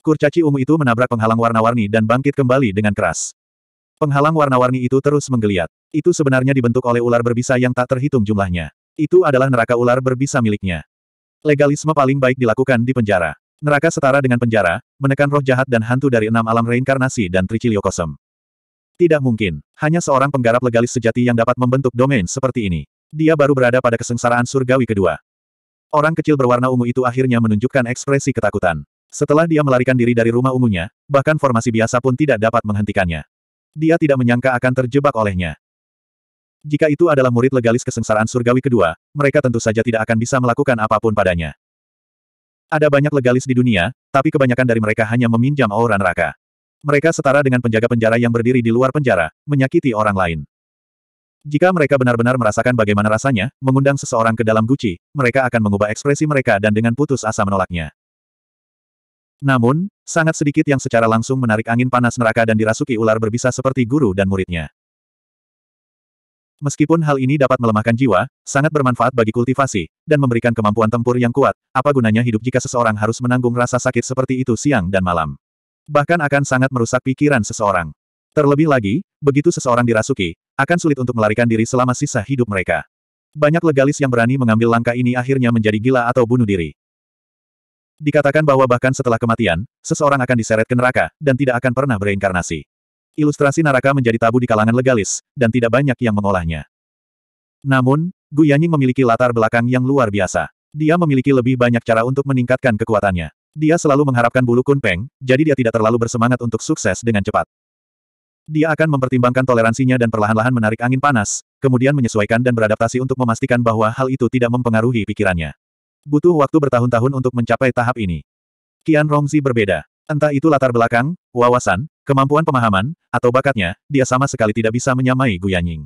Kurcaci ungu itu menabrak penghalang warna-warni dan bangkit kembali dengan keras. Penghalang warna-warni itu terus menggeliat. Itu sebenarnya dibentuk oleh ular berbisa yang tak terhitung jumlahnya. Itu adalah neraka ular berbisa miliknya. Legalisme paling baik dilakukan di penjara. Neraka setara dengan penjara, menekan roh jahat dan hantu dari enam alam reinkarnasi dan triciliokosem. Tidak mungkin. Hanya seorang penggarap legalis sejati yang dapat membentuk domain seperti ini. Dia baru berada pada kesengsaraan surgawi kedua. Orang kecil berwarna ungu itu akhirnya menunjukkan ekspresi ketakutan. Setelah dia melarikan diri dari rumah ungunya, bahkan formasi biasa pun tidak dapat menghentikannya. Dia tidak menyangka akan terjebak olehnya. Jika itu adalah murid legalis kesengsaraan surgawi kedua, mereka tentu saja tidak akan bisa melakukan apapun padanya. Ada banyak legalis di dunia, tapi kebanyakan dari mereka hanya meminjam aura neraka. Mereka setara dengan penjaga penjara yang berdiri di luar penjara, menyakiti orang lain. Jika mereka benar-benar merasakan bagaimana rasanya, mengundang seseorang ke dalam guci, mereka akan mengubah ekspresi mereka dan dengan putus asa menolaknya. Namun, sangat sedikit yang secara langsung menarik angin panas neraka dan dirasuki ular berbisa seperti guru dan muridnya. Meskipun hal ini dapat melemahkan jiwa, sangat bermanfaat bagi kultivasi, dan memberikan kemampuan tempur yang kuat, apa gunanya hidup jika seseorang harus menanggung rasa sakit seperti itu siang dan malam. Bahkan akan sangat merusak pikiran seseorang. Terlebih lagi, begitu seseorang dirasuki, akan sulit untuk melarikan diri selama sisa hidup mereka. Banyak legalis yang berani mengambil langkah ini akhirnya menjadi gila atau bunuh diri. Dikatakan bahwa bahkan setelah kematian, seseorang akan diseret ke neraka, dan tidak akan pernah bereinkarnasi. Ilustrasi neraka menjadi tabu di kalangan legalis, dan tidak banyak yang mengolahnya. Namun, Gu Yanying memiliki latar belakang yang luar biasa. Dia memiliki lebih banyak cara untuk meningkatkan kekuatannya. Dia selalu mengharapkan bulu kunpeng, jadi dia tidak terlalu bersemangat untuk sukses dengan cepat. Dia akan mempertimbangkan toleransinya dan perlahan-lahan menarik angin panas, kemudian menyesuaikan dan beradaptasi untuk memastikan bahwa hal itu tidak mempengaruhi pikirannya. Butuh waktu bertahun-tahun untuk mencapai tahap ini. Qian Rongzi berbeda. Entah itu latar belakang, wawasan, kemampuan pemahaman, atau bakatnya, dia sama sekali tidak bisa menyamai Yanying.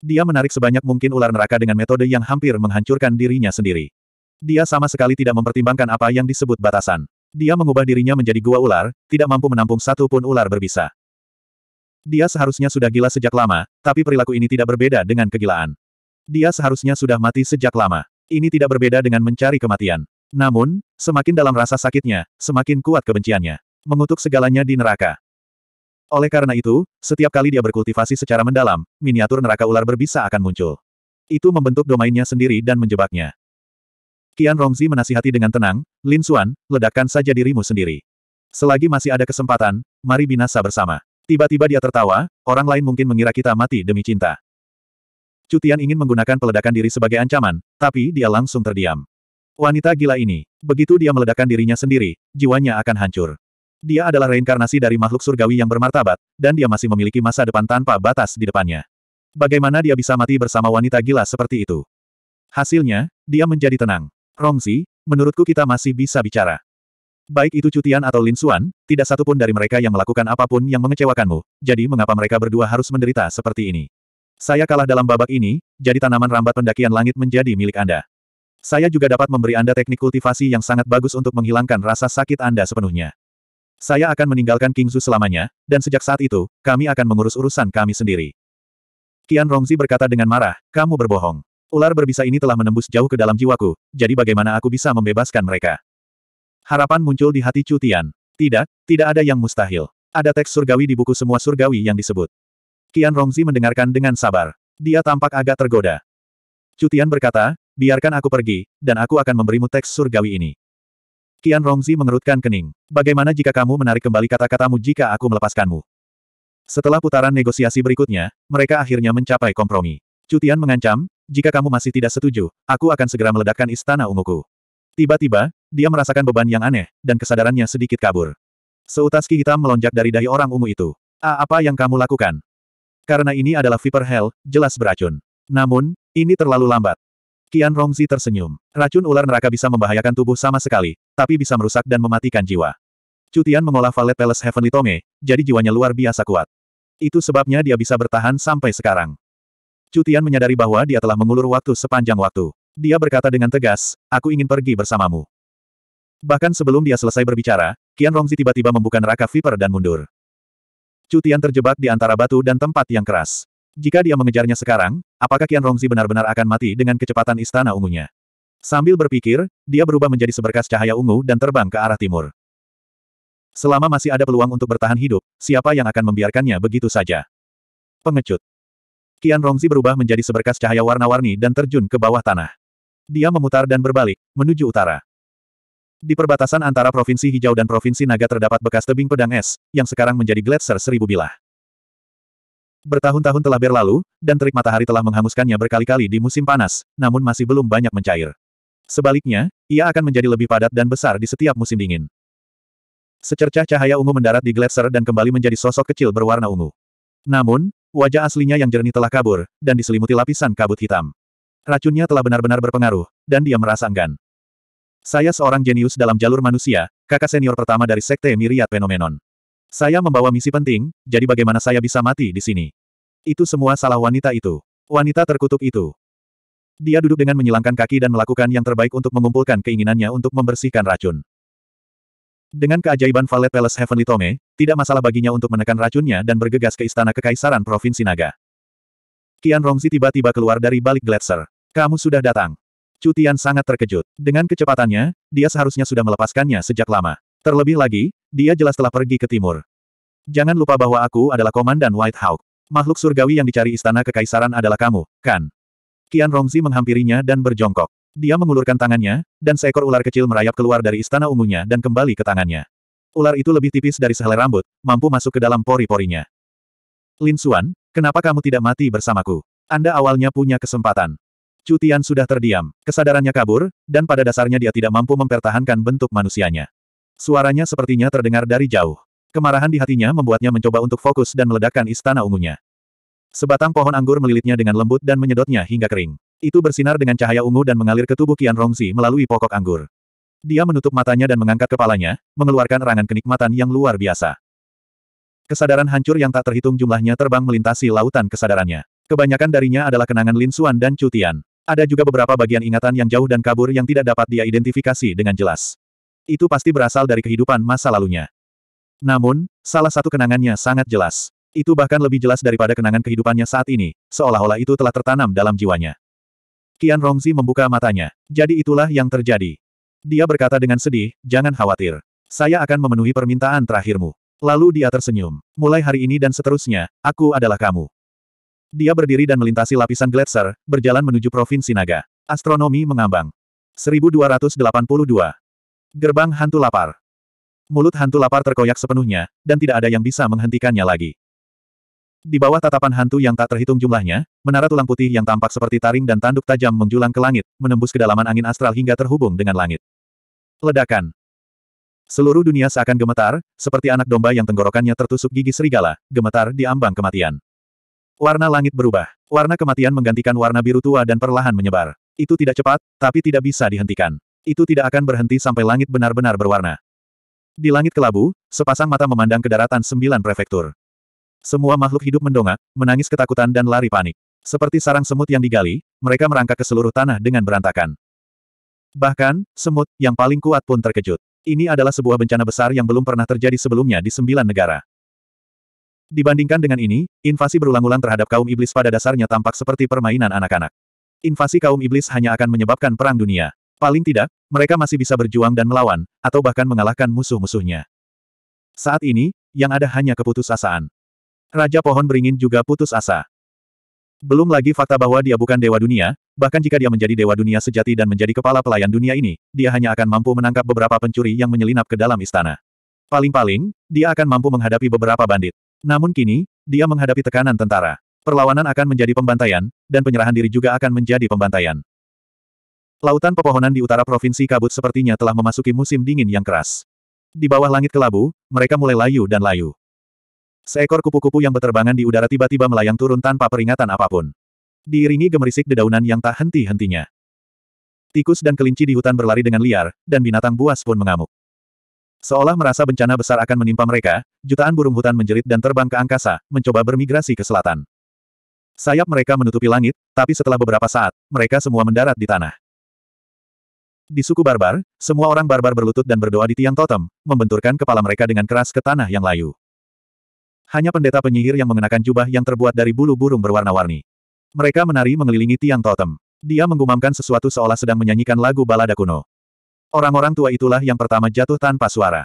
Dia menarik sebanyak mungkin ular neraka dengan metode yang hampir menghancurkan dirinya sendiri. Dia sama sekali tidak mempertimbangkan apa yang disebut batasan. Dia mengubah dirinya menjadi gua ular, tidak mampu menampung satu pun ular berbisa. Dia seharusnya sudah gila sejak lama, tapi perilaku ini tidak berbeda dengan kegilaan. Dia seharusnya sudah mati sejak lama. Ini tidak berbeda dengan mencari kematian. Namun, semakin dalam rasa sakitnya, semakin kuat kebenciannya. Mengutuk segalanya di neraka. Oleh karena itu, setiap kali dia berkultivasi secara mendalam, miniatur neraka ular berbisa akan muncul. Itu membentuk domainnya sendiri dan menjebaknya. Kian Rongzi menasihati dengan tenang, Lin Xuan, ledakkan saja dirimu sendiri. Selagi masih ada kesempatan, mari binasa bersama. Tiba-tiba dia tertawa, orang lain mungkin mengira kita mati demi cinta. Cutian ingin menggunakan peledakan diri sebagai ancaman, tapi dia langsung terdiam. Wanita gila ini, begitu dia meledakkan dirinya sendiri, jiwanya akan hancur. Dia adalah reinkarnasi dari makhluk surgawi yang bermartabat, dan dia masih memiliki masa depan tanpa batas di depannya. Bagaimana dia bisa mati bersama wanita gila seperti itu? Hasilnya, dia menjadi tenang. Rongzi, menurutku kita masih bisa bicara. Baik itu Cutian atau Lin Suan, tidak satupun dari mereka yang melakukan apapun yang mengecewakanmu, jadi mengapa mereka berdua harus menderita seperti ini? Saya kalah dalam babak ini, jadi tanaman rambat pendakian langit menjadi milik Anda. Saya juga dapat memberi Anda teknik kultivasi yang sangat bagus untuk menghilangkan rasa sakit Anda sepenuhnya. Saya akan meninggalkan King Kingzu selamanya, dan sejak saat itu, kami akan mengurus urusan kami sendiri. Kian Rongzi berkata dengan marah, kamu berbohong. Ular berbisa ini telah menembus jauh ke dalam jiwaku, jadi bagaimana aku bisa membebaskan mereka? Harapan muncul di hati Cutian. Tidak, tidak ada yang mustahil. Ada teks surgawi di buku semua surgawi yang disebut. Qian Rongzi mendengarkan dengan sabar. Dia tampak agak tergoda. Cutian berkata, biarkan aku pergi, dan aku akan memberimu teks surgawi ini. Qian Rongzi mengerutkan kening. Bagaimana jika kamu menarik kembali kata-katamu jika aku melepaskanmu? Setelah putaran negosiasi berikutnya, mereka akhirnya mencapai kompromi. Cutian mengancam, jika kamu masih tidak setuju, aku akan segera meledakkan istana unguku. Tiba-tiba, dia merasakan beban yang aneh, dan kesadarannya sedikit kabur. Seutas ki hitam melonjak dari dahi orang ungu itu. A ah, apa yang kamu lakukan? Karena ini adalah Viper Hell, jelas beracun. Namun, ini terlalu lambat. Qian Rongzi tersenyum. Racun ular neraka bisa membahayakan tubuh sama sekali, tapi bisa merusak dan mematikan jiwa. Cutian mengolah Valet Palace Heavenly Tome, jadi jiwanya luar biasa kuat. Itu sebabnya dia bisa bertahan sampai sekarang. Cutian menyadari bahwa dia telah mengulur waktu sepanjang waktu. Dia berkata dengan tegas, aku ingin pergi bersamamu. Bahkan sebelum dia selesai berbicara, Qian Rongzi tiba-tiba membuka neraka viper dan mundur. Cutian terjebak di antara batu dan tempat yang keras. Jika dia mengejarnya sekarang, apakah Kian Rongzi benar-benar akan mati dengan kecepatan istana ungunya? Sambil berpikir, dia berubah menjadi seberkas cahaya ungu dan terbang ke arah timur. Selama masih ada peluang untuk bertahan hidup, siapa yang akan membiarkannya begitu saja? Pengecut. Kian Rongzi berubah menjadi seberkas cahaya warna-warni dan terjun ke bawah tanah. Dia memutar dan berbalik, menuju utara. Di perbatasan antara Provinsi Hijau dan Provinsi Naga terdapat bekas tebing pedang es, yang sekarang menjadi gletser seribu bilah. Bertahun-tahun telah berlalu, dan terik matahari telah menghanguskannya berkali-kali di musim panas, namun masih belum banyak mencair. Sebaliknya, ia akan menjadi lebih padat dan besar di setiap musim dingin. Secercah cahaya ungu mendarat di gletser dan kembali menjadi sosok kecil berwarna ungu. Namun, wajah aslinya yang jernih telah kabur, dan diselimuti lapisan kabut hitam. Racunnya telah benar-benar berpengaruh, dan dia merasa enggan. Saya seorang jenius dalam jalur manusia, kakak senior pertama dari Sekte Miriat Phenomenon. Saya membawa misi penting, jadi bagaimana saya bisa mati di sini? Itu semua salah wanita itu. Wanita terkutuk itu. Dia duduk dengan menyilangkan kaki dan melakukan yang terbaik untuk mengumpulkan keinginannya untuk membersihkan racun. Dengan keajaiban Valet Palace Heavenly Tome, tidak masalah baginya untuk menekan racunnya dan bergegas ke istana kekaisaran Provinsi Naga. Kian Rongzi tiba-tiba keluar dari balik gletser. Kamu sudah datang. Cutian sangat terkejut. Dengan kecepatannya, dia seharusnya sudah melepaskannya sejak lama. Terlebih lagi, dia jelas telah pergi ke timur. Jangan lupa bahwa aku adalah Komandan White Hawk. Makhluk surgawi yang dicari istana kekaisaran adalah kamu, kan? Kian Rongzi menghampirinya dan berjongkok. Dia mengulurkan tangannya, dan seekor ular kecil merayap keluar dari istana ungunya dan kembali ke tangannya. Ular itu lebih tipis dari sehelai rambut, mampu masuk ke dalam pori-porinya. Lin Xuan, kenapa kamu tidak mati bersamaku? Anda awalnya punya kesempatan. Cutian sudah terdiam, kesadarannya kabur, dan pada dasarnya dia tidak mampu mempertahankan bentuk manusianya. Suaranya sepertinya terdengar dari jauh. Kemarahan di hatinya membuatnya mencoba untuk fokus dan meledakkan istana ungunya. Sebatang pohon anggur melilitnya dengan lembut dan menyedotnya hingga kering. Itu bersinar dengan cahaya ungu dan mengalir ke tubuh Qian Rongzi melalui pokok anggur. Dia menutup matanya dan mengangkat kepalanya, mengeluarkan rangan kenikmatan yang luar biasa. Kesadaran hancur yang tak terhitung jumlahnya terbang melintasi lautan kesadarannya. Kebanyakan darinya adalah kenangan Lin Suan dan Cutian. Ada juga beberapa bagian ingatan yang jauh dan kabur yang tidak dapat dia identifikasi dengan jelas. Itu pasti berasal dari kehidupan masa lalunya. Namun, salah satu kenangannya sangat jelas. Itu bahkan lebih jelas daripada kenangan kehidupannya saat ini, seolah-olah itu telah tertanam dalam jiwanya. Qian Rongzi membuka matanya. Jadi itulah yang terjadi. Dia berkata dengan sedih, jangan khawatir. Saya akan memenuhi permintaan terakhirmu. Lalu dia tersenyum. Mulai hari ini dan seterusnya, aku adalah kamu. Dia berdiri dan melintasi lapisan gletser, berjalan menuju Provinsi Naga. Astronomi mengambang. 1282. Gerbang hantu lapar. Mulut hantu lapar terkoyak sepenuhnya, dan tidak ada yang bisa menghentikannya lagi. Di bawah tatapan hantu yang tak terhitung jumlahnya, menara tulang putih yang tampak seperti taring dan tanduk tajam menjulang ke langit, menembus kedalaman angin astral hingga terhubung dengan langit. Ledakan. Seluruh dunia seakan gemetar, seperti anak domba yang tenggorokannya tertusuk gigi serigala, gemetar di ambang kematian. Warna langit berubah. Warna kematian menggantikan warna biru tua dan perlahan menyebar. Itu tidak cepat, tapi tidak bisa dihentikan. Itu tidak akan berhenti sampai langit benar-benar berwarna. Di langit kelabu, sepasang mata memandang ke daratan sembilan prefektur. Semua makhluk hidup mendongak, menangis ketakutan dan lari panik. Seperti sarang semut yang digali, mereka merangkak ke seluruh tanah dengan berantakan. Bahkan, semut, yang paling kuat pun terkejut. Ini adalah sebuah bencana besar yang belum pernah terjadi sebelumnya di sembilan negara. Dibandingkan dengan ini, invasi berulang-ulang terhadap kaum iblis pada dasarnya tampak seperti permainan anak-anak. Invasi kaum iblis hanya akan menyebabkan perang dunia. Paling tidak, mereka masih bisa berjuang dan melawan, atau bahkan mengalahkan musuh-musuhnya. Saat ini, yang ada hanya keputusasaan. Raja Pohon Beringin juga putus asa. Belum lagi fakta bahwa dia bukan dewa dunia, bahkan jika dia menjadi dewa dunia sejati dan menjadi kepala pelayan dunia ini, dia hanya akan mampu menangkap beberapa pencuri yang menyelinap ke dalam istana. Paling-paling, dia akan mampu menghadapi beberapa bandit. Namun kini, dia menghadapi tekanan tentara. Perlawanan akan menjadi pembantaian, dan penyerahan diri juga akan menjadi pembantaian. Lautan pepohonan di utara Provinsi Kabut sepertinya telah memasuki musim dingin yang keras. Di bawah langit kelabu, mereka mulai layu dan layu. Seekor kupu-kupu yang berterbangan di udara tiba-tiba melayang turun tanpa peringatan apapun. Diiringi gemerisik dedaunan yang tak henti-hentinya. Tikus dan kelinci di hutan berlari dengan liar, dan binatang buas pun mengamuk. Seolah merasa bencana besar akan menimpa mereka, jutaan burung hutan menjerit dan terbang ke angkasa, mencoba bermigrasi ke selatan. Sayap mereka menutupi langit, tapi setelah beberapa saat, mereka semua mendarat di tanah. Di suku barbar, semua orang barbar berlutut dan berdoa di tiang totem, membenturkan kepala mereka dengan keras ke tanah yang layu. Hanya pendeta penyihir yang mengenakan jubah yang terbuat dari bulu burung berwarna-warni. Mereka menari mengelilingi tiang totem. Dia menggumamkan sesuatu seolah sedang menyanyikan lagu balada kuno. Orang-orang tua itulah yang pertama jatuh tanpa suara.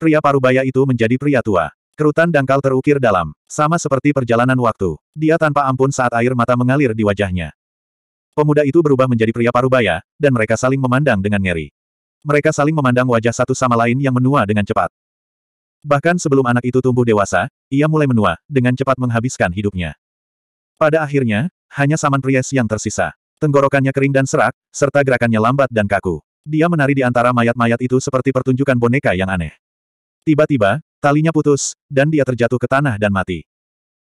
Pria parubaya itu menjadi pria tua. Kerutan dangkal terukir dalam, sama seperti perjalanan waktu. Dia tanpa ampun saat air mata mengalir di wajahnya. Pemuda itu berubah menjadi pria parubaya, dan mereka saling memandang dengan ngeri. Mereka saling memandang wajah satu sama lain yang menua dengan cepat. Bahkan sebelum anak itu tumbuh dewasa, ia mulai menua, dengan cepat menghabiskan hidupnya. Pada akhirnya, hanya saman Pries yang tersisa. Tenggorokannya kering dan serak, serta gerakannya lambat dan kaku. Dia menari di antara mayat-mayat itu seperti pertunjukan boneka yang aneh. Tiba-tiba, talinya putus, dan dia terjatuh ke tanah dan mati.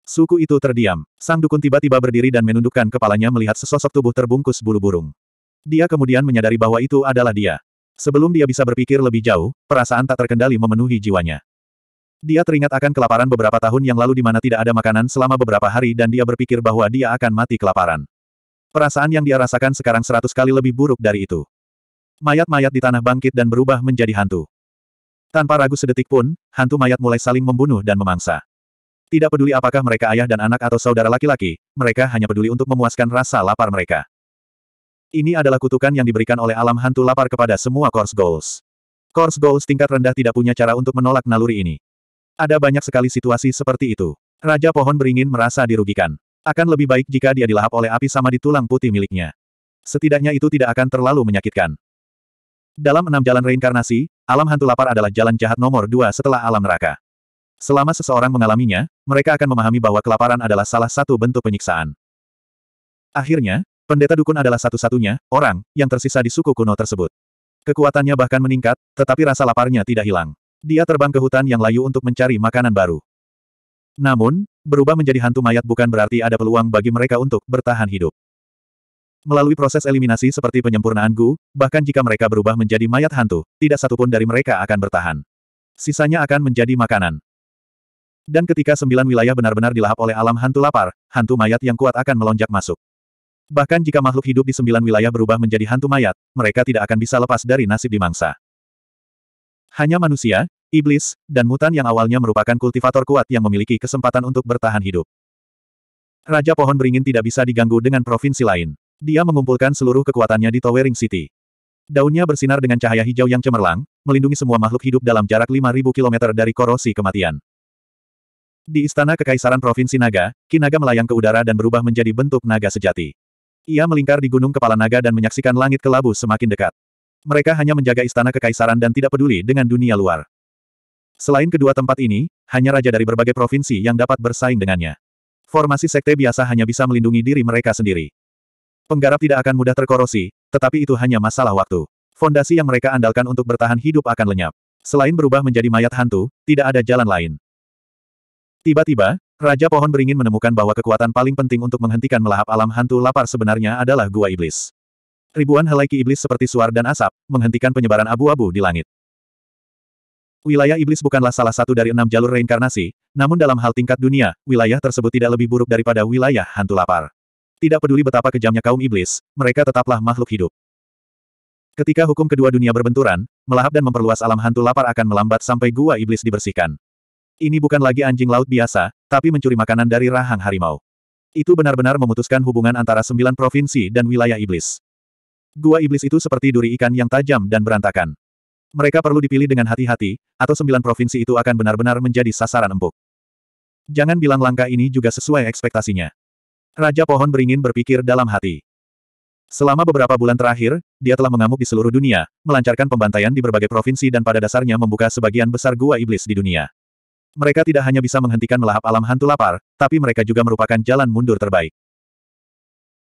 Suku itu terdiam. Sang dukun tiba-tiba berdiri dan menundukkan kepalanya melihat sesosok tubuh terbungkus bulu burung. Dia kemudian menyadari bahwa itu adalah dia. Sebelum dia bisa berpikir lebih jauh, perasaan tak terkendali memenuhi jiwanya. Dia teringat akan kelaparan beberapa tahun yang lalu di mana tidak ada makanan selama beberapa hari dan dia berpikir bahwa dia akan mati kelaparan. Perasaan yang dia rasakan sekarang seratus kali lebih buruk dari itu. Mayat-mayat di tanah bangkit dan berubah menjadi hantu. Tanpa ragu sedetik pun, hantu mayat mulai saling membunuh dan memangsa. Tidak peduli apakah mereka ayah dan anak atau saudara laki-laki, mereka hanya peduli untuk memuaskan rasa lapar mereka. Ini adalah kutukan yang diberikan oleh alam hantu lapar kepada semua Course Goals. Course Goals tingkat rendah tidak punya cara untuk menolak naluri ini. Ada banyak sekali situasi seperti itu. Raja Pohon Beringin merasa dirugikan. Akan lebih baik jika dia dilahap oleh api sama di tulang putih miliknya. Setidaknya itu tidak akan terlalu menyakitkan. Dalam enam jalan reinkarnasi, alam hantu lapar adalah jalan jahat nomor dua setelah alam neraka. Selama seseorang mengalaminya, mereka akan memahami bahwa kelaparan adalah salah satu bentuk penyiksaan. Akhirnya, pendeta dukun adalah satu-satunya orang yang tersisa di suku kuno tersebut. Kekuatannya bahkan meningkat, tetapi rasa laparnya tidak hilang. Dia terbang ke hutan yang layu untuk mencari makanan baru. Namun, berubah menjadi hantu mayat bukan berarti ada peluang bagi mereka untuk bertahan hidup. Melalui proses eliminasi seperti penyempurnaan Gu, bahkan jika mereka berubah menjadi mayat hantu, tidak satupun dari mereka akan bertahan. Sisanya akan menjadi makanan. Dan ketika sembilan wilayah benar-benar dilahap oleh alam hantu lapar, hantu mayat yang kuat akan melonjak masuk. Bahkan jika makhluk hidup di sembilan wilayah berubah menjadi hantu mayat, mereka tidak akan bisa lepas dari nasib dimangsa. Hanya manusia, iblis, dan mutan yang awalnya merupakan kultivator kuat yang memiliki kesempatan untuk bertahan hidup. Raja Pohon Beringin tidak bisa diganggu dengan provinsi lain. Dia mengumpulkan seluruh kekuatannya di Towering City. Daunnya bersinar dengan cahaya hijau yang cemerlang, melindungi semua makhluk hidup dalam jarak 5.000 km dari korosi kematian. Di Istana Kekaisaran Provinsi Naga, Kinaga melayang ke udara dan berubah menjadi bentuk naga sejati. Ia melingkar di Gunung Kepala Naga dan menyaksikan langit kelabu semakin dekat. Mereka hanya menjaga Istana Kekaisaran dan tidak peduli dengan dunia luar. Selain kedua tempat ini, hanya raja dari berbagai provinsi yang dapat bersaing dengannya. Formasi sekte biasa hanya bisa melindungi diri mereka sendiri. Penggarap tidak akan mudah terkorosi, tetapi itu hanya masalah waktu. Fondasi yang mereka andalkan untuk bertahan hidup akan lenyap. Selain berubah menjadi mayat hantu, tidak ada jalan lain. Tiba-tiba, Raja Pohon Beringin menemukan bahwa kekuatan paling penting untuk menghentikan melahap alam hantu lapar sebenarnya adalah Gua Iblis. Ribuan helai ki iblis seperti suar dan asap, menghentikan penyebaran abu-abu di langit. Wilayah iblis bukanlah salah satu dari enam jalur reinkarnasi, namun dalam hal tingkat dunia, wilayah tersebut tidak lebih buruk daripada wilayah hantu lapar. Tidak peduli betapa kejamnya kaum iblis, mereka tetaplah makhluk hidup. Ketika hukum kedua dunia berbenturan, melahap dan memperluas alam hantu lapar akan melambat sampai gua iblis dibersihkan. Ini bukan lagi anjing laut biasa, tapi mencuri makanan dari rahang harimau. Itu benar-benar memutuskan hubungan antara sembilan provinsi dan wilayah iblis. Gua iblis itu seperti duri ikan yang tajam dan berantakan. Mereka perlu dipilih dengan hati-hati, atau sembilan provinsi itu akan benar-benar menjadi sasaran empuk. Jangan bilang langkah ini juga sesuai ekspektasinya. Raja Pohon Beringin berpikir dalam hati. Selama beberapa bulan terakhir, dia telah mengamuk di seluruh dunia, melancarkan pembantaian di berbagai provinsi dan pada dasarnya membuka sebagian besar gua iblis di dunia. Mereka tidak hanya bisa menghentikan melahap alam hantu lapar, tapi mereka juga merupakan jalan mundur terbaik.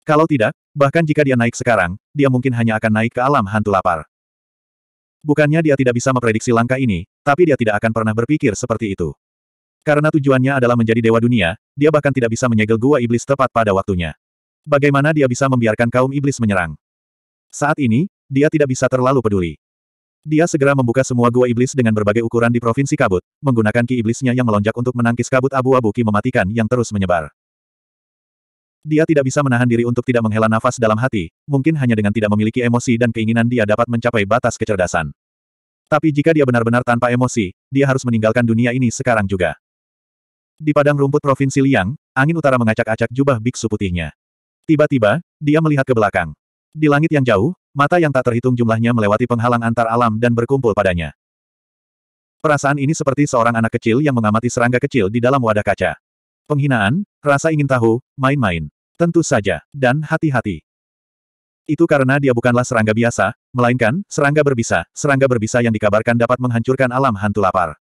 Kalau tidak, bahkan jika dia naik sekarang, dia mungkin hanya akan naik ke alam hantu lapar. Bukannya dia tidak bisa memprediksi langkah ini, tapi dia tidak akan pernah berpikir seperti itu. Karena tujuannya adalah menjadi dewa dunia, dia bahkan tidak bisa menyegel gua iblis tepat pada waktunya. Bagaimana dia bisa membiarkan kaum iblis menyerang? Saat ini, dia tidak bisa terlalu peduli. Dia segera membuka semua gua iblis dengan berbagai ukuran di Provinsi Kabut, menggunakan ki iblisnya yang melonjak untuk menangkis kabut abu-abu ki mematikan yang terus menyebar. Dia tidak bisa menahan diri untuk tidak menghela nafas dalam hati, mungkin hanya dengan tidak memiliki emosi dan keinginan dia dapat mencapai batas kecerdasan. Tapi jika dia benar-benar tanpa emosi, dia harus meninggalkan dunia ini sekarang juga. Di padang rumput Provinsi Liang, angin utara mengacak-acak jubah biksu putihnya. Tiba-tiba, dia melihat ke belakang. Di langit yang jauh, mata yang tak terhitung jumlahnya melewati penghalang antar alam dan berkumpul padanya. Perasaan ini seperti seorang anak kecil yang mengamati serangga kecil di dalam wadah kaca. Penghinaan, rasa ingin tahu, main-main. Tentu saja, dan hati-hati. Itu karena dia bukanlah serangga biasa, melainkan, serangga berbisa, serangga berbisa yang dikabarkan dapat menghancurkan alam hantu lapar.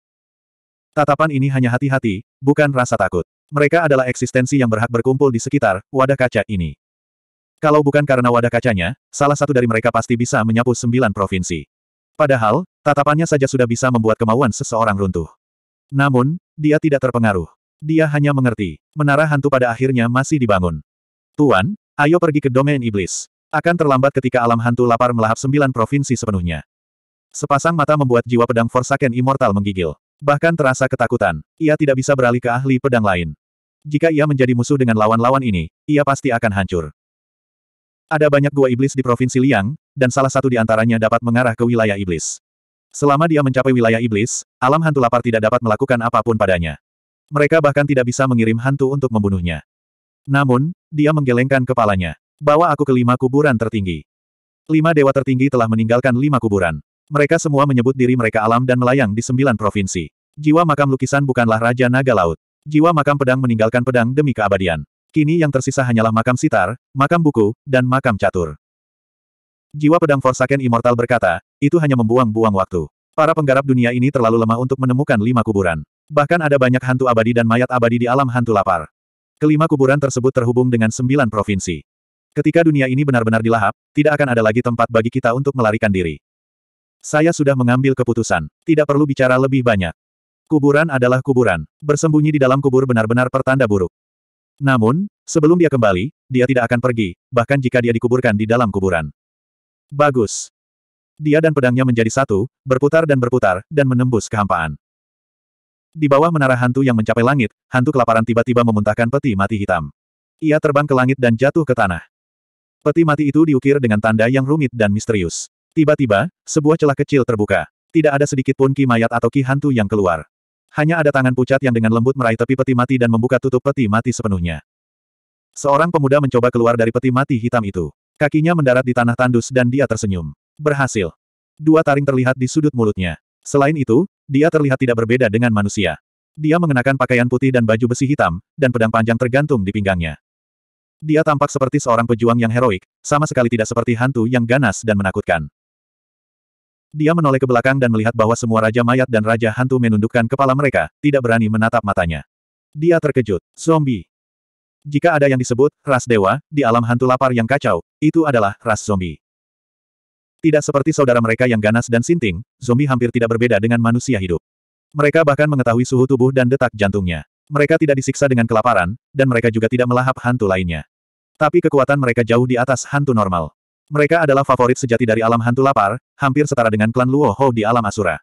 Tatapan ini hanya hati-hati, bukan rasa takut. Mereka adalah eksistensi yang berhak berkumpul di sekitar wadah kaca ini. Kalau bukan karena wadah kacanya, salah satu dari mereka pasti bisa menyapu sembilan provinsi. Padahal, tatapannya saja sudah bisa membuat kemauan seseorang runtuh. Namun, dia tidak terpengaruh. Dia hanya mengerti, menara hantu pada akhirnya masih dibangun. Tuan, ayo pergi ke domain iblis. Akan terlambat ketika alam hantu lapar melahap sembilan provinsi sepenuhnya. Sepasang mata membuat jiwa pedang Forsaken Immortal menggigil. Bahkan terasa ketakutan, ia tidak bisa beralih ke ahli pedang lain. Jika ia menjadi musuh dengan lawan-lawan ini, ia pasti akan hancur. Ada banyak gua iblis di Provinsi Liang, dan salah satu di antaranya dapat mengarah ke wilayah iblis. Selama dia mencapai wilayah iblis, alam hantu lapar tidak dapat melakukan apapun padanya. Mereka bahkan tidak bisa mengirim hantu untuk membunuhnya. Namun, dia menggelengkan kepalanya. Bawa aku ke lima kuburan tertinggi. Lima dewa tertinggi telah meninggalkan lima kuburan. Mereka semua menyebut diri mereka alam dan melayang di sembilan provinsi. Jiwa makam lukisan bukanlah Raja Naga Laut. Jiwa makam pedang meninggalkan pedang demi keabadian. Kini yang tersisa hanyalah makam sitar, makam buku, dan makam catur. Jiwa pedang Forsaken Immortal berkata, itu hanya membuang-buang waktu. Para penggarap dunia ini terlalu lemah untuk menemukan lima kuburan. Bahkan ada banyak hantu abadi dan mayat abadi di alam hantu lapar. Kelima kuburan tersebut terhubung dengan sembilan provinsi. Ketika dunia ini benar-benar dilahap, tidak akan ada lagi tempat bagi kita untuk melarikan diri. Saya sudah mengambil keputusan. Tidak perlu bicara lebih banyak. Kuburan adalah kuburan. Bersembunyi di dalam kubur benar-benar pertanda buruk. Namun, sebelum dia kembali, dia tidak akan pergi, bahkan jika dia dikuburkan di dalam kuburan. Bagus. Dia dan pedangnya menjadi satu, berputar dan berputar, dan menembus kehampaan. Di bawah menara hantu yang mencapai langit, hantu kelaparan tiba-tiba memuntahkan peti mati hitam. Ia terbang ke langit dan jatuh ke tanah. Peti mati itu diukir dengan tanda yang rumit dan misterius. Tiba-tiba, sebuah celah kecil terbuka. Tidak ada sedikit pun ki mayat atau ki hantu yang keluar. Hanya ada tangan pucat yang dengan lembut meraih tepi peti mati dan membuka tutup peti mati sepenuhnya. Seorang pemuda mencoba keluar dari peti mati hitam itu. Kakinya mendarat di tanah tandus dan dia tersenyum. Berhasil. Dua taring terlihat di sudut mulutnya. Selain itu, dia terlihat tidak berbeda dengan manusia. Dia mengenakan pakaian putih dan baju besi hitam, dan pedang panjang tergantung di pinggangnya. Dia tampak seperti seorang pejuang yang heroik, sama sekali tidak seperti hantu yang ganas dan menakutkan. Dia menoleh ke belakang dan melihat bahwa semua raja mayat dan raja hantu menundukkan kepala mereka, tidak berani menatap matanya. Dia terkejut. Zombie. Jika ada yang disebut ras dewa di alam hantu lapar yang kacau, itu adalah ras zombie. Tidak seperti saudara mereka yang ganas dan sinting, zombie hampir tidak berbeda dengan manusia hidup. Mereka bahkan mengetahui suhu tubuh dan detak jantungnya. Mereka tidak disiksa dengan kelaparan, dan mereka juga tidak melahap hantu lainnya. Tapi kekuatan mereka jauh di atas hantu normal. Mereka adalah favorit sejati dari alam hantu lapar, hampir setara dengan klan Luo Hou di alam Asura.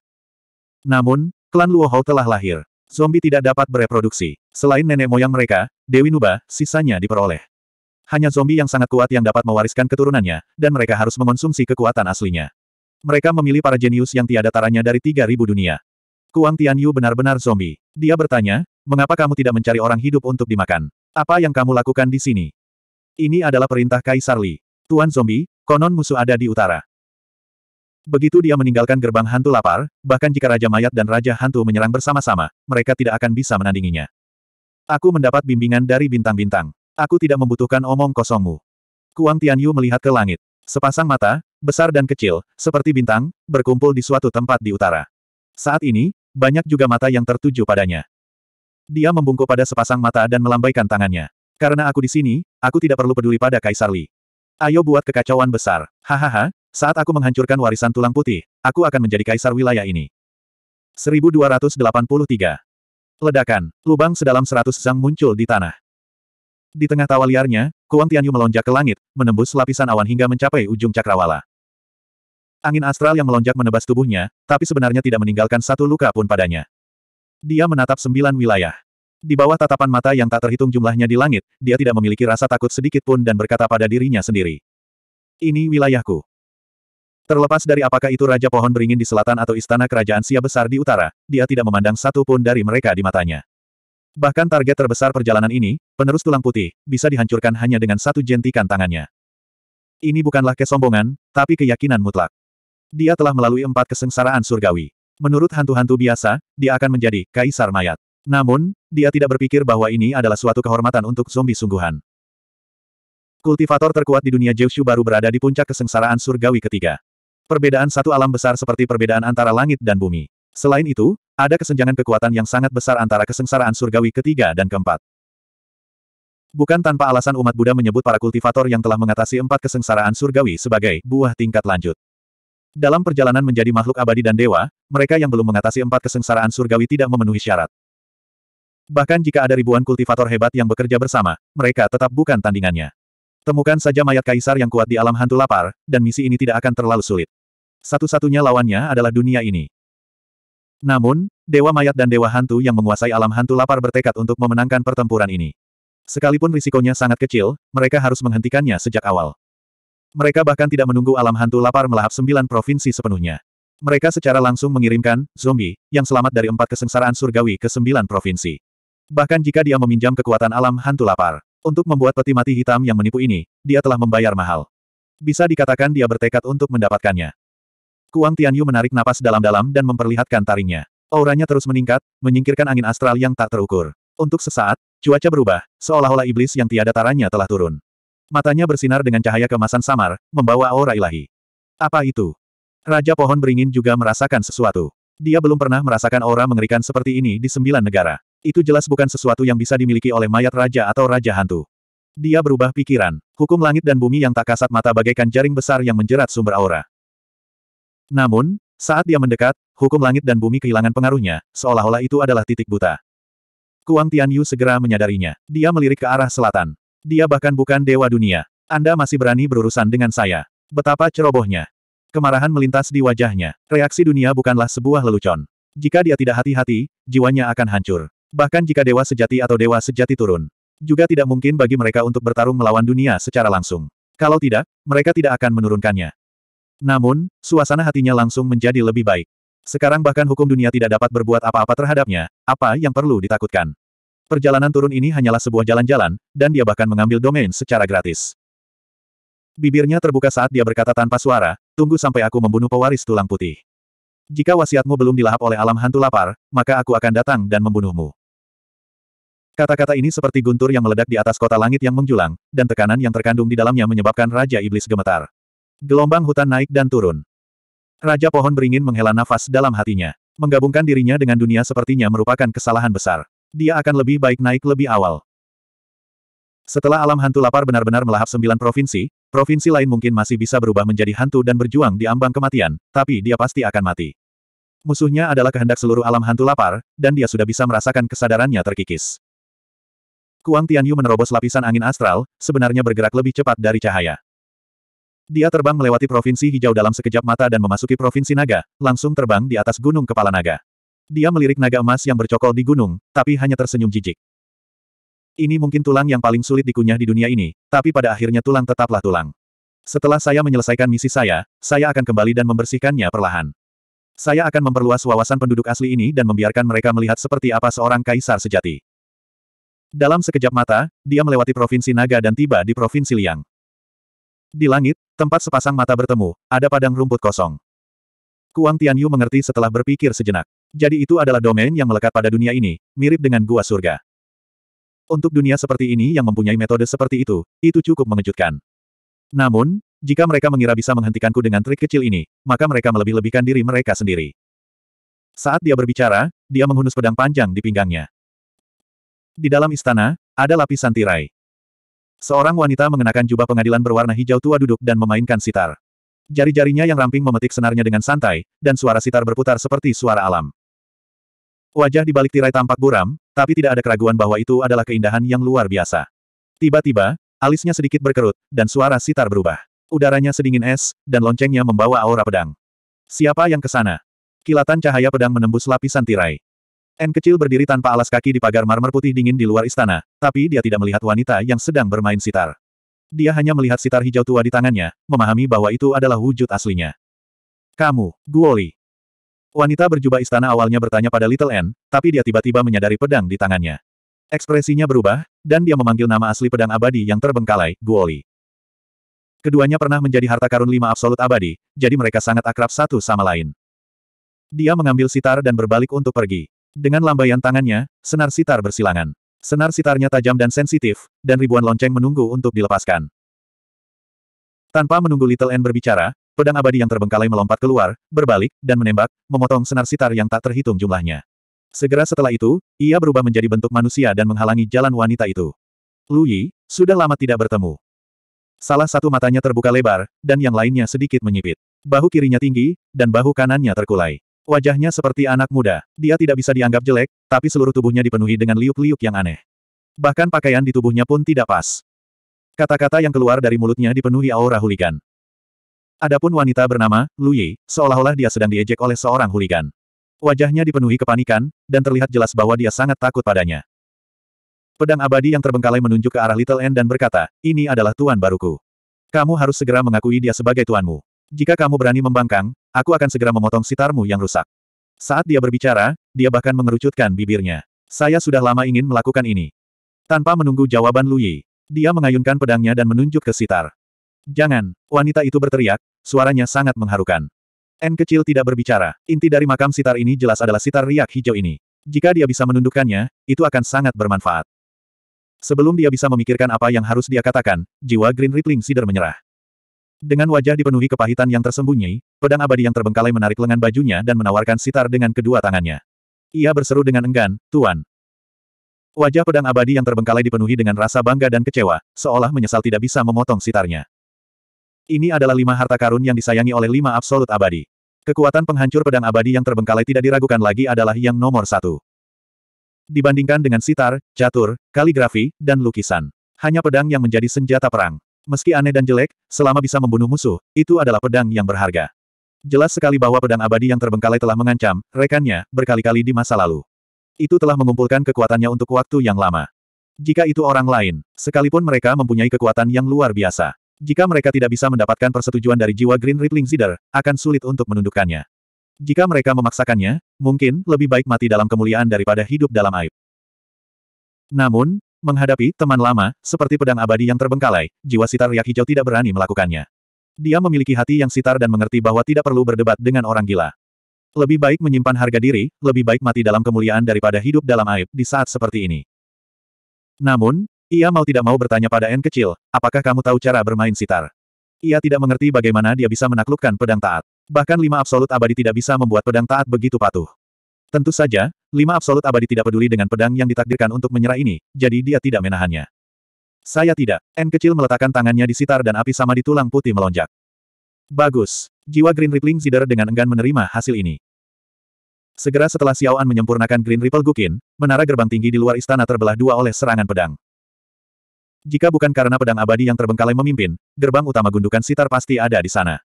Namun, klan Luo Hou telah lahir. Zombie tidak dapat bereproduksi. Selain nenek moyang mereka, Dewi Nuba, sisanya diperoleh. Hanya zombie yang sangat kuat yang dapat mewariskan keturunannya, dan mereka harus mengonsumsi kekuatan aslinya. Mereka memilih para jenius yang tiada taranya dari 3.000 dunia. Kuang Tianyu benar-benar zombie. Dia bertanya, mengapa kamu tidak mencari orang hidup untuk dimakan? Apa yang kamu lakukan di sini? Ini adalah perintah Kaisar Li. Tuan Zombie, Konon musuh ada di utara. Begitu dia meninggalkan gerbang hantu lapar, bahkan jika Raja Mayat dan Raja Hantu menyerang bersama-sama, mereka tidak akan bisa menandinginya. Aku mendapat bimbingan dari bintang-bintang. Aku tidak membutuhkan omong kosongmu. Kuang Tianyu melihat ke langit. Sepasang mata, besar dan kecil, seperti bintang, berkumpul di suatu tempat di utara. Saat ini, banyak juga mata yang tertuju padanya. Dia membungkuk pada sepasang mata dan melambaikan tangannya. Karena aku di sini, aku tidak perlu peduli pada Kaisar Li. Ayo buat kekacauan besar. Hahaha, saat aku menghancurkan warisan tulang putih, aku akan menjadi kaisar wilayah ini. 1283. Ledakan, lubang sedalam seratus zang muncul di tanah. Di tengah tawa liarnya, Kuang Tianyu melonjak ke langit, menembus lapisan awan hingga mencapai ujung cakrawala. Angin astral yang melonjak menebas tubuhnya, tapi sebenarnya tidak meninggalkan satu luka pun padanya. Dia menatap sembilan wilayah. Di bawah tatapan mata yang tak terhitung jumlahnya di langit, dia tidak memiliki rasa takut sedikit pun dan berkata pada dirinya sendiri. Ini wilayahku. Terlepas dari apakah itu Raja Pohon Beringin di selatan atau Istana Kerajaan Sia Besar di utara, dia tidak memandang satu pun dari mereka di matanya. Bahkan target terbesar perjalanan ini, penerus tulang putih, bisa dihancurkan hanya dengan satu jentikan tangannya. Ini bukanlah kesombongan, tapi keyakinan mutlak. Dia telah melalui empat kesengsaraan surgawi. Menurut hantu-hantu biasa, dia akan menjadi Kaisar Mayat. Namun, dia tidak berpikir bahwa ini adalah suatu kehormatan untuk zombie sungguhan. Kultivator terkuat di dunia Jiushu baru berada di puncak kesengsaraan surgawi ketiga. Perbedaan satu alam besar seperti perbedaan antara langit dan bumi. Selain itu, ada kesenjangan kekuatan yang sangat besar antara kesengsaraan surgawi ketiga dan keempat. Bukan tanpa alasan umat Buddha menyebut para kultivator yang telah mengatasi empat kesengsaraan surgawi sebagai buah tingkat lanjut. Dalam perjalanan menjadi makhluk abadi dan dewa, mereka yang belum mengatasi empat kesengsaraan surgawi tidak memenuhi syarat. Bahkan jika ada ribuan kultivator hebat yang bekerja bersama, mereka tetap bukan tandingannya. Temukan saja mayat kaisar yang kuat di alam hantu lapar, dan misi ini tidak akan terlalu sulit. Satu-satunya lawannya adalah dunia ini. Namun, Dewa Mayat dan Dewa Hantu yang menguasai alam hantu lapar bertekad untuk memenangkan pertempuran ini. Sekalipun risikonya sangat kecil, mereka harus menghentikannya sejak awal. Mereka bahkan tidak menunggu alam hantu lapar melahap sembilan provinsi sepenuhnya. Mereka secara langsung mengirimkan, zombie, yang selamat dari empat kesengsaraan surgawi ke sembilan provinsi. Bahkan jika dia meminjam kekuatan alam hantu lapar. Untuk membuat peti mati hitam yang menipu ini, dia telah membayar mahal. Bisa dikatakan dia bertekad untuk mendapatkannya. Kuang Tianyu menarik napas dalam-dalam dan memperlihatkan taringnya. Auranya terus meningkat, menyingkirkan angin astral yang tak terukur. Untuk sesaat, cuaca berubah, seolah-olah iblis yang tiada taranya telah turun. Matanya bersinar dengan cahaya kemasan samar, membawa aura ilahi. Apa itu? Raja pohon beringin juga merasakan sesuatu. Dia belum pernah merasakan aura mengerikan seperti ini di sembilan negara. Itu jelas bukan sesuatu yang bisa dimiliki oleh mayat raja atau raja hantu. Dia berubah pikiran. Hukum langit dan bumi yang tak kasat mata bagaikan jaring besar yang menjerat sumber aura. Namun, saat dia mendekat, hukum langit dan bumi kehilangan pengaruhnya, seolah-olah itu adalah titik buta. Kuang Tianyu segera menyadarinya. Dia melirik ke arah selatan. Dia bahkan bukan dewa dunia. Anda masih berani berurusan dengan saya. Betapa cerobohnya. Kemarahan melintas di wajahnya. Reaksi dunia bukanlah sebuah lelucon. Jika dia tidak hati-hati, jiwanya akan hancur. Bahkan jika dewa sejati atau dewa sejati turun, juga tidak mungkin bagi mereka untuk bertarung melawan dunia secara langsung. Kalau tidak, mereka tidak akan menurunkannya. Namun, suasana hatinya langsung menjadi lebih baik. Sekarang bahkan hukum dunia tidak dapat berbuat apa-apa terhadapnya, apa yang perlu ditakutkan. Perjalanan turun ini hanyalah sebuah jalan-jalan, dan dia bahkan mengambil domain secara gratis. Bibirnya terbuka saat dia berkata tanpa suara, tunggu sampai aku membunuh pewaris tulang putih. Jika wasiatmu belum dilahap oleh alam hantu lapar, maka aku akan datang dan membunuhmu. Kata-kata ini seperti guntur yang meledak di atas kota langit yang menjulang, dan tekanan yang terkandung di dalamnya menyebabkan Raja Iblis gemetar. Gelombang hutan naik dan turun. Raja pohon beringin menghela nafas dalam hatinya. Menggabungkan dirinya dengan dunia sepertinya merupakan kesalahan besar. Dia akan lebih baik naik lebih awal. Setelah alam hantu lapar benar-benar melahap sembilan provinsi, provinsi lain mungkin masih bisa berubah menjadi hantu dan berjuang di ambang kematian, tapi dia pasti akan mati. Musuhnya adalah kehendak seluruh alam hantu lapar, dan dia sudah bisa merasakan kesadarannya terkikis. Kuang Tianyu menerobos lapisan angin astral, sebenarnya bergerak lebih cepat dari cahaya. Dia terbang melewati provinsi hijau dalam sekejap mata dan memasuki provinsi naga, langsung terbang di atas gunung kepala naga. Dia melirik naga emas yang bercokol di gunung, tapi hanya tersenyum jijik. Ini mungkin tulang yang paling sulit dikunyah di dunia ini, tapi pada akhirnya tulang tetaplah tulang. Setelah saya menyelesaikan misi saya, saya akan kembali dan membersihkannya perlahan. Saya akan memperluas wawasan penduduk asli ini dan membiarkan mereka melihat seperti apa seorang kaisar sejati. Dalam sekejap mata, dia melewati provinsi naga dan tiba di provinsi Liang. Di langit, tempat sepasang mata bertemu, ada padang rumput kosong. Kuang Tianyu mengerti setelah berpikir sejenak. Jadi itu adalah domain yang melekat pada dunia ini, mirip dengan gua surga. Untuk dunia seperti ini yang mempunyai metode seperti itu, itu cukup mengejutkan. Namun, jika mereka mengira bisa menghentikanku dengan trik kecil ini, maka mereka melebih-lebihkan diri mereka sendiri. Saat dia berbicara, dia menghunus pedang panjang di pinggangnya. Di dalam istana, ada lapisan tirai. Seorang wanita mengenakan jubah pengadilan berwarna hijau tua duduk dan memainkan sitar. Jari-jarinya yang ramping memetik senarnya dengan santai, dan suara sitar berputar seperti suara alam. Wajah di balik tirai tampak buram, tapi tidak ada keraguan bahwa itu adalah keindahan yang luar biasa. Tiba-tiba, alisnya sedikit berkerut, dan suara sitar berubah. Udaranya sedingin es, dan loncengnya membawa aura pedang. Siapa yang ke sana? Kilatan cahaya pedang menembus lapisan tirai. N kecil berdiri tanpa alas kaki di pagar marmer putih dingin di luar istana, tapi dia tidak melihat wanita yang sedang bermain sitar. Dia hanya melihat sitar hijau tua di tangannya, memahami bahwa itu adalah wujud aslinya. Kamu, Guoli. Wanita berjubah istana awalnya bertanya pada Little N, tapi dia tiba-tiba menyadari pedang di tangannya. Ekspresinya berubah, dan dia memanggil nama asli pedang abadi yang terbengkalai, Guoli. Keduanya pernah menjadi harta karun lima absolut abadi, jadi mereka sangat akrab satu sama lain. Dia mengambil sitar dan berbalik untuk pergi. Dengan lambaian tangannya, senar sitar bersilangan. Senar sitarnya tajam dan sensitif, dan ribuan lonceng menunggu untuk dilepaskan. Tanpa menunggu Little N berbicara, pedang abadi yang terbengkalai melompat keluar, berbalik, dan menembak, memotong senar sitar yang tak terhitung jumlahnya. Segera setelah itu, ia berubah menjadi bentuk manusia dan menghalangi jalan wanita itu. Lui, sudah lama tidak bertemu. Salah satu matanya terbuka lebar, dan yang lainnya sedikit menyipit. Bahu kirinya tinggi, dan bahu kanannya terkulai. Wajahnya seperti anak muda. Dia tidak bisa dianggap jelek, tapi seluruh tubuhnya dipenuhi dengan liuk-liuk yang aneh. Bahkan pakaian di tubuhnya pun tidak pas. Kata-kata yang keluar dari mulutnya dipenuhi aura huligan. Adapun wanita bernama, Yi, seolah-olah dia sedang diejek oleh seorang huligan. Wajahnya dipenuhi kepanikan, dan terlihat jelas bahwa dia sangat takut padanya. Pedang abadi yang terbengkalai menunjuk ke arah Little End dan berkata, ini adalah tuan baruku. Kamu harus segera mengakui dia sebagai tuanmu. Jika kamu berani membangkang, aku akan segera memotong sitarmu yang rusak. Saat dia berbicara, dia bahkan mengerucutkan bibirnya. Saya sudah lama ingin melakukan ini. Tanpa menunggu jawaban Luyi, dia mengayunkan pedangnya dan menunjuk ke sitar. Jangan, wanita itu berteriak, suaranya sangat mengharukan. N kecil tidak berbicara. Inti dari makam sitar ini jelas adalah sitar riak hijau ini. Jika dia bisa menundukkannya, itu akan sangat bermanfaat. Sebelum dia bisa memikirkan apa yang harus dia katakan, jiwa Green Rippling Sider menyerah. Dengan wajah dipenuhi kepahitan yang tersembunyi, pedang abadi yang terbengkalai menarik lengan bajunya dan menawarkan sitar dengan kedua tangannya. Ia berseru dengan enggan, Tuan. Wajah pedang abadi yang terbengkalai dipenuhi dengan rasa bangga dan kecewa, seolah menyesal tidak bisa memotong sitarnya. Ini adalah lima harta karun yang disayangi oleh lima absolut abadi. Kekuatan penghancur pedang abadi yang terbengkalai tidak diragukan lagi adalah yang nomor satu. Dibandingkan dengan sitar, catur, kaligrafi, dan lukisan. Hanya pedang yang menjadi senjata perang. Meski aneh dan jelek, selama bisa membunuh musuh, itu adalah pedang yang berharga. Jelas sekali bahwa pedang abadi yang terbengkalai telah mengancam rekannya berkali-kali di masa lalu. Itu telah mengumpulkan kekuatannya untuk waktu yang lama. Jika itu orang lain, sekalipun mereka mempunyai kekuatan yang luar biasa. Jika mereka tidak bisa mendapatkan persetujuan dari jiwa Green Rippling Zither, akan sulit untuk menundukkannya. Jika mereka memaksakannya, mungkin lebih baik mati dalam kemuliaan daripada hidup dalam aib. Namun, Menghadapi teman lama, seperti pedang abadi yang terbengkalai, jiwa sitar riak hijau tidak berani melakukannya. Dia memiliki hati yang sitar dan mengerti bahwa tidak perlu berdebat dengan orang gila. Lebih baik menyimpan harga diri, lebih baik mati dalam kemuliaan daripada hidup dalam aib di saat seperti ini. Namun, ia mau tidak mau bertanya pada N kecil, apakah kamu tahu cara bermain sitar? Ia tidak mengerti bagaimana dia bisa menaklukkan pedang taat. Bahkan lima absolut abadi tidak bisa membuat pedang taat begitu patuh. Tentu saja, Lima absolut abadi tidak peduli dengan pedang yang ditakdirkan untuk menyerah ini, jadi dia tidak menahannya. Saya tidak. N kecil meletakkan tangannya di sitar dan api sama di tulang putih melonjak. Bagus. Jiwa Green Rippling Zider dengan enggan menerima hasil ini. Segera setelah Xiaoan menyempurnakan Green Ripple Gukin, menara gerbang tinggi di luar istana terbelah dua oleh serangan pedang. Jika bukan karena pedang abadi yang terbengkalai memimpin, gerbang utama gundukan sitar pasti ada di sana.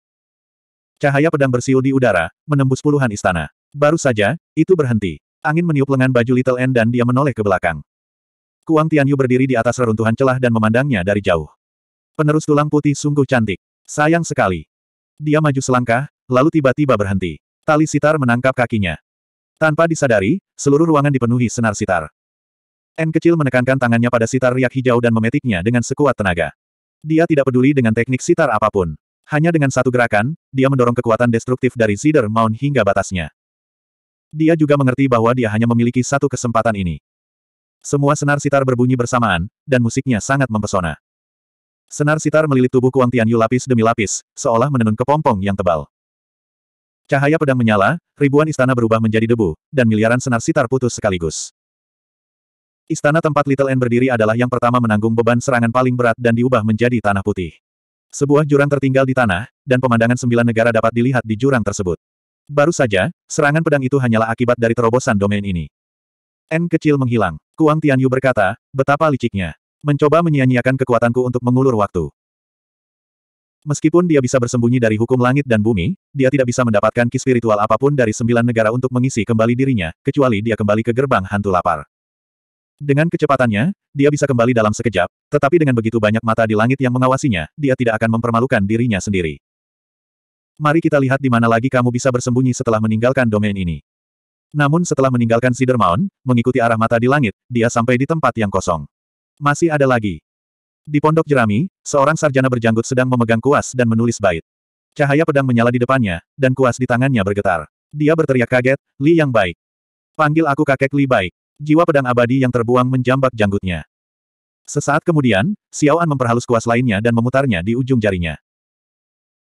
Cahaya pedang bersiul di udara, menembus puluhan istana. Baru saja, itu berhenti. Angin meniup lengan baju Little N dan dia menoleh ke belakang. Kuang Tianyu berdiri di atas reruntuhan celah dan memandangnya dari jauh. Penerus tulang putih sungguh cantik. Sayang sekali. Dia maju selangkah, lalu tiba-tiba berhenti. Tali sitar menangkap kakinya. Tanpa disadari, seluruh ruangan dipenuhi senar sitar. N kecil menekankan tangannya pada sitar riak hijau dan memetiknya dengan sekuat tenaga. Dia tidak peduli dengan teknik sitar apapun. Hanya dengan satu gerakan, dia mendorong kekuatan destruktif dari Cedar Mount hingga batasnya. Dia juga mengerti bahwa dia hanya memiliki satu kesempatan ini. Semua senar sitar berbunyi bersamaan, dan musiknya sangat mempesona. Senar sitar melilit tubuh Kuang Tianyu lapis demi lapis, seolah menenun kepompong yang tebal. Cahaya pedang menyala, ribuan istana berubah menjadi debu, dan miliaran senar sitar putus sekaligus. Istana tempat Little N berdiri adalah yang pertama menanggung beban serangan paling berat dan diubah menjadi tanah putih. Sebuah jurang tertinggal di tanah, dan pemandangan sembilan negara dapat dilihat di jurang tersebut. Baru saja, serangan pedang itu hanyalah akibat dari terobosan domain ini. N kecil menghilang. Kuang Tianyu berkata, betapa liciknya. Mencoba menyia-nyiakan kekuatanku untuk mengulur waktu. Meskipun dia bisa bersembunyi dari hukum langit dan bumi, dia tidak bisa mendapatkan ki spiritual apapun dari sembilan negara untuk mengisi kembali dirinya, kecuali dia kembali ke gerbang hantu lapar. Dengan kecepatannya, dia bisa kembali dalam sekejap, tetapi dengan begitu banyak mata di langit yang mengawasinya, dia tidak akan mempermalukan dirinya sendiri mari kita lihat di mana lagi kamu bisa bersembunyi setelah meninggalkan domain ini. Namun setelah meninggalkan Cedar mengikuti arah mata di langit, dia sampai di tempat yang kosong. Masih ada lagi. Di pondok jerami, seorang sarjana berjanggut sedang memegang kuas dan menulis bait. Cahaya pedang menyala di depannya, dan kuas di tangannya bergetar. Dia berteriak kaget, Li yang baik. Panggil aku kakek Li baik. Jiwa pedang abadi yang terbuang menjambak janggutnya. Sesaat kemudian, Xiaoan memperhalus kuas lainnya dan memutarnya di ujung jarinya.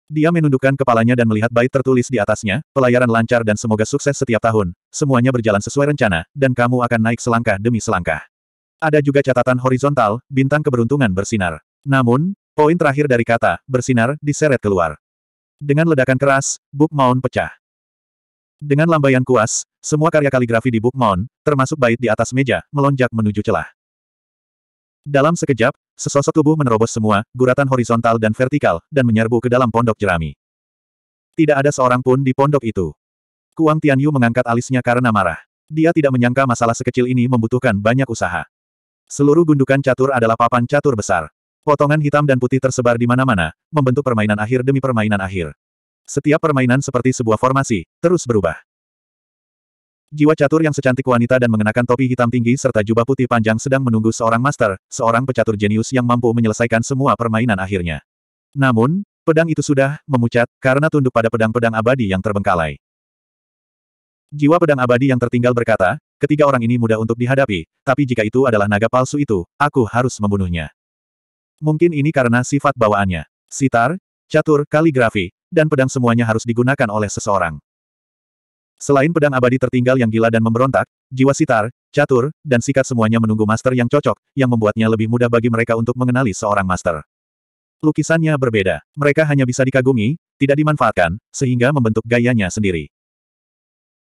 Dia menundukkan kepalanya dan melihat bait tertulis di atasnya, pelayaran lancar dan semoga sukses setiap tahun, semuanya berjalan sesuai rencana, dan kamu akan naik selangkah demi selangkah. Ada juga catatan horizontal, bintang keberuntungan bersinar. Namun, poin terakhir dari kata, bersinar, diseret keluar. Dengan ledakan keras, Book Mount pecah. Dengan lambaian kuas, semua karya kaligrafi di Book Mount, termasuk bait di atas meja, melonjak menuju celah. Dalam sekejap, sesosok tubuh menerobos semua, guratan horizontal dan vertikal, dan menyerbu ke dalam pondok jerami. Tidak ada seorang pun di pondok itu. Kuang Tianyu mengangkat alisnya karena marah. Dia tidak menyangka masalah sekecil ini membutuhkan banyak usaha. Seluruh gundukan catur adalah papan catur besar. Potongan hitam dan putih tersebar di mana-mana, membentuk permainan akhir demi permainan akhir. Setiap permainan seperti sebuah formasi, terus berubah. Jiwa catur yang secantik wanita dan mengenakan topi hitam tinggi serta jubah putih panjang sedang menunggu seorang master, seorang pecatur jenius yang mampu menyelesaikan semua permainan akhirnya. Namun, pedang itu sudah memucat karena tunduk pada pedang-pedang abadi yang terbengkalai. Jiwa pedang abadi yang tertinggal berkata, ketiga orang ini mudah untuk dihadapi, tapi jika itu adalah naga palsu itu, aku harus membunuhnya. Mungkin ini karena sifat bawaannya. Sitar, catur, kaligrafi, dan pedang semuanya harus digunakan oleh seseorang. Selain pedang abadi tertinggal yang gila dan memberontak, jiwa sitar, catur, dan sikat semuanya menunggu master yang cocok, yang membuatnya lebih mudah bagi mereka untuk mengenali seorang master. Lukisannya berbeda. Mereka hanya bisa dikagumi, tidak dimanfaatkan, sehingga membentuk gayanya sendiri.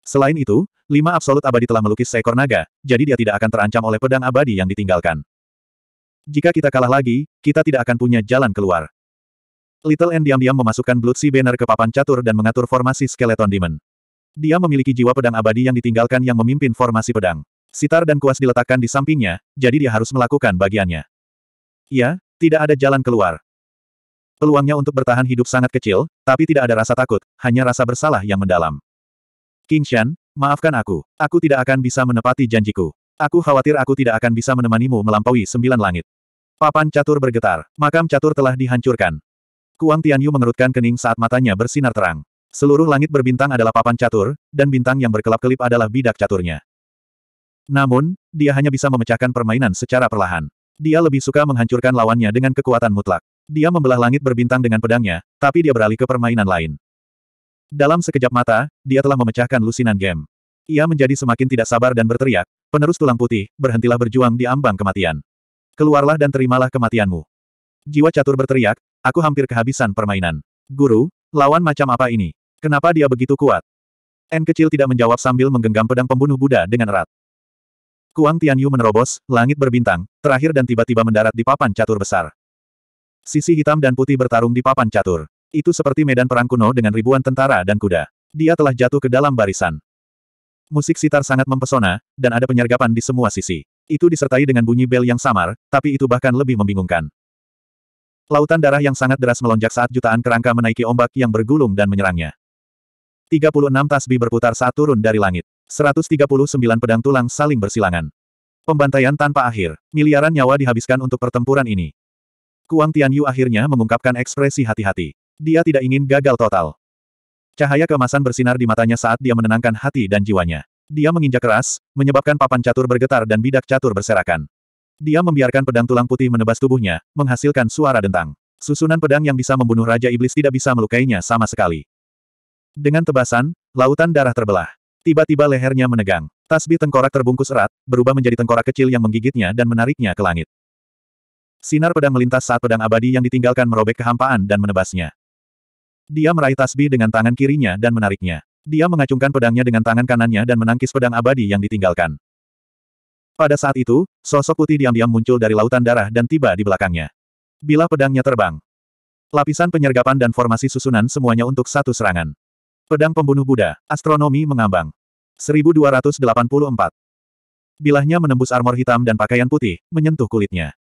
Selain itu, lima absolut abadi telah melukis seekor naga, jadi dia tidak akan terancam oleh pedang abadi yang ditinggalkan. Jika kita kalah lagi, kita tidak akan punya jalan keluar. Little N diam-diam memasukkan Blood Sea Banner ke papan catur dan mengatur formasi skeleton demon. Dia memiliki jiwa pedang abadi yang ditinggalkan yang memimpin formasi pedang. Sitar dan kuas diletakkan di sampingnya, jadi dia harus melakukan bagiannya. Ya, tidak ada jalan keluar. Peluangnya untuk bertahan hidup sangat kecil, tapi tidak ada rasa takut, hanya rasa bersalah yang mendalam. King Shan, maafkan aku. Aku tidak akan bisa menepati janjiku. Aku khawatir aku tidak akan bisa menemanimu melampaui sembilan langit. Papan catur bergetar. Makam catur telah dihancurkan. Kuang Tianyu mengerutkan kening saat matanya bersinar terang. Seluruh langit berbintang adalah papan catur, dan bintang yang berkelap-kelip adalah bidak caturnya. Namun, dia hanya bisa memecahkan permainan secara perlahan. Dia lebih suka menghancurkan lawannya dengan kekuatan mutlak. Dia membelah langit berbintang dengan pedangnya, tapi dia beralih ke permainan lain. Dalam sekejap mata, dia telah memecahkan lusinan game. Ia menjadi semakin tidak sabar dan berteriak, penerus tulang putih, berhentilah berjuang di ambang kematian. Keluarlah dan terimalah kematianmu. Jiwa catur berteriak, aku hampir kehabisan permainan. Guru, lawan macam apa ini? Kenapa dia begitu kuat? N kecil tidak menjawab sambil menggenggam pedang pembunuh Buddha dengan erat. Kuang Tianyu menerobos, langit berbintang, terakhir dan tiba-tiba mendarat di papan catur besar. Sisi hitam dan putih bertarung di papan catur. Itu seperti medan perang kuno dengan ribuan tentara dan kuda. Dia telah jatuh ke dalam barisan. Musik sitar sangat mempesona, dan ada penyergapan di semua sisi. Itu disertai dengan bunyi bel yang samar, tapi itu bahkan lebih membingungkan. Lautan darah yang sangat deras melonjak saat jutaan kerangka menaiki ombak yang bergulung dan menyerangnya. 36 tasbih berputar saat turun dari langit. 139 pedang tulang saling bersilangan. Pembantaian tanpa akhir. Miliaran nyawa dihabiskan untuk pertempuran ini. Kuang Tianyu akhirnya mengungkapkan ekspresi hati-hati. Dia tidak ingin gagal total. Cahaya kemasan bersinar di matanya saat dia menenangkan hati dan jiwanya. Dia menginjak keras, menyebabkan papan catur bergetar dan bidak catur berserakan. Dia membiarkan pedang tulang putih menebas tubuhnya, menghasilkan suara dentang. Susunan pedang yang bisa membunuh Raja Iblis tidak bisa melukainya sama sekali. Dengan tebasan, lautan darah terbelah. Tiba-tiba lehernya menegang. Tasbih tengkorak terbungkus erat, berubah menjadi tengkorak kecil yang menggigitnya dan menariknya ke langit. Sinar pedang melintas saat pedang abadi yang ditinggalkan merobek kehampaan dan menebasnya. Dia meraih tasbih dengan tangan kirinya dan menariknya. Dia mengacungkan pedangnya dengan tangan kanannya dan menangkis pedang abadi yang ditinggalkan. Pada saat itu, sosok putih diam-diam muncul dari lautan darah dan tiba di belakangnya. Bila pedangnya terbang, lapisan penyergapan dan formasi susunan semuanya untuk satu serangan. Pedang Pembunuh Buddha, Astronomi Mengambang. 1284. Bilahnya menembus armor hitam dan pakaian putih, menyentuh kulitnya.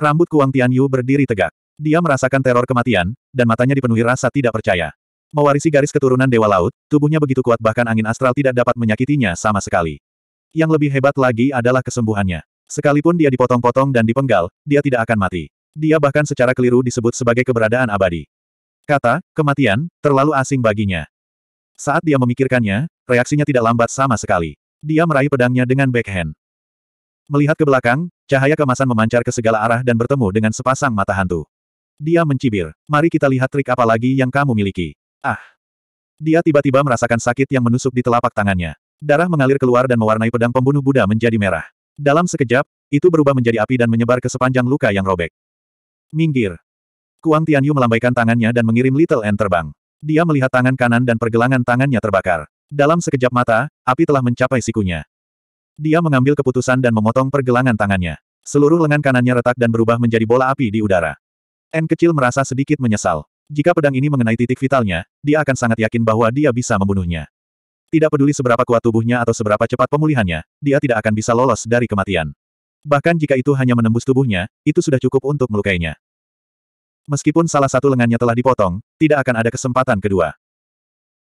Rambut Kuang Tianyu berdiri tegak. Dia merasakan teror kematian, dan matanya dipenuhi rasa tidak percaya. Mewarisi garis keturunan Dewa Laut, tubuhnya begitu kuat bahkan angin astral tidak dapat menyakitinya sama sekali. Yang lebih hebat lagi adalah kesembuhannya. Sekalipun dia dipotong-potong dan dipenggal, dia tidak akan mati. Dia bahkan secara keliru disebut sebagai keberadaan abadi. Kata, kematian, terlalu asing baginya. Saat dia memikirkannya, reaksinya tidak lambat sama sekali. Dia meraih pedangnya dengan backhand. Melihat ke belakang, cahaya kemasan memancar ke segala arah dan bertemu dengan sepasang mata hantu. Dia mencibir, mari kita lihat trik apa lagi yang kamu miliki. Ah! Dia tiba-tiba merasakan sakit yang menusuk di telapak tangannya. Darah mengalir keluar dan mewarnai pedang pembunuh Buddha menjadi merah. Dalam sekejap, itu berubah menjadi api dan menyebar ke sepanjang luka yang robek. Minggir. Kuang Tianyu melambaikan tangannya dan mengirim Little N terbang. Dia melihat tangan kanan dan pergelangan tangannya terbakar. Dalam sekejap mata, api telah mencapai sikunya. Dia mengambil keputusan dan memotong pergelangan tangannya. Seluruh lengan kanannya retak dan berubah menjadi bola api di udara. N kecil merasa sedikit menyesal. Jika pedang ini mengenai titik vitalnya, dia akan sangat yakin bahwa dia bisa membunuhnya. Tidak peduli seberapa kuat tubuhnya atau seberapa cepat pemulihannya, dia tidak akan bisa lolos dari kematian. Bahkan jika itu hanya menembus tubuhnya, itu sudah cukup untuk melukainya. Meskipun salah satu lengannya telah dipotong, tidak akan ada kesempatan kedua.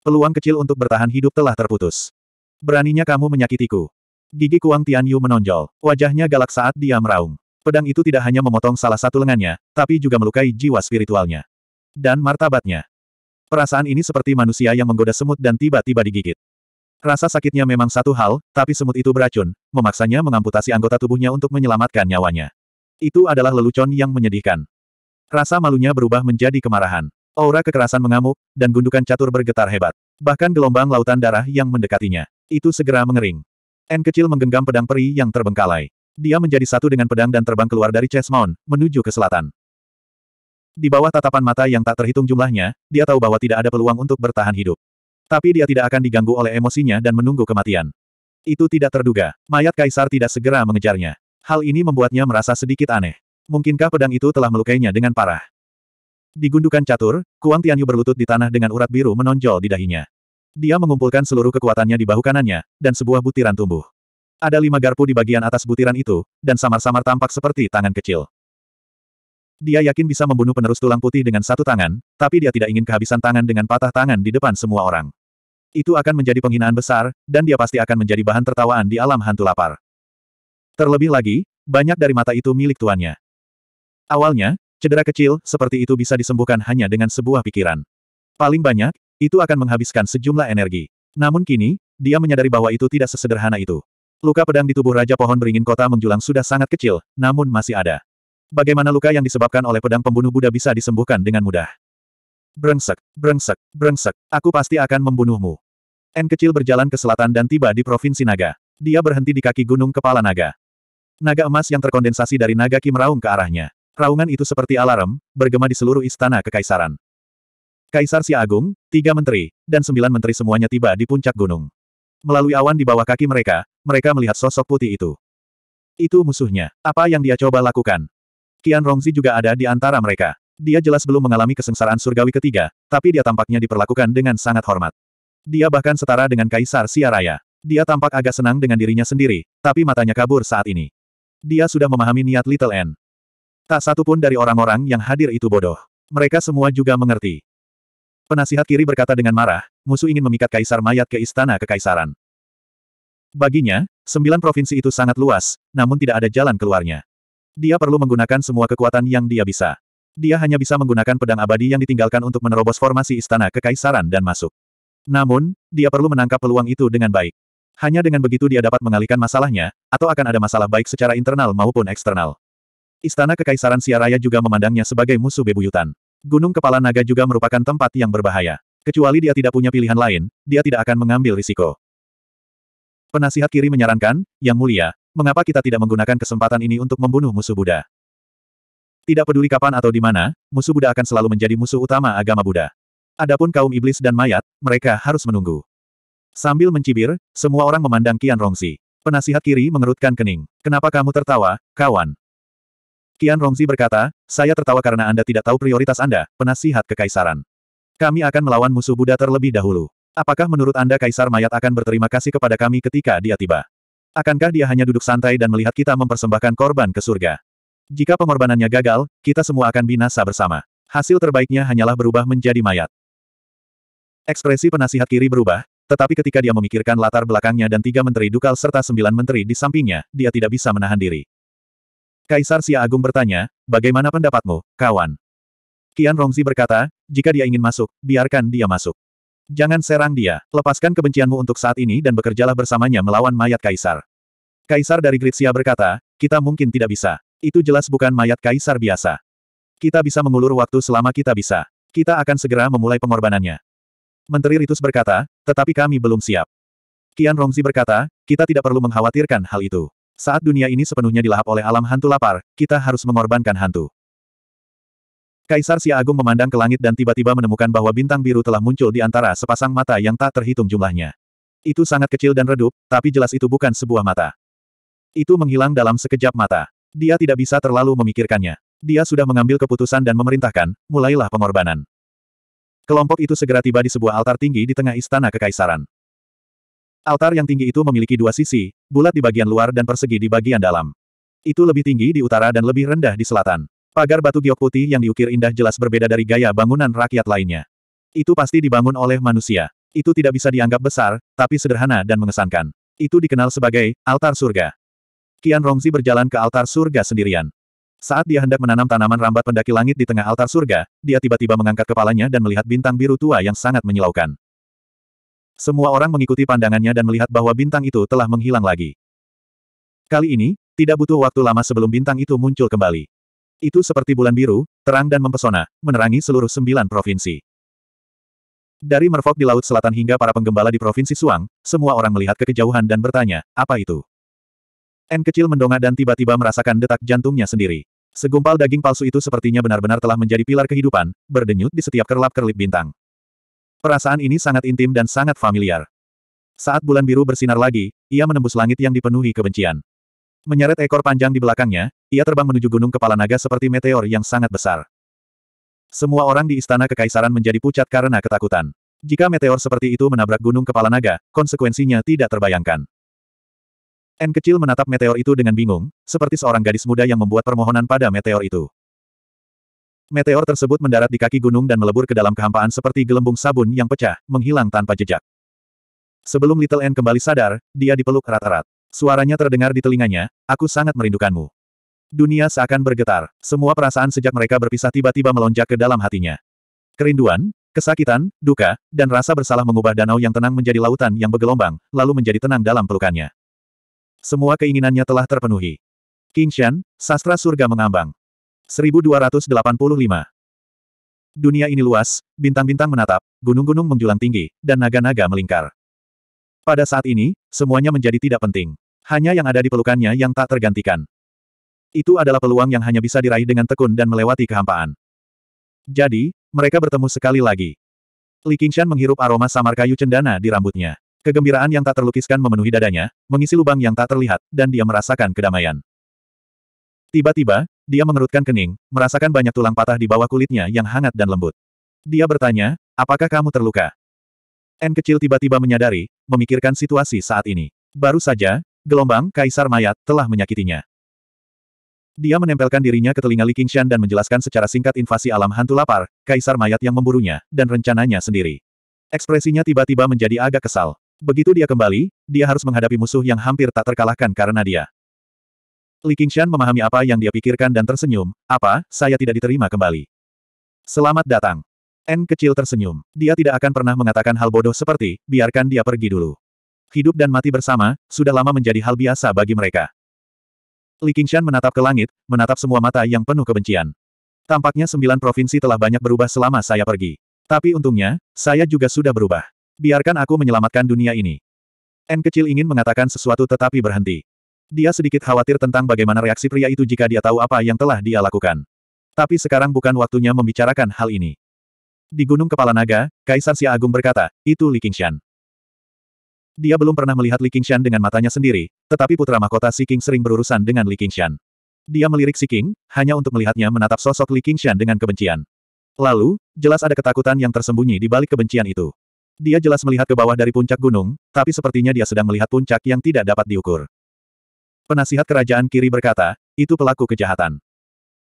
Peluang kecil untuk bertahan hidup telah terputus. Beraninya kamu menyakitiku. Gigi Kuang Tianyu menonjol, wajahnya galak saat dia meraung. Pedang itu tidak hanya memotong salah satu lengannya, tapi juga melukai jiwa spiritualnya. Dan martabatnya. Perasaan ini seperti manusia yang menggoda semut dan tiba-tiba digigit. Rasa sakitnya memang satu hal, tapi semut itu beracun, memaksanya mengamputasi anggota tubuhnya untuk menyelamatkan nyawanya. Itu adalah lelucon yang menyedihkan. Rasa malunya berubah menjadi kemarahan. Aura kekerasan mengamuk, dan gundukan catur bergetar hebat. Bahkan gelombang lautan darah yang mendekatinya. Itu segera mengering. N kecil menggenggam pedang peri yang terbengkalai. Dia menjadi satu dengan pedang dan terbang keluar dari Chessmount, menuju ke selatan. Di bawah tatapan mata yang tak terhitung jumlahnya, dia tahu bahwa tidak ada peluang untuk bertahan hidup. Tapi dia tidak akan diganggu oleh emosinya dan menunggu kematian. Itu tidak terduga. Mayat Kaisar tidak segera mengejarnya. Hal ini membuatnya merasa sedikit aneh. Mungkinkah pedang itu telah melukainya dengan parah? Di gundukan catur, Kuang Tianyu berlutut di tanah dengan urat biru menonjol di dahinya. Dia mengumpulkan seluruh kekuatannya di bahu kanannya, dan sebuah butiran tumbuh. Ada lima garpu di bagian atas butiran itu, dan samar-samar tampak seperti tangan kecil. Dia yakin bisa membunuh penerus tulang putih dengan satu tangan, tapi dia tidak ingin kehabisan tangan dengan patah tangan di depan semua orang. Itu akan menjadi penghinaan besar, dan dia pasti akan menjadi bahan tertawaan di alam hantu lapar. Terlebih lagi, banyak dari mata itu milik tuannya. Awalnya, cedera kecil seperti itu bisa disembuhkan hanya dengan sebuah pikiran. Paling banyak, itu akan menghabiskan sejumlah energi. Namun kini, dia menyadari bahwa itu tidak sesederhana itu. Luka pedang di tubuh Raja Pohon Beringin Kota menjulang sudah sangat kecil, namun masih ada. Bagaimana luka yang disebabkan oleh pedang pembunuh Buddha bisa disembuhkan dengan mudah? Brengsek, brengsek, brengsek, aku pasti akan membunuhmu. N kecil berjalan ke selatan dan tiba di Provinsi Naga. Dia berhenti di kaki gunung kepala naga. Naga emas yang terkondensasi dari naga Ki meraung ke arahnya. Raungan itu seperti alarm, bergema di seluruh istana kekaisaran. Kaisar Si Agung, tiga menteri, dan sembilan menteri semuanya tiba di puncak gunung. Melalui awan di bawah kaki mereka, mereka melihat sosok putih itu. Itu musuhnya. Apa yang dia coba lakukan? Qian Rongzi juga ada di antara mereka. Dia jelas belum mengalami kesengsaraan surgawi ketiga, tapi dia tampaknya diperlakukan dengan sangat hormat. Dia bahkan setara dengan Kaisar Siaraya. Dia tampak agak senang dengan dirinya sendiri, tapi matanya kabur saat ini. Dia sudah memahami niat Little N. Tak satu pun dari orang-orang yang hadir itu bodoh. Mereka semua juga mengerti. Penasihat kiri berkata dengan marah, musuh ingin memikat kaisar mayat ke istana kekaisaran. Baginya, sembilan provinsi itu sangat luas, namun tidak ada jalan keluarnya. Dia perlu menggunakan semua kekuatan yang dia bisa. Dia hanya bisa menggunakan pedang abadi yang ditinggalkan untuk menerobos formasi istana kekaisaran dan masuk. Namun, dia perlu menangkap peluang itu dengan baik. Hanya dengan begitu dia dapat mengalihkan masalahnya, atau akan ada masalah baik secara internal maupun eksternal. Istana Kekaisaran Siaraya juga memandangnya sebagai musuh bebuyutan. Gunung Kepala Naga juga merupakan tempat yang berbahaya. Kecuali dia tidak punya pilihan lain, dia tidak akan mengambil risiko. Penasihat kiri menyarankan, Yang Mulia, mengapa kita tidak menggunakan kesempatan ini untuk membunuh musuh Buddha? Tidak peduli kapan atau di mana, musuh Buddha akan selalu menjadi musuh utama agama Buddha. Adapun kaum iblis dan mayat, mereka harus menunggu. Sambil mencibir, semua orang memandang Kian Rongsi. Penasihat kiri mengerutkan kening. Kenapa kamu tertawa, kawan? Qian Rongzi berkata, saya tertawa karena Anda tidak tahu prioritas Anda, penasihat kekaisaran. Kami akan melawan musuh Buddha terlebih dahulu. Apakah menurut Anda Kaisar Mayat akan berterima kasih kepada kami ketika dia tiba? Akankah dia hanya duduk santai dan melihat kita mempersembahkan korban ke surga? Jika pengorbanannya gagal, kita semua akan binasa bersama. Hasil terbaiknya hanyalah berubah menjadi mayat. Ekspresi penasihat kiri berubah, tetapi ketika dia memikirkan latar belakangnya dan tiga menteri dukal serta sembilan menteri di sampingnya, dia tidak bisa menahan diri. Kaisar Sia Agung bertanya, bagaimana pendapatmu, kawan? Qian Rongzi berkata, jika dia ingin masuk, biarkan dia masuk. Jangan serang dia, lepaskan kebencianmu untuk saat ini dan bekerjalah bersamanya melawan mayat Kaisar. Kaisar dari Gritsia berkata, kita mungkin tidak bisa. Itu jelas bukan mayat Kaisar biasa. Kita bisa mengulur waktu selama kita bisa. Kita akan segera memulai pengorbanannya. Menteri Ritus berkata, tetapi kami belum siap. Qian Rongzi berkata, kita tidak perlu mengkhawatirkan hal itu. Saat dunia ini sepenuhnya dilahap oleh alam hantu lapar, kita harus mengorbankan hantu. Kaisar Si Agung memandang ke langit dan tiba-tiba menemukan bahwa bintang biru telah muncul di antara sepasang mata yang tak terhitung jumlahnya. Itu sangat kecil dan redup, tapi jelas itu bukan sebuah mata. Itu menghilang dalam sekejap mata. Dia tidak bisa terlalu memikirkannya. Dia sudah mengambil keputusan dan memerintahkan, mulailah pengorbanan. Kelompok itu segera tiba di sebuah altar tinggi di tengah istana kekaisaran. Altar yang tinggi itu memiliki dua sisi, bulat di bagian luar dan persegi di bagian dalam. Itu lebih tinggi di utara dan lebih rendah di selatan. Pagar batu giok putih yang diukir indah jelas berbeda dari gaya bangunan rakyat lainnya. Itu pasti dibangun oleh manusia. Itu tidak bisa dianggap besar, tapi sederhana dan mengesankan. Itu dikenal sebagai altar surga. Kian Rongzi berjalan ke altar surga sendirian. Saat dia hendak menanam tanaman rambat pendaki langit di tengah altar surga, dia tiba-tiba mengangkat kepalanya dan melihat bintang biru tua yang sangat menyilaukan. Semua orang mengikuti pandangannya dan melihat bahwa bintang itu telah menghilang lagi. Kali ini, tidak butuh waktu lama sebelum bintang itu muncul kembali. Itu seperti bulan biru, terang dan mempesona, menerangi seluruh sembilan provinsi. Dari Merfok di Laut Selatan hingga para penggembala di Provinsi Suang, semua orang melihat ke kejauhan dan bertanya, apa itu? N kecil mendongak dan tiba-tiba merasakan detak jantungnya sendiri. Segumpal daging palsu itu sepertinya benar-benar telah menjadi pilar kehidupan, berdenyut di setiap kerlap-kerlip bintang. Perasaan ini sangat intim dan sangat familiar. Saat bulan biru bersinar lagi, ia menembus langit yang dipenuhi kebencian. Menyeret ekor panjang di belakangnya, ia terbang menuju gunung kepala naga seperti meteor yang sangat besar. Semua orang di istana kekaisaran menjadi pucat karena ketakutan. Jika meteor seperti itu menabrak gunung kepala naga, konsekuensinya tidak terbayangkan. N kecil menatap meteor itu dengan bingung, seperti seorang gadis muda yang membuat permohonan pada meteor itu. Meteor tersebut mendarat di kaki gunung dan melebur ke dalam kehampaan seperti gelembung sabun yang pecah, menghilang tanpa jejak. Sebelum Little N kembali sadar, dia dipeluk erat-erat. Suaranya terdengar di telinganya, aku sangat merindukanmu. Dunia seakan bergetar, semua perasaan sejak mereka berpisah tiba-tiba melonjak ke dalam hatinya. Kerinduan, kesakitan, duka, dan rasa bersalah mengubah danau yang tenang menjadi lautan yang bergelombang, lalu menjadi tenang dalam pelukannya. Semua keinginannya telah terpenuhi. King sastra surga mengambang. 1285. Dunia ini luas, bintang-bintang menatap, gunung-gunung menjulang tinggi, dan naga-naga melingkar. Pada saat ini, semuanya menjadi tidak penting. Hanya yang ada di pelukannya yang tak tergantikan. Itu adalah peluang yang hanya bisa diraih dengan tekun dan melewati kehampaan. Jadi, mereka bertemu sekali lagi. Li Qingshan menghirup aroma samar kayu cendana di rambutnya. Kegembiraan yang tak terlukiskan memenuhi dadanya, mengisi lubang yang tak terlihat, dan dia merasakan kedamaian. Tiba-tiba, dia mengerutkan kening, merasakan banyak tulang patah di bawah kulitnya yang hangat dan lembut. Dia bertanya, apakah kamu terluka? N kecil tiba-tiba menyadari, memikirkan situasi saat ini. Baru saja, gelombang kaisar mayat telah menyakitinya. Dia menempelkan dirinya ke telinga Li Qingshan dan menjelaskan secara singkat invasi alam hantu lapar, kaisar mayat yang memburunya, dan rencananya sendiri. Ekspresinya tiba-tiba menjadi agak kesal. Begitu dia kembali, dia harus menghadapi musuh yang hampir tak terkalahkan karena dia. Li Qingshan memahami apa yang dia pikirkan dan tersenyum, apa, saya tidak diterima kembali. Selamat datang. N kecil tersenyum. Dia tidak akan pernah mengatakan hal bodoh seperti, biarkan dia pergi dulu. Hidup dan mati bersama, sudah lama menjadi hal biasa bagi mereka. Li Qingshan menatap ke langit, menatap semua mata yang penuh kebencian. Tampaknya sembilan provinsi telah banyak berubah selama saya pergi. Tapi untungnya, saya juga sudah berubah. Biarkan aku menyelamatkan dunia ini. N kecil ingin mengatakan sesuatu tetapi berhenti. Dia sedikit khawatir tentang bagaimana reaksi pria itu jika dia tahu apa yang telah dia lakukan. Tapi sekarang bukan waktunya membicarakan hal ini. Di Gunung Kepala Naga, Kaisar Xia Agung berkata, itu Li Qingshan. Dia belum pernah melihat Li Qingshan dengan matanya sendiri, tetapi putra mahkota Si King sering berurusan dengan Li Qingshan. Dia melirik Si King, hanya untuk melihatnya menatap sosok Li Qingshan dengan kebencian. Lalu, jelas ada ketakutan yang tersembunyi di balik kebencian itu. Dia jelas melihat ke bawah dari puncak gunung, tapi sepertinya dia sedang melihat puncak yang tidak dapat diukur. Penasihat kerajaan kiri berkata, itu pelaku kejahatan.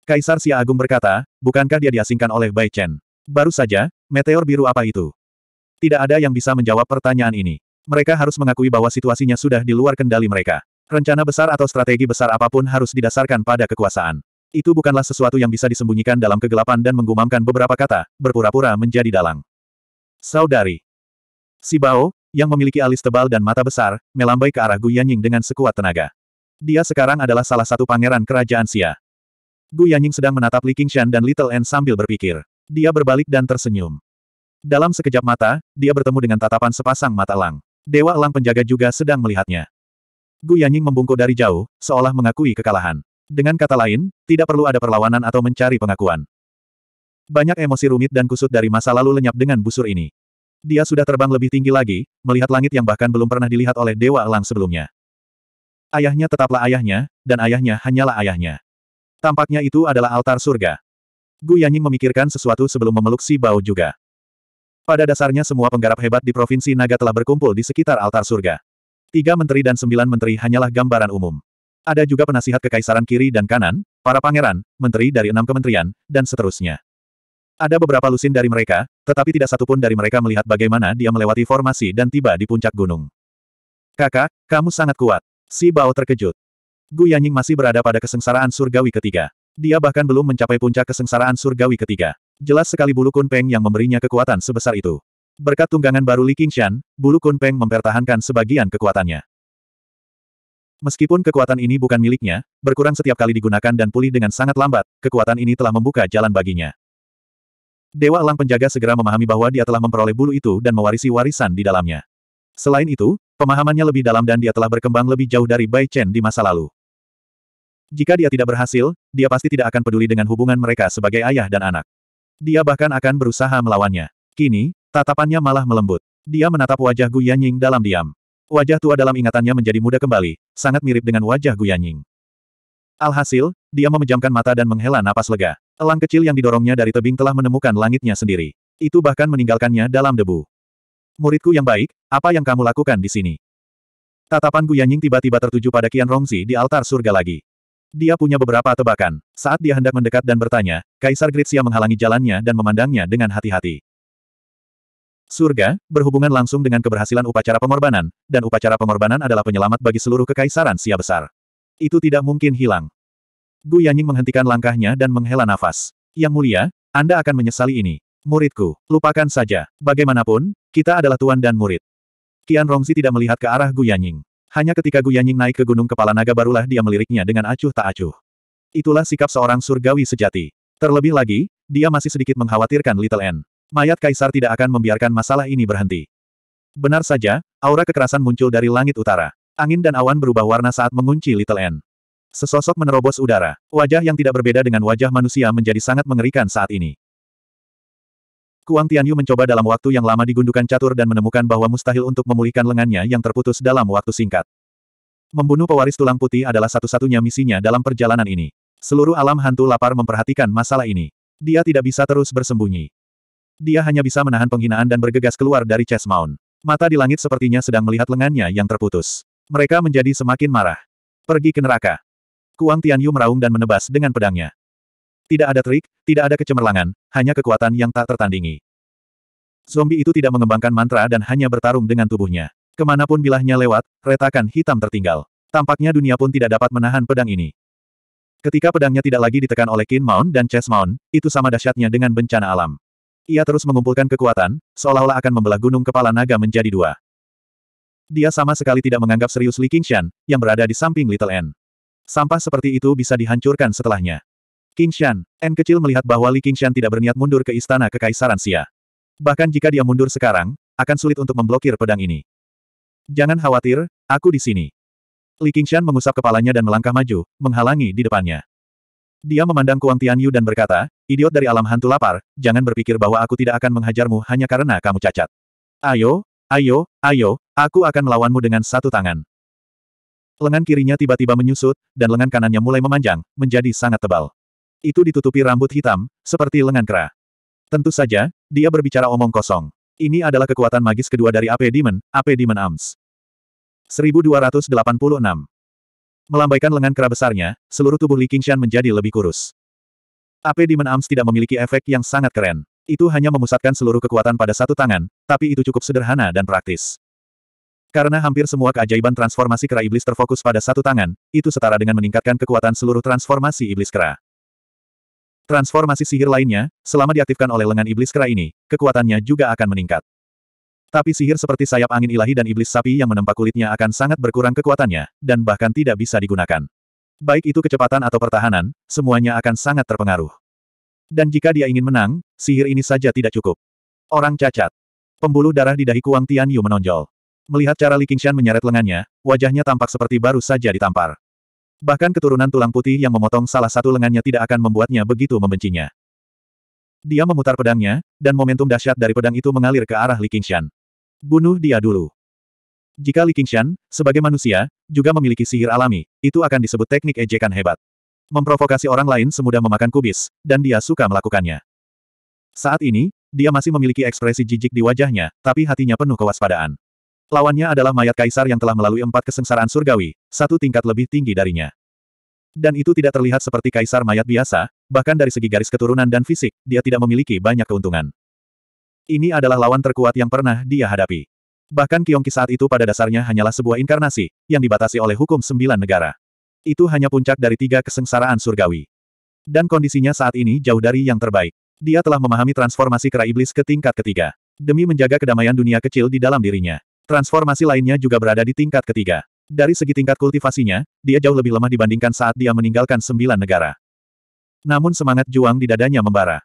Kaisar Xia Agung berkata, bukankah dia diasingkan oleh Bai Chen? Baru saja, meteor biru apa itu? Tidak ada yang bisa menjawab pertanyaan ini. Mereka harus mengakui bahwa situasinya sudah di luar kendali mereka. Rencana besar atau strategi besar apapun harus didasarkan pada kekuasaan. Itu bukanlah sesuatu yang bisa disembunyikan dalam kegelapan dan menggumamkan beberapa kata, berpura-pura menjadi dalang. Saudari. Si Bao, yang memiliki alis tebal dan mata besar, melambai ke arah Gu Yanying dengan sekuat tenaga. Dia sekarang adalah salah satu pangeran kerajaan Xia. Gu Yanying sedang menatap Li Qingshan dan Little N sambil berpikir. Dia berbalik dan tersenyum. Dalam sekejap mata, dia bertemu dengan tatapan sepasang mata Lang. Dewa elang penjaga juga sedang melihatnya. Gu Yanying membungkuk dari jauh, seolah mengakui kekalahan. Dengan kata lain, tidak perlu ada perlawanan atau mencari pengakuan. Banyak emosi rumit dan kusut dari masa lalu lenyap dengan busur ini. Dia sudah terbang lebih tinggi lagi, melihat langit yang bahkan belum pernah dilihat oleh Dewa Elang sebelumnya. Ayahnya tetaplah ayahnya, dan ayahnya hanyalah ayahnya. Tampaknya itu adalah altar surga. Gu Yanying memikirkan sesuatu sebelum memeluk si Bao juga. Pada dasarnya semua penggarap hebat di Provinsi Naga telah berkumpul di sekitar altar surga. Tiga menteri dan sembilan menteri hanyalah gambaran umum. Ada juga penasihat kekaisaran kiri dan kanan, para pangeran, menteri dari enam kementerian, dan seterusnya. Ada beberapa lusin dari mereka, tetapi tidak satupun dari mereka melihat bagaimana dia melewati formasi dan tiba di puncak gunung. Kakak, kamu sangat kuat. Si Bao terkejut. Gu Yanying masih berada pada kesengsaraan surgawi ketiga. Dia bahkan belum mencapai puncak kesengsaraan surgawi ketiga. Jelas sekali bulu Kunpeng yang memberinya kekuatan sebesar itu. Berkat tunggangan baru Li Qingshan, bulu Kunpeng mempertahankan sebagian kekuatannya. Meskipun kekuatan ini bukan miliknya, berkurang setiap kali digunakan dan pulih dengan sangat lambat, kekuatan ini telah membuka jalan baginya. Dewa Elang Penjaga segera memahami bahwa dia telah memperoleh bulu itu dan mewarisi warisan di dalamnya. Selain itu, pemahamannya lebih dalam dan dia telah berkembang lebih jauh dari Bai Chen di masa lalu. Jika dia tidak berhasil, dia pasti tidak akan peduli dengan hubungan mereka sebagai ayah dan anak. Dia bahkan akan berusaha melawannya. Kini, tatapannya malah melembut. Dia menatap wajah Gu Yanying dalam diam. Wajah tua dalam ingatannya menjadi muda kembali, sangat mirip dengan wajah Gu Yanying. Alhasil, dia memejamkan mata dan menghela napas lega. Elang kecil yang didorongnya dari tebing telah menemukan langitnya sendiri. Itu bahkan meninggalkannya dalam debu. Muridku yang baik, apa yang kamu lakukan di sini? Tatapan Guyanying tiba-tiba tertuju pada Qian Rongzi di altar surga lagi. Dia punya beberapa tebakan. Saat dia hendak mendekat dan bertanya, Kaisar Gritsia menghalangi jalannya dan memandangnya dengan hati-hati. Surga, berhubungan langsung dengan keberhasilan upacara pengorbanan, dan upacara pengorbanan adalah penyelamat bagi seluruh kekaisaran Sia Besar. Itu tidak mungkin hilang. Gu Yanying menghentikan langkahnya dan menghela nafas. Yang mulia, Anda akan menyesali ini. Muridku, lupakan saja. Bagaimanapun, kita adalah tuan dan murid. Qian Rongzi tidak melihat ke arah Gu Yanying. Hanya ketika Gu Yanying naik ke gunung kepala naga barulah dia meliriknya dengan acuh tak acuh. Itulah sikap seorang surgawi sejati. Terlebih lagi, dia masih sedikit mengkhawatirkan Little N. Mayat kaisar tidak akan membiarkan masalah ini berhenti. Benar saja, aura kekerasan muncul dari langit utara. Angin dan awan berubah warna saat mengunci Little N. Sesosok menerobos udara. Wajah yang tidak berbeda dengan wajah manusia menjadi sangat mengerikan saat ini. Kuang Tianyu mencoba dalam waktu yang lama digundukan catur dan menemukan bahwa mustahil untuk memulihkan lengannya yang terputus dalam waktu singkat. Membunuh pewaris tulang putih adalah satu-satunya misinya dalam perjalanan ini. Seluruh alam hantu lapar memperhatikan masalah ini. Dia tidak bisa terus bersembunyi. Dia hanya bisa menahan penghinaan dan bergegas keluar dari chest Mount. Mata di langit sepertinya sedang melihat lengannya yang terputus. Mereka menjadi semakin marah. Pergi ke neraka. Kuang Tianyu meraung dan menebas dengan pedangnya. Tidak ada trik, tidak ada kecemerlangan, hanya kekuatan yang tak tertandingi. Zombie itu tidak mengembangkan mantra dan hanya bertarung dengan tubuhnya. Kemanapun bilahnya lewat, retakan hitam tertinggal. Tampaknya dunia pun tidak dapat menahan pedang ini. Ketika pedangnya tidak lagi ditekan oleh Kin Mount dan Chess Mount, itu sama dahsyatnya dengan bencana alam. Ia terus mengumpulkan kekuatan, seolah-olah akan membelah gunung kepala naga menjadi dua. Dia sama sekali tidak menganggap serius Li Qingshan, yang berada di samping Little N. Sampah seperti itu bisa dihancurkan setelahnya. King Shan, N kecil melihat bahwa Li King Shan tidak berniat mundur ke istana kekaisaran Xia. Bahkan jika dia mundur sekarang, akan sulit untuk memblokir pedang ini. Jangan khawatir, aku di sini. Li King Shan mengusap kepalanya dan melangkah maju, menghalangi di depannya. Dia memandang Kuang Tianyu dan berkata, idiot dari alam hantu lapar, jangan berpikir bahwa aku tidak akan menghajarmu hanya karena kamu cacat. Ayo, ayo, ayo, aku akan melawanmu dengan satu tangan. Lengan kirinya tiba-tiba menyusut, dan lengan kanannya mulai memanjang, menjadi sangat tebal. Itu ditutupi rambut hitam, seperti lengan kera. Tentu saja, dia berbicara omong kosong. Ini adalah kekuatan magis kedua dari AP Demon, AP Demon Arms. 1286. Melambaikan lengan kera besarnya, seluruh tubuh Li Qingshan menjadi lebih kurus. AP Demon Arms tidak memiliki efek yang sangat keren. Itu hanya memusatkan seluruh kekuatan pada satu tangan, tapi itu cukup sederhana dan praktis. Karena hampir semua keajaiban transformasi kera iblis terfokus pada satu tangan, itu setara dengan meningkatkan kekuatan seluruh transformasi iblis kera. Transformasi sihir lainnya, selama diaktifkan oleh lengan iblis kera ini, kekuatannya juga akan meningkat. Tapi sihir seperti sayap angin ilahi dan iblis sapi yang menempa kulitnya akan sangat berkurang kekuatannya, dan bahkan tidak bisa digunakan. Baik itu kecepatan atau pertahanan, semuanya akan sangat terpengaruh. Dan jika dia ingin menang, sihir ini saja tidak cukup. Orang cacat. Pembuluh darah di dahi Kuang Tianyu menonjol. Melihat cara Li Qingshan menyeret lengannya, wajahnya tampak seperti baru saja ditampar. Bahkan keturunan tulang putih yang memotong salah satu lengannya tidak akan membuatnya begitu membencinya. Dia memutar pedangnya, dan momentum dahsyat dari pedang itu mengalir ke arah Li Qingshan. Bunuh dia dulu. Jika Li Qingshan, sebagai manusia, juga memiliki sihir alami, itu akan disebut teknik ejekan hebat. Memprovokasi orang lain semudah memakan kubis, dan dia suka melakukannya. Saat ini, dia masih memiliki ekspresi jijik di wajahnya, tapi hatinya penuh kewaspadaan. Lawannya adalah mayat kaisar yang telah melalui empat kesengsaraan surgawi, satu tingkat lebih tinggi darinya. Dan itu tidak terlihat seperti kaisar mayat biasa, bahkan dari segi garis keturunan dan fisik, dia tidak memiliki banyak keuntungan. Ini adalah lawan terkuat yang pernah dia hadapi. Bahkan Kiongki saat itu pada dasarnya hanyalah sebuah inkarnasi, yang dibatasi oleh hukum sembilan negara. Itu hanya puncak dari tiga kesengsaraan surgawi. Dan kondisinya saat ini jauh dari yang terbaik. Dia telah memahami transformasi kera iblis ke tingkat ketiga. Demi menjaga kedamaian dunia kecil di dalam dirinya. Transformasi lainnya juga berada di tingkat ketiga. Dari segi tingkat kultivasinya, dia jauh lebih lemah dibandingkan saat dia meninggalkan sembilan negara. Namun semangat juang di dadanya membara.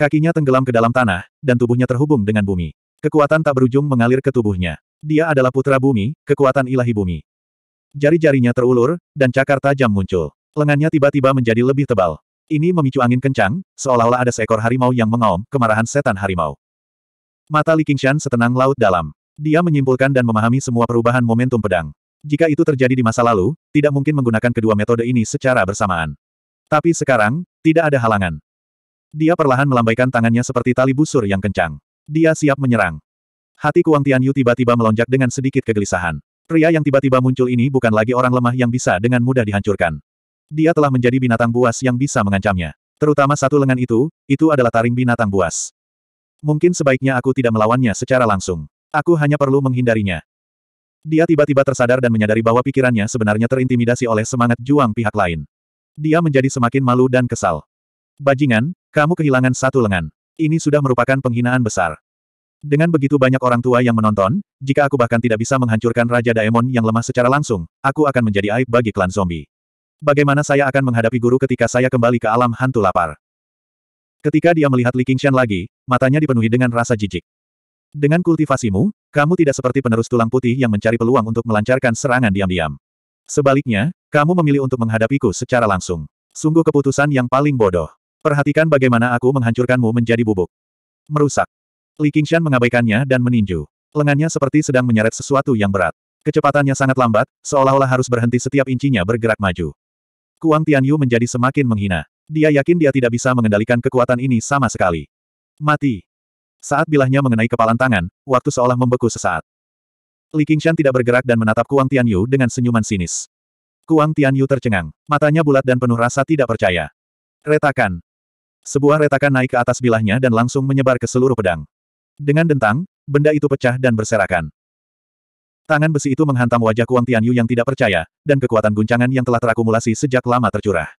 Kakinya tenggelam ke dalam tanah, dan tubuhnya terhubung dengan bumi. Kekuatan tak berujung mengalir ke tubuhnya. Dia adalah putra bumi, kekuatan ilahi bumi. Jari-jarinya terulur, dan cakar tajam muncul. Lengannya tiba-tiba menjadi lebih tebal. Ini memicu angin kencang, seolah-olah ada seekor harimau yang mengaum, kemarahan setan harimau. Mata Li Qingshan setenang laut dalam. Dia menyimpulkan dan memahami semua perubahan momentum pedang. Jika itu terjadi di masa lalu, tidak mungkin menggunakan kedua metode ini secara bersamaan. Tapi sekarang, tidak ada halangan. Dia perlahan melambaikan tangannya seperti tali busur yang kencang. Dia siap menyerang. Hati Kuang Tianyu tiba-tiba melonjak dengan sedikit kegelisahan. Pria yang tiba-tiba muncul ini bukan lagi orang lemah yang bisa dengan mudah dihancurkan. Dia telah menjadi binatang buas yang bisa mengancamnya. Terutama satu lengan itu, itu adalah taring binatang buas. Mungkin sebaiknya aku tidak melawannya secara langsung. Aku hanya perlu menghindarinya. Dia tiba-tiba tersadar dan menyadari bahwa pikirannya sebenarnya terintimidasi oleh semangat juang pihak lain. Dia menjadi semakin malu dan kesal. Bajingan, kamu kehilangan satu lengan. Ini sudah merupakan penghinaan besar. Dengan begitu banyak orang tua yang menonton, jika aku bahkan tidak bisa menghancurkan Raja Daemon yang lemah secara langsung, aku akan menjadi aib bagi klan zombie. Bagaimana saya akan menghadapi guru ketika saya kembali ke alam hantu lapar? Ketika dia melihat Li Qingshan lagi, matanya dipenuhi dengan rasa jijik. Dengan kultivasimu, kamu tidak seperti penerus tulang putih yang mencari peluang untuk melancarkan serangan diam-diam. Sebaliknya, kamu memilih untuk menghadapiku secara langsung. Sungguh keputusan yang paling bodoh. Perhatikan bagaimana aku menghancurkanmu menjadi bubuk. Merusak. Li Qingshan mengabaikannya dan meninju. Lengannya seperti sedang menyeret sesuatu yang berat. Kecepatannya sangat lambat, seolah-olah harus berhenti setiap incinya bergerak maju. Kuang Tianyu menjadi semakin menghina. Dia yakin dia tidak bisa mengendalikan kekuatan ini sama sekali. Mati. Saat bilahnya mengenai kepalan tangan, waktu seolah membeku sesaat. Li Qingshan tidak bergerak dan menatap Kuang Tianyu dengan senyuman sinis. Kuang Tianyu tercengang, matanya bulat dan penuh rasa tidak percaya. Retakan. Sebuah retakan naik ke atas bilahnya dan langsung menyebar ke seluruh pedang. Dengan dentang, benda itu pecah dan berserakan. Tangan besi itu menghantam wajah Kuang Tianyu yang tidak percaya, dan kekuatan guncangan yang telah terakumulasi sejak lama tercurah.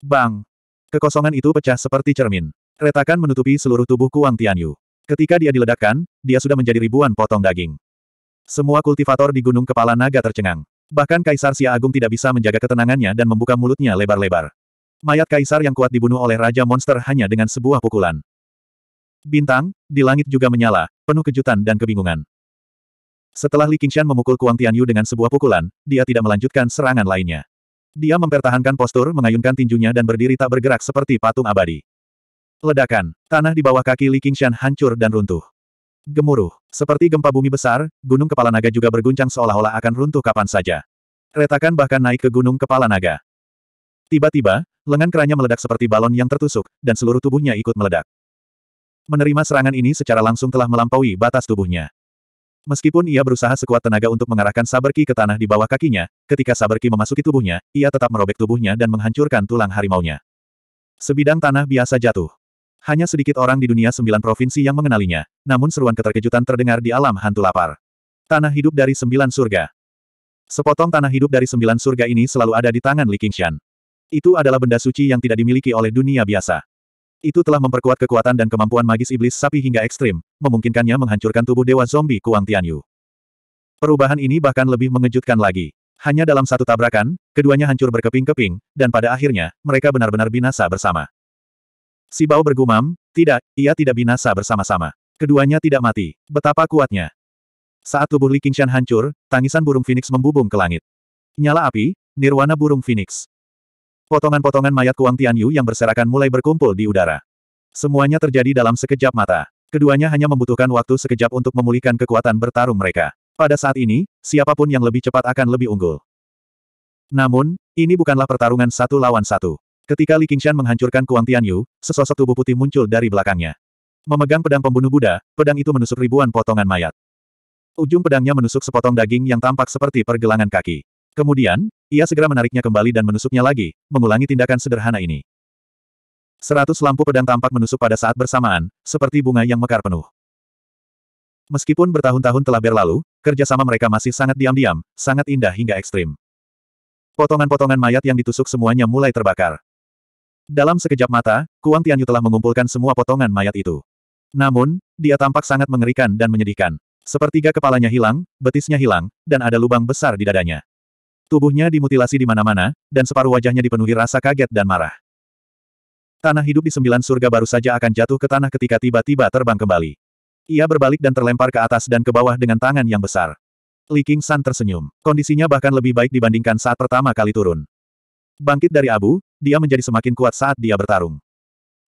Bang! Kekosongan itu pecah seperti cermin. Retakan menutupi seluruh tubuh Kuang Tianyu. Ketika dia diledakkan, dia sudah menjadi ribuan potong daging. Semua kultivator di Gunung Kepala Naga tercengang. Bahkan Kaisar Sia Agung tidak bisa menjaga ketenangannya dan membuka mulutnya lebar-lebar. Mayat Kaisar yang kuat dibunuh oleh Raja Monster hanya dengan sebuah pukulan. Bintang, di langit juga menyala, penuh kejutan dan kebingungan. Setelah Li Qingshan memukul Kuang Tianyu dengan sebuah pukulan, dia tidak melanjutkan serangan lainnya. Dia mempertahankan postur mengayunkan tinjunya dan berdiri tak bergerak seperti patung abadi. Ledakan, tanah di bawah kaki Li Qingshan hancur dan runtuh. Gemuruh, seperti gempa bumi besar, gunung kepala naga juga berguncang seolah-olah akan runtuh kapan saja. Retakan bahkan naik ke gunung kepala naga. Tiba-tiba, lengan keranya meledak seperti balon yang tertusuk, dan seluruh tubuhnya ikut meledak. Menerima serangan ini secara langsung telah melampaui batas tubuhnya. Meskipun ia berusaha sekuat tenaga untuk mengarahkan Saberki ke tanah di bawah kakinya, ketika Saberki memasuki tubuhnya, ia tetap merobek tubuhnya dan menghancurkan tulang harimaunya. Sebidang tanah biasa jatuh. Hanya sedikit orang di dunia sembilan provinsi yang mengenalinya, namun seruan keterkejutan terdengar di alam hantu lapar. Tanah hidup dari sembilan surga. Sepotong tanah hidup dari sembilan surga ini selalu ada di tangan Li Qingshan. Itu adalah benda suci yang tidak dimiliki oleh dunia biasa. Itu telah memperkuat kekuatan dan kemampuan magis iblis sapi hingga ekstrim, memungkinkannya menghancurkan tubuh dewa zombie Kuang Tianyu. Perubahan ini bahkan lebih mengejutkan lagi. Hanya dalam satu tabrakan, keduanya hancur berkeping-keping, dan pada akhirnya, mereka benar-benar binasa bersama. Si Bao bergumam, tidak, ia tidak binasa bersama-sama. Keduanya tidak mati. Betapa kuatnya. Saat tubuh Li Qingshan hancur, tangisan burung Phoenix membubung ke langit. Nyala api, nirwana burung Phoenix. Potongan-potongan mayat Kuang Tianyu yang berserakan mulai berkumpul di udara. Semuanya terjadi dalam sekejap mata. Keduanya hanya membutuhkan waktu sekejap untuk memulihkan kekuatan bertarung mereka. Pada saat ini, siapapun yang lebih cepat akan lebih unggul. Namun, ini bukanlah pertarungan satu lawan satu. Ketika Li Qingshan menghancurkan Kuang Tianyu, sesosok tubuh putih muncul dari belakangnya. Memegang pedang pembunuh Buddha, pedang itu menusuk ribuan potongan mayat. Ujung pedangnya menusuk sepotong daging yang tampak seperti pergelangan kaki. Kemudian, ia segera menariknya kembali dan menusuknya lagi, mengulangi tindakan sederhana ini. Seratus lampu pedang tampak menusuk pada saat bersamaan, seperti bunga yang mekar penuh. Meskipun bertahun-tahun telah berlalu, kerjasama mereka masih sangat diam-diam, sangat indah hingga ekstrim. Potongan-potongan mayat yang ditusuk semuanya mulai terbakar. Dalam sekejap mata, Kuang Tianyu telah mengumpulkan semua potongan mayat itu. Namun, dia tampak sangat mengerikan dan menyedihkan. Sepertiga kepalanya hilang, betisnya hilang, dan ada lubang besar di dadanya. Tubuhnya dimutilasi di mana-mana, dan separuh wajahnya dipenuhi rasa kaget dan marah. Tanah hidup di sembilan surga baru saja akan jatuh ke tanah ketika tiba-tiba terbang kembali. Ia berbalik dan terlempar ke atas dan ke bawah dengan tangan yang besar. Li Qing San tersenyum. Kondisinya bahkan lebih baik dibandingkan saat pertama kali turun. Bangkit dari abu, dia menjadi semakin kuat saat dia bertarung.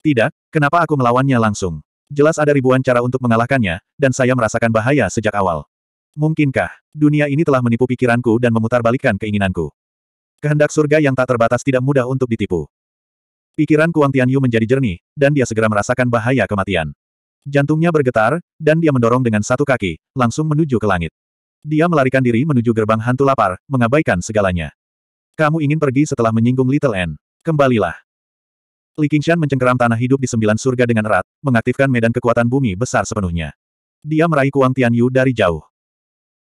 Tidak, kenapa aku melawannya langsung? Jelas ada ribuan cara untuk mengalahkannya, dan saya merasakan bahaya sejak awal. Mungkinkah, dunia ini telah menipu pikiranku dan memutarbalikkan keinginanku? Kehendak surga yang tak terbatas tidak mudah untuk ditipu. Pikiran Kuang Tianyu menjadi jernih, dan dia segera merasakan bahaya kematian. Jantungnya bergetar, dan dia mendorong dengan satu kaki, langsung menuju ke langit. Dia melarikan diri menuju gerbang hantu lapar, mengabaikan segalanya. Kamu ingin pergi setelah menyinggung Little N. Kembalilah. Li Qingshan mencengkeram tanah hidup di sembilan surga dengan erat, mengaktifkan medan kekuatan bumi besar sepenuhnya. Dia meraih Kuang Tianyu dari jauh.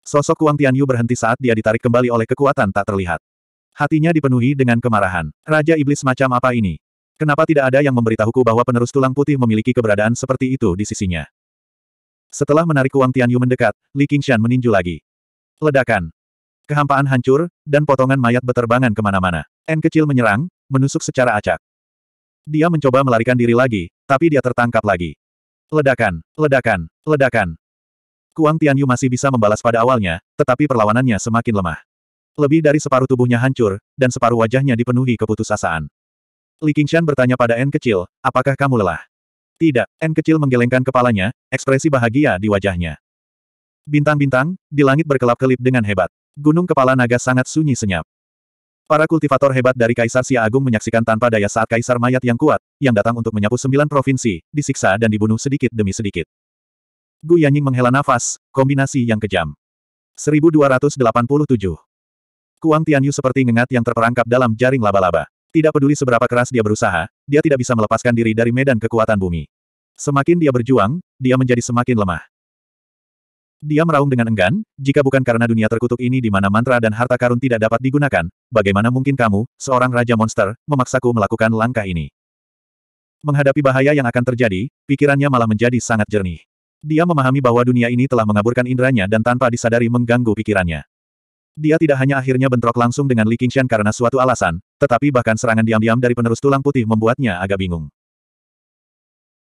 Sosok Kuang Tianyu berhenti saat dia ditarik kembali oleh kekuatan tak terlihat. Hatinya dipenuhi dengan kemarahan. Raja Iblis macam apa ini? Kenapa tidak ada yang memberitahuku bahwa penerus tulang putih memiliki keberadaan seperti itu di sisinya? Setelah menarik Kuang Tianyu mendekat, Li Qingshan meninju lagi. Ledakan. Kehampaan hancur, dan potongan mayat beterbangan kemana-mana. N kecil menyerang, menusuk secara acak. Dia mencoba melarikan diri lagi, tapi dia tertangkap lagi. Ledakan, ledakan, ledakan. Kuang Tianyu masih bisa membalas pada awalnya, tetapi perlawanannya semakin lemah. Lebih dari separuh tubuhnya hancur, dan separuh wajahnya dipenuhi keputusasaan. Li Qingshan bertanya pada N kecil, apakah kamu lelah? Tidak, N kecil menggelengkan kepalanya, ekspresi bahagia di wajahnya. Bintang-bintang, di langit berkelap-kelip dengan hebat. Gunung kepala naga sangat sunyi senyap. Para kultivator hebat dari Kaisar Sia Agung menyaksikan tanpa daya saat Kaisar Mayat yang kuat, yang datang untuk menyapu sembilan provinsi, disiksa dan dibunuh sedikit demi sedikit. Gu Yanying menghela nafas, kombinasi yang kejam. 1287. Kuang Tianyu seperti ngengat yang terperangkap dalam jaring laba-laba. Tidak peduli seberapa keras dia berusaha, dia tidak bisa melepaskan diri dari medan kekuatan bumi. Semakin dia berjuang, dia menjadi semakin lemah. Dia meraung dengan enggan, jika bukan karena dunia terkutuk ini di mana mantra dan harta karun tidak dapat digunakan, bagaimana mungkin kamu, seorang raja monster, memaksaku melakukan langkah ini? Menghadapi bahaya yang akan terjadi, pikirannya malah menjadi sangat jernih. Dia memahami bahwa dunia ini telah mengaburkan inderanya dan tanpa disadari mengganggu pikirannya. Dia tidak hanya akhirnya bentrok langsung dengan Li Qingshan karena suatu alasan, tetapi bahkan serangan diam-diam dari penerus tulang putih membuatnya agak bingung.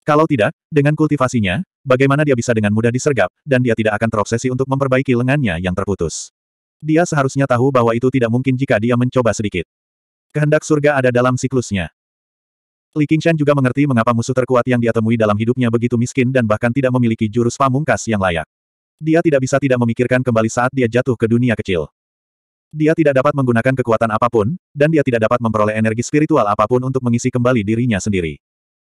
Kalau tidak, dengan kultivasinya, bagaimana dia bisa dengan mudah disergap, dan dia tidak akan terobsesi untuk memperbaiki lengannya yang terputus. Dia seharusnya tahu bahwa itu tidak mungkin jika dia mencoba sedikit. Kehendak surga ada dalam siklusnya. Li Qingshan juga mengerti mengapa musuh terkuat yang dia temui dalam hidupnya begitu miskin dan bahkan tidak memiliki jurus pamungkas yang layak. Dia tidak bisa tidak memikirkan kembali saat dia jatuh ke dunia kecil. Dia tidak dapat menggunakan kekuatan apapun, dan dia tidak dapat memperoleh energi spiritual apapun untuk mengisi kembali dirinya sendiri.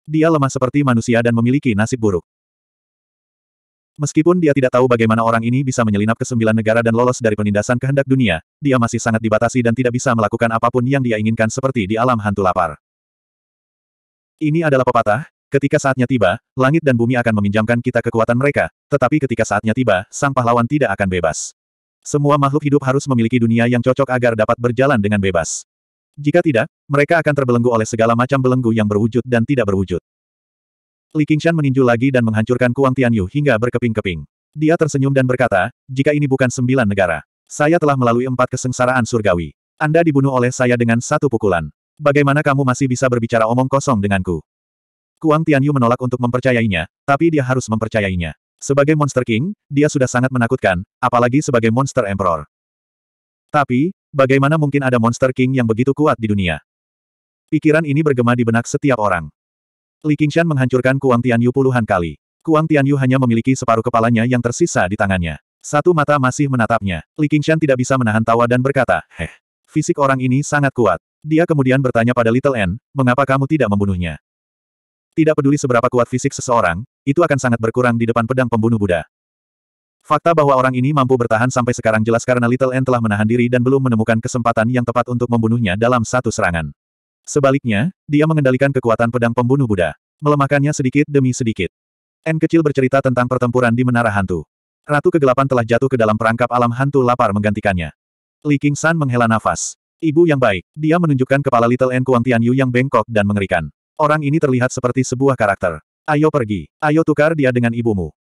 Dia lemah seperti manusia dan memiliki nasib buruk. Meskipun dia tidak tahu bagaimana orang ini bisa menyelinap ke sembilan negara dan lolos dari penindasan kehendak dunia, dia masih sangat dibatasi dan tidak bisa melakukan apapun yang dia inginkan seperti di alam hantu lapar. Ini adalah pepatah, ketika saatnya tiba, langit dan bumi akan meminjamkan kita kekuatan mereka, tetapi ketika saatnya tiba, sang pahlawan tidak akan bebas. Semua makhluk hidup harus memiliki dunia yang cocok agar dapat berjalan dengan bebas. Jika tidak, mereka akan terbelenggu oleh segala macam belenggu yang berwujud dan tidak berwujud. Li Qingshan meninju lagi dan menghancurkan Kuang Tianyu hingga berkeping-keping. Dia tersenyum dan berkata, jika ini bukan sembilan negara, saya telah melalui empat kesengsaraan surgawi. Anda dibunuh oleh saya dengan satu pukulan. Bagaimana kamu masih bisa berbicara omong kosong denganku? Kuang Tianyu menolak untuk mempercayainya, tapi dia harus mempercayainya. Sebagai Monster King, dia sudah sangat menakutkan, apalagi sebagai Monster Emperor. Tapi, Bagaimana mungkin ada Monster King yang begitu kuat di dunia? Pikiran ini bergema di benak setiap orang. Li Qingshan menghancurkan Kuang Tianyu puluhan kali. Kuang Tianyu hanya memiliki separuh kepalanya yang tersisa di tangannya. Satu mata masih menatapnya. Li Qingshan tidak bisa menahan tawa dan berkata, Heh, fisik orang ini sangat kuat. Dia kemudian bertanya pada Little N, mengapa kamu tidak membunuhnya? Tidak peduli seberapa kuat fisik seseorang, itu akan sangat berkurang di depan pedang pembunuh Buddha. Fakta bahwa orang ini mampu bertahan sampai sekarang jelas karena Little N telah menahan diri dan belum menemukan kesempatan yang tepat untuk membunuhnya dalam satu serangan. Sebaliknya, dia mengendalikan kekuatan pedang pembunuh Buddha, melemahkannya sedikit demi sedikit. N kecil bercerita tentang pertempuran di Menara Hantu. Ratu Kegelapan telah jatuh ke dalam perangkap alam hantu lapar menggantikannya. Li King San menghela nafas. Ibu yang baik, dia menunjukkan kepala Little N Kuang Tian Yu yang bengkok dan mengerikan. Orang ini terlihat seperti sebuah karakter. Ayo pergi, ayo tukar dia dengan ibumu.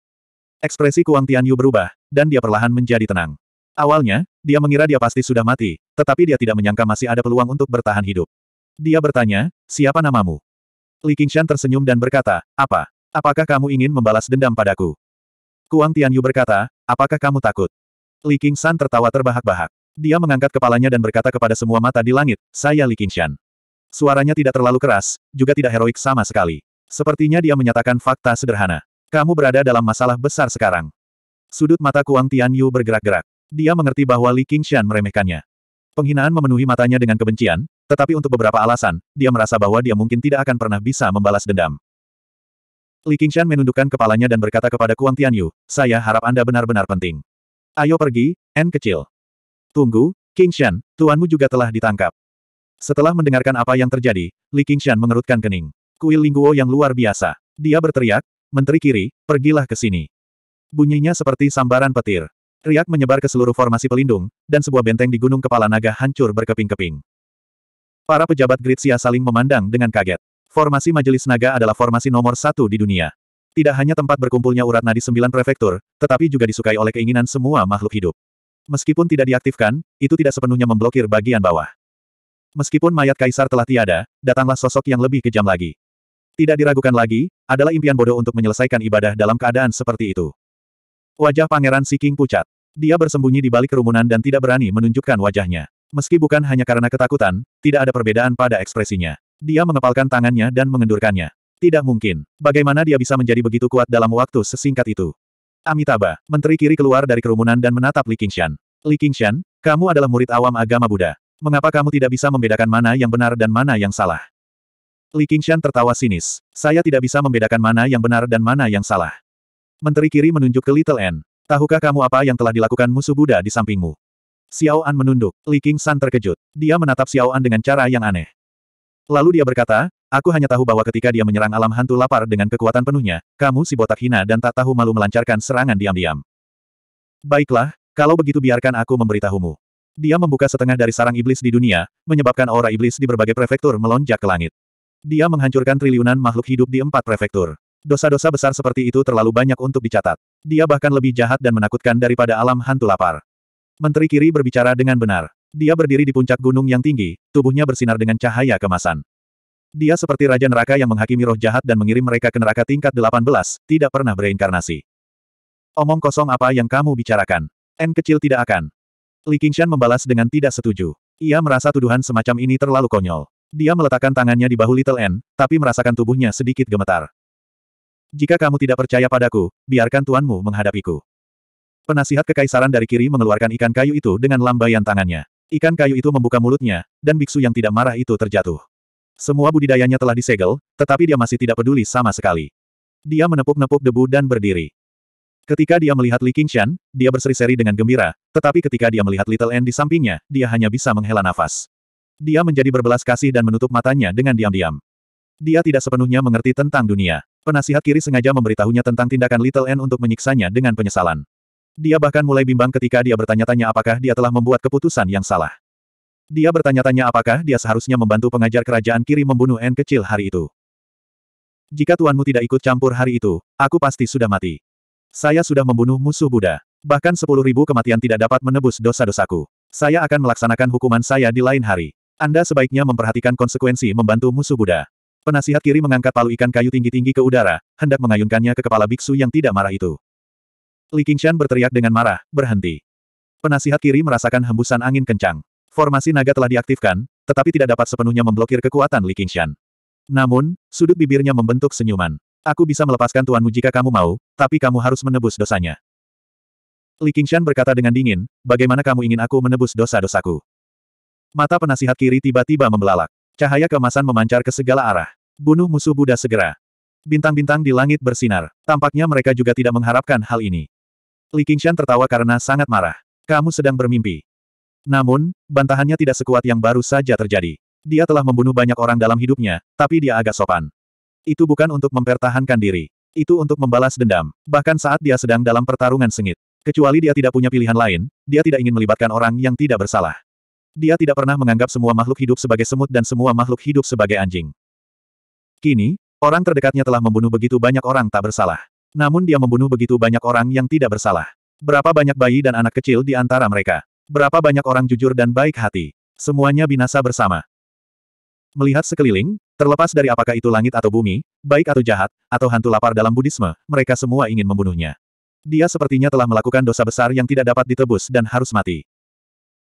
Ekspresi Kuang Tianyu berubah, dan dia perlahan menjadi tenang. Awalnya, dia mengira dia pasti sudah mati, tetapi dia tidak menyangka masih ada peluang untuk bertahan hidup. Dia bertanya, siapa namamu? Li Qingshan tersenyum dan berkata, apa? Apakah kamu ingin membalas dendam padaku? Kuang Tianyu berkata, apakah kamu takut? Li Qingshan tertawa terbahak-bahak. Dia mengangkat kepalanya dan berkata kepada semua mata di langit, saya Li Qingshan. Suaranya tidak terlalu keras, juga tidak heroik sama sekali. Sepertinya dia menyatakan fakta sederhana. Kamu berada dalam masalah besar sekarang. Sudut mata Kuang Tianyu bergerak-gerak. Dia mengerti bahwa Li Qingshan meremehkannya. Penghinaan memenuhi matanya dengan kebencian, tetapi untuk beberapa alasan, dia merasa bahwa dia mungkin tidak akan pernah bisa membalas dendam. Li Qingshan menundukkan kepalanya dan berkata kepada Kuang Tianyu, saya harap Anda benar-benar penting. Ayo pergi, N kecil. Tunggu, Qingshan, tuanmu juga telah ditangkap. Setelah mendengarkan apa yang terjadi, Li Qingshan mengerutkan kening. Kuil Lingguo yang luar biasa. Dia berteriak, Menteri kiri, pergilah ke sini. Bunyinya seperti sambaran petir. Riak menyebar ke seluruh formasi pelindung, dan sebuah benteng di Gunung Kepala Naga hancur berkeping-keping. Para pejabat Gritsia saling memandang dengan kaget. Formasi Majelis Naga adalah formasi nomor satu di dunia. Tidak hanya tempat berkumpulnya urat nadi sembilan prefektur, tetapi juga disukai oleh keinginan semua makhluk hidup. Meskipun tidak diaktifkan, itu tidak sepenuhnya memblokir bagian bawah. Meskipun mayat kaisar telah tiada, datanglah sosok yang lebih kejam lagi. Tidak diragukan lagi, adalah impian bodoh untuk menyelesaikan ibadah dalam keadaan seperti itu. Wajah Pangeran Siking pucat. Dia bersembunyi di balik kerumunan dan tidak berani menunjukkan wajahnya. Meski bukan hanya karena ketakutan, tidak ada perbedaan pada ekspresinya. Dia mengepalkan tangannya dan mengendurkannya. Tidak mungkin. Bagaimana dia bisa menjadi begitu kuat dalam waktu sesingkat itu? Amitabha, menteri kiri keluar dari kerumunan dan menatap Li Qingshan. Li Qingshan, kamu adalah murid awam agama Buddha. Mengapa kamu tidak bisa membedakan mana yang benar dan mana yang salah? Li Qingshan tertawa sinis. Saya tidak bisa membedakan mana yang benar dan mana yang salah. Menteri kiri menunjuk ke Little N. Tahukah kamu apa yang telah dilakukan musuh Buddha di sampingmu? Xiao An menunduk. Li Qingshan terkejut. Dia menatap Xiao An dengan cara yang aneh. Lalu dia berkata, aku hanya tahu bahwa ketika dia menyerang alam hantu lapar dengan kekuatan penuhnya, kamu si botak hina dan tak tahu malu melancarkan serangan diam-diam. Baiklah, kalau begitu biarkan aku memberitahumu. Dia membuka setengah dari sarang iblis di dunia, menyebabkan aura iblis di berbagai prefektur melonjak ke langit. Dia menghancurkan triliunan makhluk hidup di empat prefektur. Dosa-dosa besar seperti itu terlalu banyak untuk dicatat. Dia bahkan lebih jahat dan menakutkan daripada alam hantu lapar. Menteri Kiri berbicara dengan benar. Dia berdiri di puncak gunung yang tinggi, tubuhnya bersinar dengan cahaya kemasan. Dia seperti Raja Neraka yang menghakimi roh jahat dan mengirim mereka ke neraka tingkat 18, tidak pernah bereinkarnasi. Omong kosong apa yang kamu bicarakan? N kecil tidak akan. Li Qingshan membalas dengan tidak setuju. Ia merasa tuduhan semacam ini terlalu konyol. Dia meletakkan tangannya di bahu Little N, tapi merasakan tubuhnya sedikit gemetar. Jika kamu tidak percaya padaku, biarkan tuanmu menghadapiku. Penasihat kekaisaran dari kiri mengeluarkan ikan kayu itu dengan lambaian tangannya. Ikan kayu itu membuka mulutnya, dan biksu yang tidak marah itu terjatuh. Semua budidayanya telah disegel, tetapi dia masih tidak peduli sama sekali. Dia menepuk-nepuk debu dan berdiri. Ketika dia melihat Li Qingshan, dia berseri-seri dengan gembira, tetapi ketika dia melihat Little N di sampingnya, dia hanya bisa menghela nafas. Dia menjadi berbelas kasih dan menutup matanya dengan diam-diam. Dia tidak sepenuhnya mengerti tentang dunia. Penasihat kiri sengaja memberitahunya tentang tindakan Little N untuk menyiksanya dengan penyesalan. Dia bahkan mulai bimbang ketika dia bertanya-tanya apakah dia telah membuat keputusan yang salah. Dia bertanya-tanya apakah dia seharusnya membantu pengajar kerajaan kiri membunuh N kecil hari itu. Jika tuanmu tidak ikut campur hari itu, aku pasti sudah mati. Saya sudah membunuh musuh Buddha. Bahkan sepuluh ribu kematian tidak dapat menebus dosa-dosaku. Saya akan melaksanakan hukuman saya di lain hari. Anda sebaiknya memperhatikan konsekuensi membantu musuh Buddha. Penasihat kiri mengangkat palu ikan kayu tinggi-tinggi ke udara, hendak mengayunkannya ke kepala biksu yang tidak marah itu. Li Qingshan berteriak dengan marah, berhenti. Penasihat kiri merasakan hembusan angin kencang. Formasi naga telah diaktifkan, tetapi tidak dapat sepenuhnya memblokir kekuatan Li Qingshan. Namun, sudut bibirnya membentuk senyuman. Aku bisa melepaskan tuanmu jika kamu mau, tapi kamu harus menebus dosanya. Li Qingshan berkata dengan dingin, bagaimana kamu ingin aku menebus dosa-dosaku? Mata penasihat kiri tiba-tiba membelalak. Cahaya kemasan memancar ke segala arah. Bunuh musuh Buddha segera. Bintang-bintang di langit bersinar. Tampaknya mereka juga tidak mengharapkan hal ini. Li Qingshan tertawa karena sangat marah. Kamu sedang bermimpi. Namun, bantahannya tidak sekuat yang baru saja terjadi. Dia telah membunuh banyak orang dalam hidupnya, tapi dia agak sopan. Itu bukan untuk mempertahankan diri. Itu untuk membalas dendam, bahkan saat dia sedang dalam pertarungan sengit. Kecuali dia tidak punya pilihan lain, dia tidak ingin melibatkan orang yang tidak bersalah. Dia tidak pernah menganggap semua makhluk hidup sebagai semut dan semua makhluk hidup sebagai anjing. Kini, orang terdekatnya telah membunuh begitu banyak orang tak bersalah. Namun dia membunuh begitu banyak orang yang tidak bersalah. Berapa banyak bayi dan anak kecil di antara mereka? Berapa banyak orang jujur dan baik hati? Semuanya binasa bersama. Melihat sekeliling, terlepas dari apakah itu langit atau bumi, baik atau jahat, atau hantu lapar dalam buddhisme, mereka semua ingin membunuhnya. Dia sepertinya telah melakukan dosa besar yang tidak dapat ditebus dan harus mati.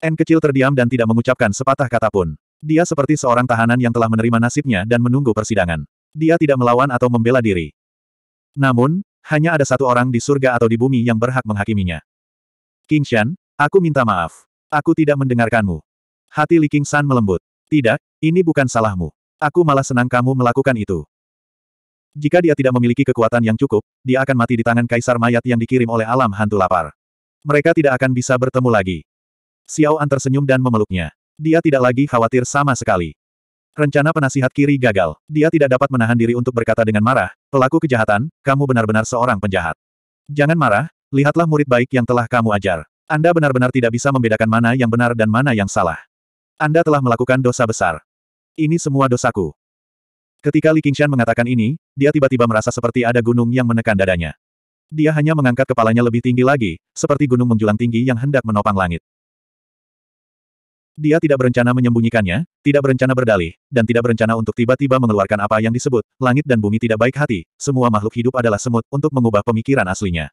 N kecil terdiam dan tidak mengucapkan sepatah kata pun. Dia seperti seorang tahanan yang telah menerima nasibnya dan menunggu persidangan. Dia tidak melawan atau membela diri. Namun, hanya ada satu orang di surga atau di bumi yang berhak menghakiminya. King Shan, aku minta maaf. Aku tidak mendengarkanmu. Hati Li King San melembut. Tidak, ini bukan salahmu. Aku malah senang kamu melakukan itu. Jika dia tidak memiliki kekuatan yang cukup, dia akan mati di tangan kaisar mayat yang dikirim oleh alam hantu lapar. Mereka tidak akan bisa bertemu lagi. Xiao An tersenyum dan memeluknya. Dia tidak lagi khawatir sama sekali. Rencana penasihat kiri gagal. Dia tidak dapat menahan diri untuk berkata dengan marah, pelaku kejahatan, kamu benar-benar seorang penjahat. Jangan marah, lihatlah murid baik yang telah kamu ajar. Anda benar-benar tidak bisa membedakan mana yang benar dan mana yang salah. Anda telah melakukan dosa besar. Ini semua dosaku. Ketika Li Qingshan mengatakan ini, dia tiba-tiba merasa seperti ada gunung yang menekan dadanya. Dia hanya mengangkat kepalanya lebih tinggi lagi, seperti gunung menjulang tinggi yang hendak menopang langit. Dia tidak berencana menyembunyikannya, tidak berencana berdalih, dan tidak berencana untuk tiba-tiba mengeluarkan apa yang disebut, langit dan bumi tidak baik hati, semua makhluk hidup adalah semut, untuk mengubah pemikiran aslinya.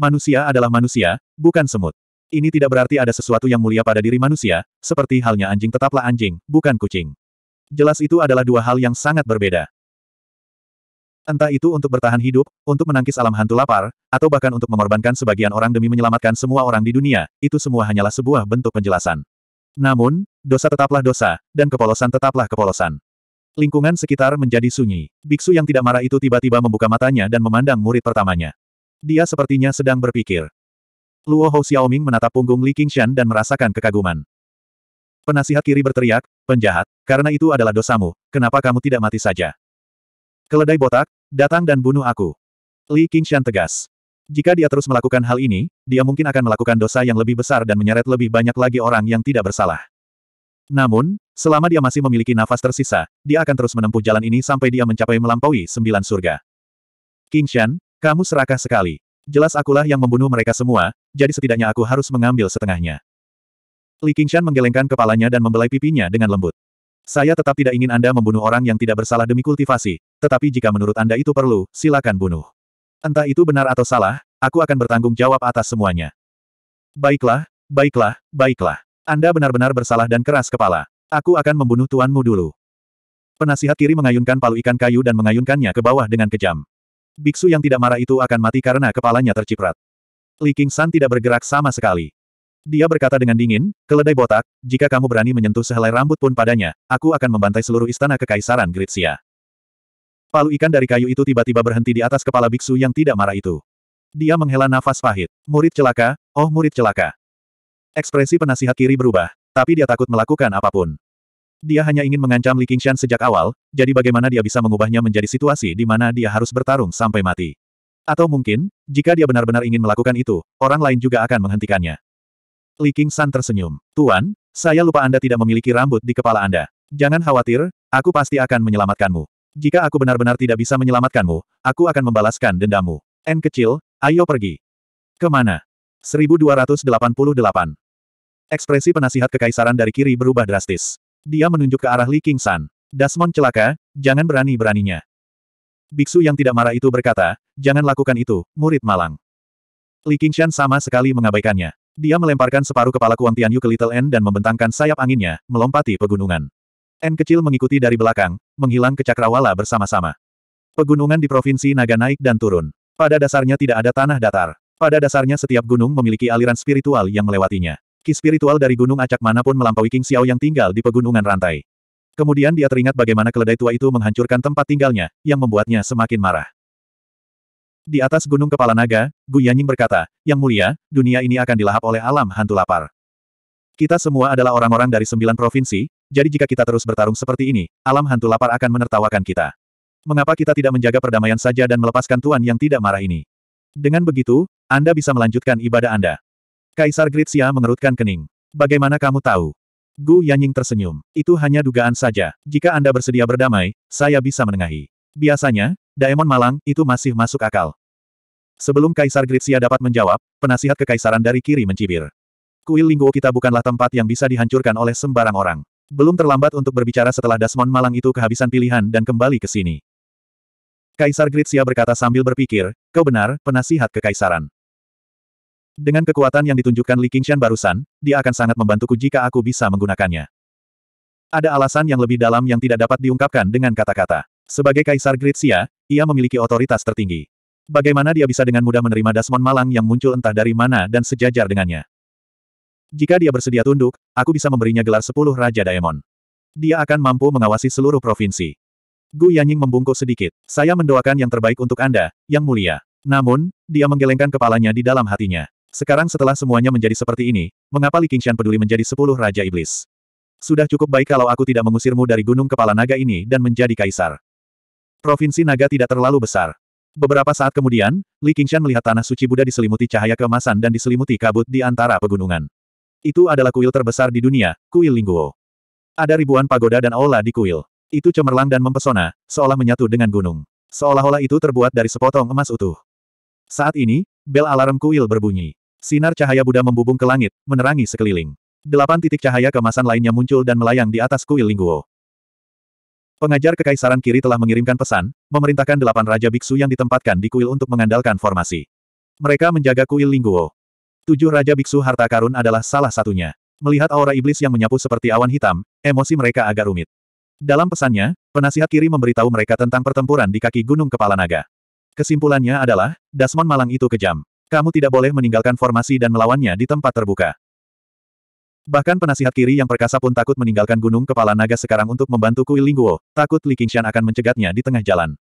Manusia adalah manusia, bukan semut. Ini tidak berarti ada sesuatu yang mulia pada diri manusia, seperti halnya anjing tetaplah anjing, bukan kucing. Jelas itu adalah dua hal yang sangat berbeda. Entah itu untuk bertahan hidup, untuk menangkis alam hantu lapar, atau bahkan untuk mengorbankan sebagian orang demi menyelamatkan semua orang di dunia, itu semua hanyalah sebuah bentuk penjelasan. Namun, dosa tetaplah dosa, dan kepolosan tetaplah kepolosan. Lingkungan sekitar menjadi sunyi. Biksu yang tidak marah itu tiba-tiba membuka matanya dan memandang murid pertamanya. Dia sepertinya sedang berpikir. Luo Hou Xiaoming menatap punggung Li Qingshan dan merasakan kekaguman. Penasihat kiri berteriak, penjahat, karena itu adalah dosamu, kenapa kamu tidak mati saja? Keledai botak, datang dan bunuh aku. Li Qingshan tegas. Jika dia terus melakukan hal ini, dia mungkin akan melakukan dosa yang lebih besar dan menyeret lebih banyak lagi orang yang tidak bersalah. Namun, selama dia masih memiliki nafas tersisa, dia akan terus menempuh jalan ini sampai dia mencapai melampaui sembilan surga. King Kingshan, kamu serakah sekali. Jelas akulah yang membunuh mereka semua, jadi setidaknya aku harus mengambil setengahnya. Li Kingshan menggelengkan kepalanya dan membelai pipinya dengan lembut. Saya tetap tidak ingin Anda membunuh orang yang tidak bersalah demi kultivasi, tetapi jika menurut Anda itu perlu, silakan bunuh. Entah itu benar atau salah, aku akan bertanggung jawab atas semuanya. Baiklah, baiklah, baiklah. Anda benar-benar bersalah dan keras kepala. Aku akan membunuh tuanmu dulu. Penasihat kiri mengayunkan palu ikan kayu dan mengayunkannya ke bawah dengan kejam. Biksu yang tidak marah itu akan mati karena kepalanya terciprat. Li King San tidak bergerak sama sekali. Dia berkata dengan dingin, keledai botak, jika kamu berani menyentuh sehelai rambut pun padanya, aku akan membantai seluruh istana kekaisaran Gritsia. Palu ikan dari kayu itu tiba-tiba berhenti di atas kepala biksu yang tidak marah itu. Dia menghela nafas pahit. Murid celaka, oh murid celaka. Ekspresi penasihat kiri berubah, tapi dia takut melakukan apapun. Dia hanya ingin mengancam Li Qingshan sejak awal, jadi bagaimana dia bisa mengubahnya menjadi situasi di mana dia harus bertarung sampai mati. Atau mungkin, jika dia benar-benar ingin melakukan itu, orang lain juga akan menghentikannya. Li Qingshan tersenyum. Tuan, saya lupa Anda tidak memiliki rambut di kepala Anda. Jangan khawatir, aku pasti akan menyelamatkanmu. Jika aku benar-benar tidak bisa menyelamatkanmu, aku akan membalaskan dendammu. N kecil, ayo pergi. Kemana? 1288. Ekspresi penasihat kekaisaran dari kiri berubah drastis. Dia menunjuk ke arah Li King San. Dasmon celaka, jangan berani-beraninya. Biksu yang tidak marah itu berkata, jangan lakukan itu, murid malang. Li Qingshan sama sekali mengabaikannya. Dia melemparkan separuh kepala Kuang Tianyu ke Little N dan membentangkan sayap anginnya, melompati pegunungan. N kecil mengikuti dari belakang, menghilang ke cakrawala bersama-sama. Pegunungan di Provinsi Naga naik dan turun. Pada dasarnya tidak ada tanah datar. Pada dasarnya setiap gunung memiliki aliran spiritual yang melewatinya. Ki spiritual dari gunung acak manapun melampaui King Xiao yang tinggal di pegunungan rantai. Kemudian dia teringat bagaimana keledai tua itu menghancurkan tempat tinggalnya, yang membuatnya semakin marah. Di atas gunung kepala naga, Gu Yanying berkata, Yang mulia, dunia ini akan dilahap oleh alam hantu lapar. Kita semua adalah orang-orang dari sembilan provinsi, jadi jika kita terus bertarung seperti ini, alam hantu lapar akan menertawakan kita. Mengapa kita tidak menjaga perdamaian saja dan melepaskan Tuan yang tidak marah ini? Dengan begitu, Anda bisa melanjutkan ibadah Anda. Kaisar Gritsia mengerutkan kening. Bagaimana kamu tahu? Gu Yanying tersenyum. Itu hanya dugaan saja. Jika Anda bersedia berdamai, saya bisa menengahi. Biasanya, Daemon Malang, itu masih masuk akal. Sebelum Kaisar Gritsia dapat menjawab, penasihat kekaisaran dari kiri mencibir. Kuil Lingguo kita bukanlah tempat yang bisa dihancurkan oleh sembarang orang. Belum terlambat untuk berbicara setelah Dasmon Malang itu kehabisan pilihan dan kembali ke sini. Kaisar Gritsia berkata sambil berpikir, kau benar, penasihat kekaisaran. Dengan kekuatan yang ditunjukkan Li Qingshan barusan, dia akan sangat membantuku jika aku bisa menggunakannya. Ada alasan yang lebih dalam yang tidak dapat diungkapkan dengan kata-kata. Sebagai Kaisar Gritsia, ia memiliki otoritas tertinggi. Bagaimana dia bisa dengan mudah menerima Dasmon Malang yang muncul entah dari mana dan sejajar dengannya? Jika dia bersedia tunduk, aku bisa memberinya gelar sepuluh Raja Daemon. Dia akan mampu mengawasi seluruh provinsi. Gu Yanying membungkuk sedikit. Saya mendoakan yang terbaik untuk Anda, yang mulia. Namun, dia menggelengkan kepalanya di dalam hatinya. Sekarang setelah semuanya menjadi seperti ini, mengapa Li Qingshan peduli menjadi sepuluh Raja Iblis? Sudah cukup baik kalau aku tidak mengusirmu dari Gunung Kepala Naga ini dan menjadi kaisar. Provinsi Naga tidak terlalu besar. Beberapa saat kemudian, Li Qingshan melihat tanah suci Buddha diselimuti cahaya keemasan dan diselimuti kabut di antara pegunungan. Itu adalah kuil terbesar di dunia, kuil Lingguo. Ada ribuan pagoda dan aula di kuil. Itu cemerlang dan mempesona, seolah menyatu dengan gunung. Seolah-olah itu terbuat dari sepotong emas utuh. Saat ini, bel alarm kuil berbunyi. Sinar cahaya Buddha membubung ke langit, menerangi sekeliling. Delapan titik cahaya kemasan lainnya muncul dan melayang di atas kuil Lingguo. Pengajar Kekaisaran Kiri telah mengirimkan pesan, memerintahkan delapan Raja Biksu yang ditempatkan di kuil untuk mengandalkan formasi. Mereka menjaga kuil Lingguo. Tujuh Raja Biksu Harta Karun adalah salah satunya. Melihat aura iblis yang menyapu seperti awan hitam, emosi mereka agak rumit. Dalam pesannya, penasihat kiri memberitahu mereka tentang pertempuran di kaki Gunung Kepala Naga. Kesimpulannya adalah, Dasmon Malang itu kejam. Kamu tidak boleh meninggalkan formasi dan melawannya di tempat terbuka. Bahkan penasihat kiri yang perkasa pun takut meninggalkan Gunung Kepala Naga sekarang untuk membantu Kui Lingguo, takut Li Qingshan akan mencegatnya di tengah jalan.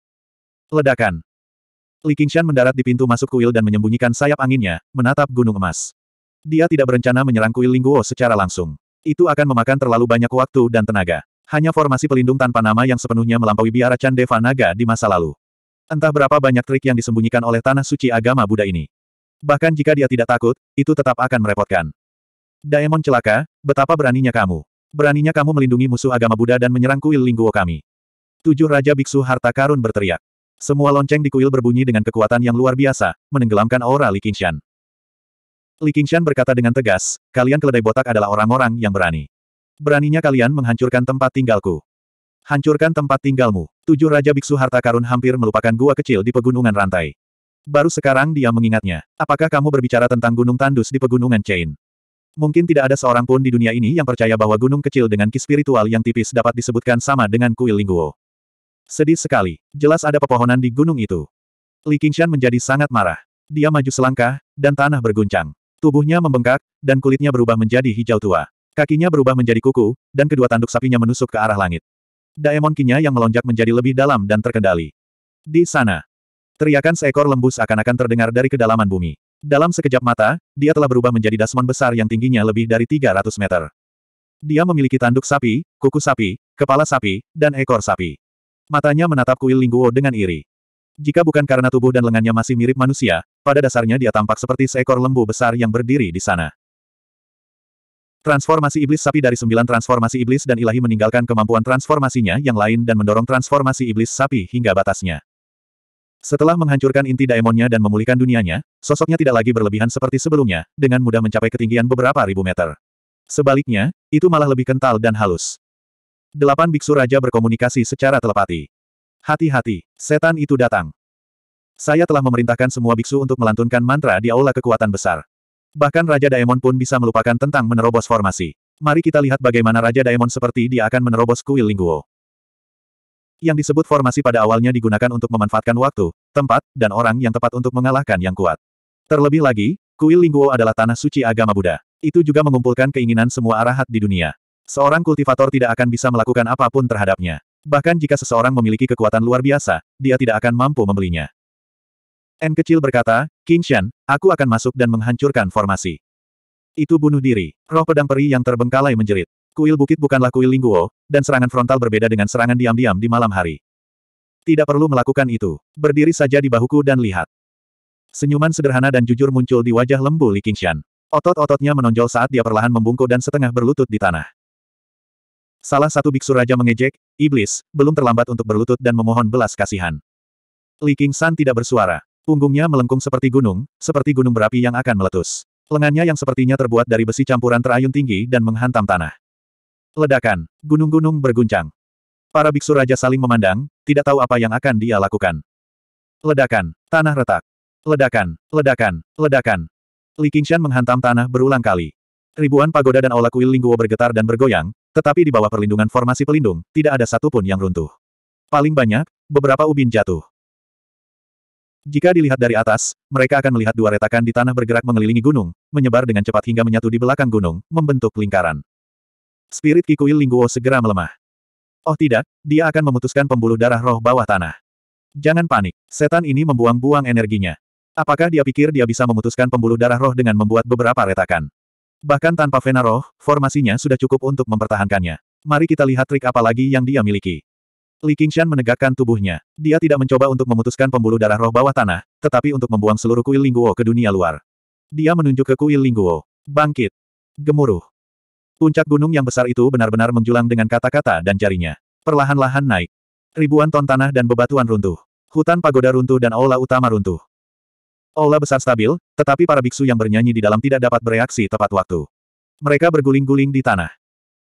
Ledakan. Li Qingshan mendarat di pintu masuk kuil dan menyembunyikan sayap anginnya, menatap gunung emas. Dia tidak berencana menyerang kuil Lingguo secara langsung. Itu akan memakan terlalu banyak waktu dan tenaga. Hanya formasi pelindung tanpa nama yang sepenuhnya melampaui biara Chandeva Naga di masa lalu. Entah berapa banyak trik yang disembunyikan oleh tanah suci agama Buddha ini. Bahkan jika dia tidak takut, itu tetap akan merepotkan. Daemon celaka, betapa beraninya kamu. Beraninya kamu melindungi musuh agama Buddha dan menyerang kuil Lingguo kami. Tujuh Raja Biksu Harta Karun berteriak. Semua lonceng di kuil berbunyi dengan kekuatan yang luar biasa, menenggelamkan aura Li Qingshan. Li Qingshan berkata dengan tegas, kalian keledai botak adalah orang-orang yang berani. Beraninya kalian menghancurkan tempat tinggalku. Hancurkan tempat tinggalmu. Tujuh Raja Biksu Harta Karun hampir melupakan gua kecil di pegunungan rantai. Baru sekarang dia mengingatnya. Apakah kamu berbicara tentang Gunung Tandus di pegunungan Chain? Mungkin tidak ada seorang pun di dunia ini yang percaya bahwa gunung kecil dengan ki spiritual yang tipis dapat disebutkan sama dengan kuil Lingguo. Sedih sekali, jelas ada pepohonan di gunung itu. Li Qingshan menjadi sangat marah. Dia maju selangkah, dan tanah berguncang. Tubuhnya membengkak, dan kulitnya berubah menjadi hijau tua. Kakinya berubah menjadi kuku, dan kedua tanduk sapinya menusuk ke arah langit. Daemon kinya yang melonjak menjadi lebih dalam dan terkendali. Di sana. Teriakan seekor lembu seakan-akan terdengar dari kedalaman bumi. Dalam sekejap mata, dia telah berubah menjadi dasmon besar yang tingginya lebih dari 300 meter. Dia memiliki tanduk sapi, kuku sapi, kepala sapi, dan ekor sapi. Matanya menatap kuil Lingguo dengan iri. Jika bukan karena tubuh dan lengannya masih mirip manusia, pada dasarnya dia tampak seperti seekor lembu besar yang berdiri di sana. Transformasi iblis sapi dari sembilan transformasi iblis dan ilahi meninggalkan kemampuan transformasinya yang lain dan mendorong transformasi iblis sapi hingga batasnya. Setelah menghancurkan inti daemonnya dan memulihkan dunianya, sosoknya tidak lagi berlebihan seperti sebelumnya, dengan mudah mencapai ketinggian beberapa ribu meter. Sebaliknya, itu malah lebih kental dan halus. Delapan biksu raja berkomunikasi secara telepati. Hati-hati, setan itu datang. Saya telah memerintahkan semua biksu untuk melantunkan mantra di aula kekuatan besar. Bahkan Raja Daemon pun bisa melupakan tentang menerobos formasi. Mari kita lihat bagaimana Raja Daemon seperti dia akan menerobos kuil Lingguo. Yang disebut formasi pada awalnya digunakan untuk memanfaatkan waktu, tempat, dan orang yang tepat untuk mengalahkan yang kuat. Terlebih lagi, kuil Lingguo adalah tanah suci agama Buddha. Itu juga mengumpulkan keinginan semua arahat di dunia. Seorang kultivator tidak akan bisa melakukan apapun terhadapnya. Bahkan jika seseorang memiliki kekuatan luar biasa, dia tidak akan mampu membelinya. N kecil berkata, Kingshan, aku akan masuk dan menghancurkan formasi. Itu bunuh diri. Roh pedang peri yang terbengkalai menjerit. Kuil bukit bukanlah kuil Lingguo, dan serangan frontal berbeda dengan serangan diam-diam di malam hari. Tidak perlu melakukan itu. Berdiri saja di bahuku dan lihat. Senyuman sederhana dan jujur muncul di wajah lembu Li Qingshan. Otot-ototnya menonjol saat dia perlahan membungkuk dan setengah berlutut di tanah. Salah satu biksu raja mengejek, Iblis, belum terlambat untuk berlutut dan memohon belas kasihan. Li King San tidak bersuara. Punggungnya melengkung seperti gunung, seperti gunung berapi yang akan meletus. Lengannya yang sepertinya terbuat dari besi campuran terayun tinggi dan menghantam tanah. Ledakan, gunung-gunung berguncang. Para biksu raja saling memandang, tidak tahu apa yang akan dia lakukan. Ledakan, tanah retak. Ledakan, ledakan, ledakan. Li Qingshan menghantam tanah berulang kali. Ribuan pagoda dan aula kuil Lingguo bergetar dan bergoyang, tetapi di bawah perlindungan formasi pelindung, tidak ada satupun yang runtuh. Paling banyak, beberapa ubin jatuh. Jika dilihat dari atas, mereka akan melihat dua retakan di tanah bergerak mengelilingi gunung, menyebar dengan cepat hingga menyatu di belakang gunung, membentuk lingkaran. Spirit Kikuil Lingguo segera melemah. Oh tidak, dia akan memutuskan pembuluh darah roh bawah tanah. Jangan panik, setan ini membuang-buang energinya. Apakah dia pikir dia bisa memutuskan pembuluh darah roh dengan membuat beberapa retakan? Bahkan tanpa Vena formasinya sudah cukup untuk mempertahankannya. Mari kita lihat trik apa lagi yang dia miliki. Li Qingshan menegakkan tubuhnya. Dia tidak mencoba untuk memutuskan pembuluh darah roh bawah tanah, tetapi untuk membuang seluruh kuil Lingguo ke dunia luar. Dia menunjuk ke kuil Lingguo. Bangkit. Gemuruh. Puncak gunung yang besar itu benar-benar menjulang dengan kata-kata dan jarinya. Perlahan-lahan naik. Ribuan ton tanah dan bebatuan runtuh. Hutan pagoda runtuh dan aula utama runtuh. Aula besar stabil, tetapi para biksu yang bernyanyi di dalam tidak dapat bereaksi tepat waktu. Mereka berguling-guling di tanah.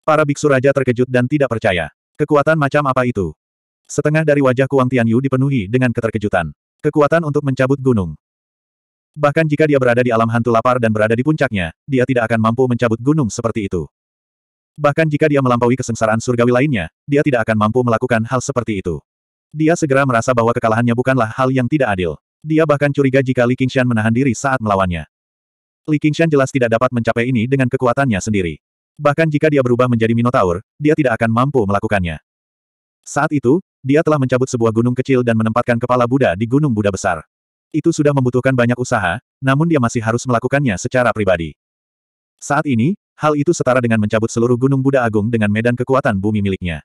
Para biksu raja terkejut dan tidak percaya. Kekuatan macam apa itu? Setengah dari wajah Kuang Tianyu dipenuhi dengan keterkejutan. Kekuatan untuk mencabut gunung. Bahkan jika dia berada di alam hantu lapar dan berada di puncaknya, dia tidak akan mampu mencabut gunung seperti itu. Bahkan jika dia melampaui kesengsaraan surgawi lainnya, dia tidak akan mampu melakukan hal seperti itu. Dia segera merasa bahwa kekalahannya bukanlah hal yang tidak adil. Dia bahkan curiga jika Li Qingshan menahan diri saat melawannya. Li Qingshan jelas tidak dapat mencapai ini dengan kekuatannya sendiri. Bahkan jika dia berubah menjadi Minotaur, dia tidak akan mampu melakukannya. Saat itu, dia telah mencabut sebuah gunung kecil dan menempatkan kepala Buddha di gunung Buddha besar. Itu sudah membutuhkan banyak usaha, namun dia masih harus melakukannya secara pribadi. Saat ini, hal itu setara dengan mencabut seluruh gunung Buddha Agung dengan medan kekuatan bumi miliknya.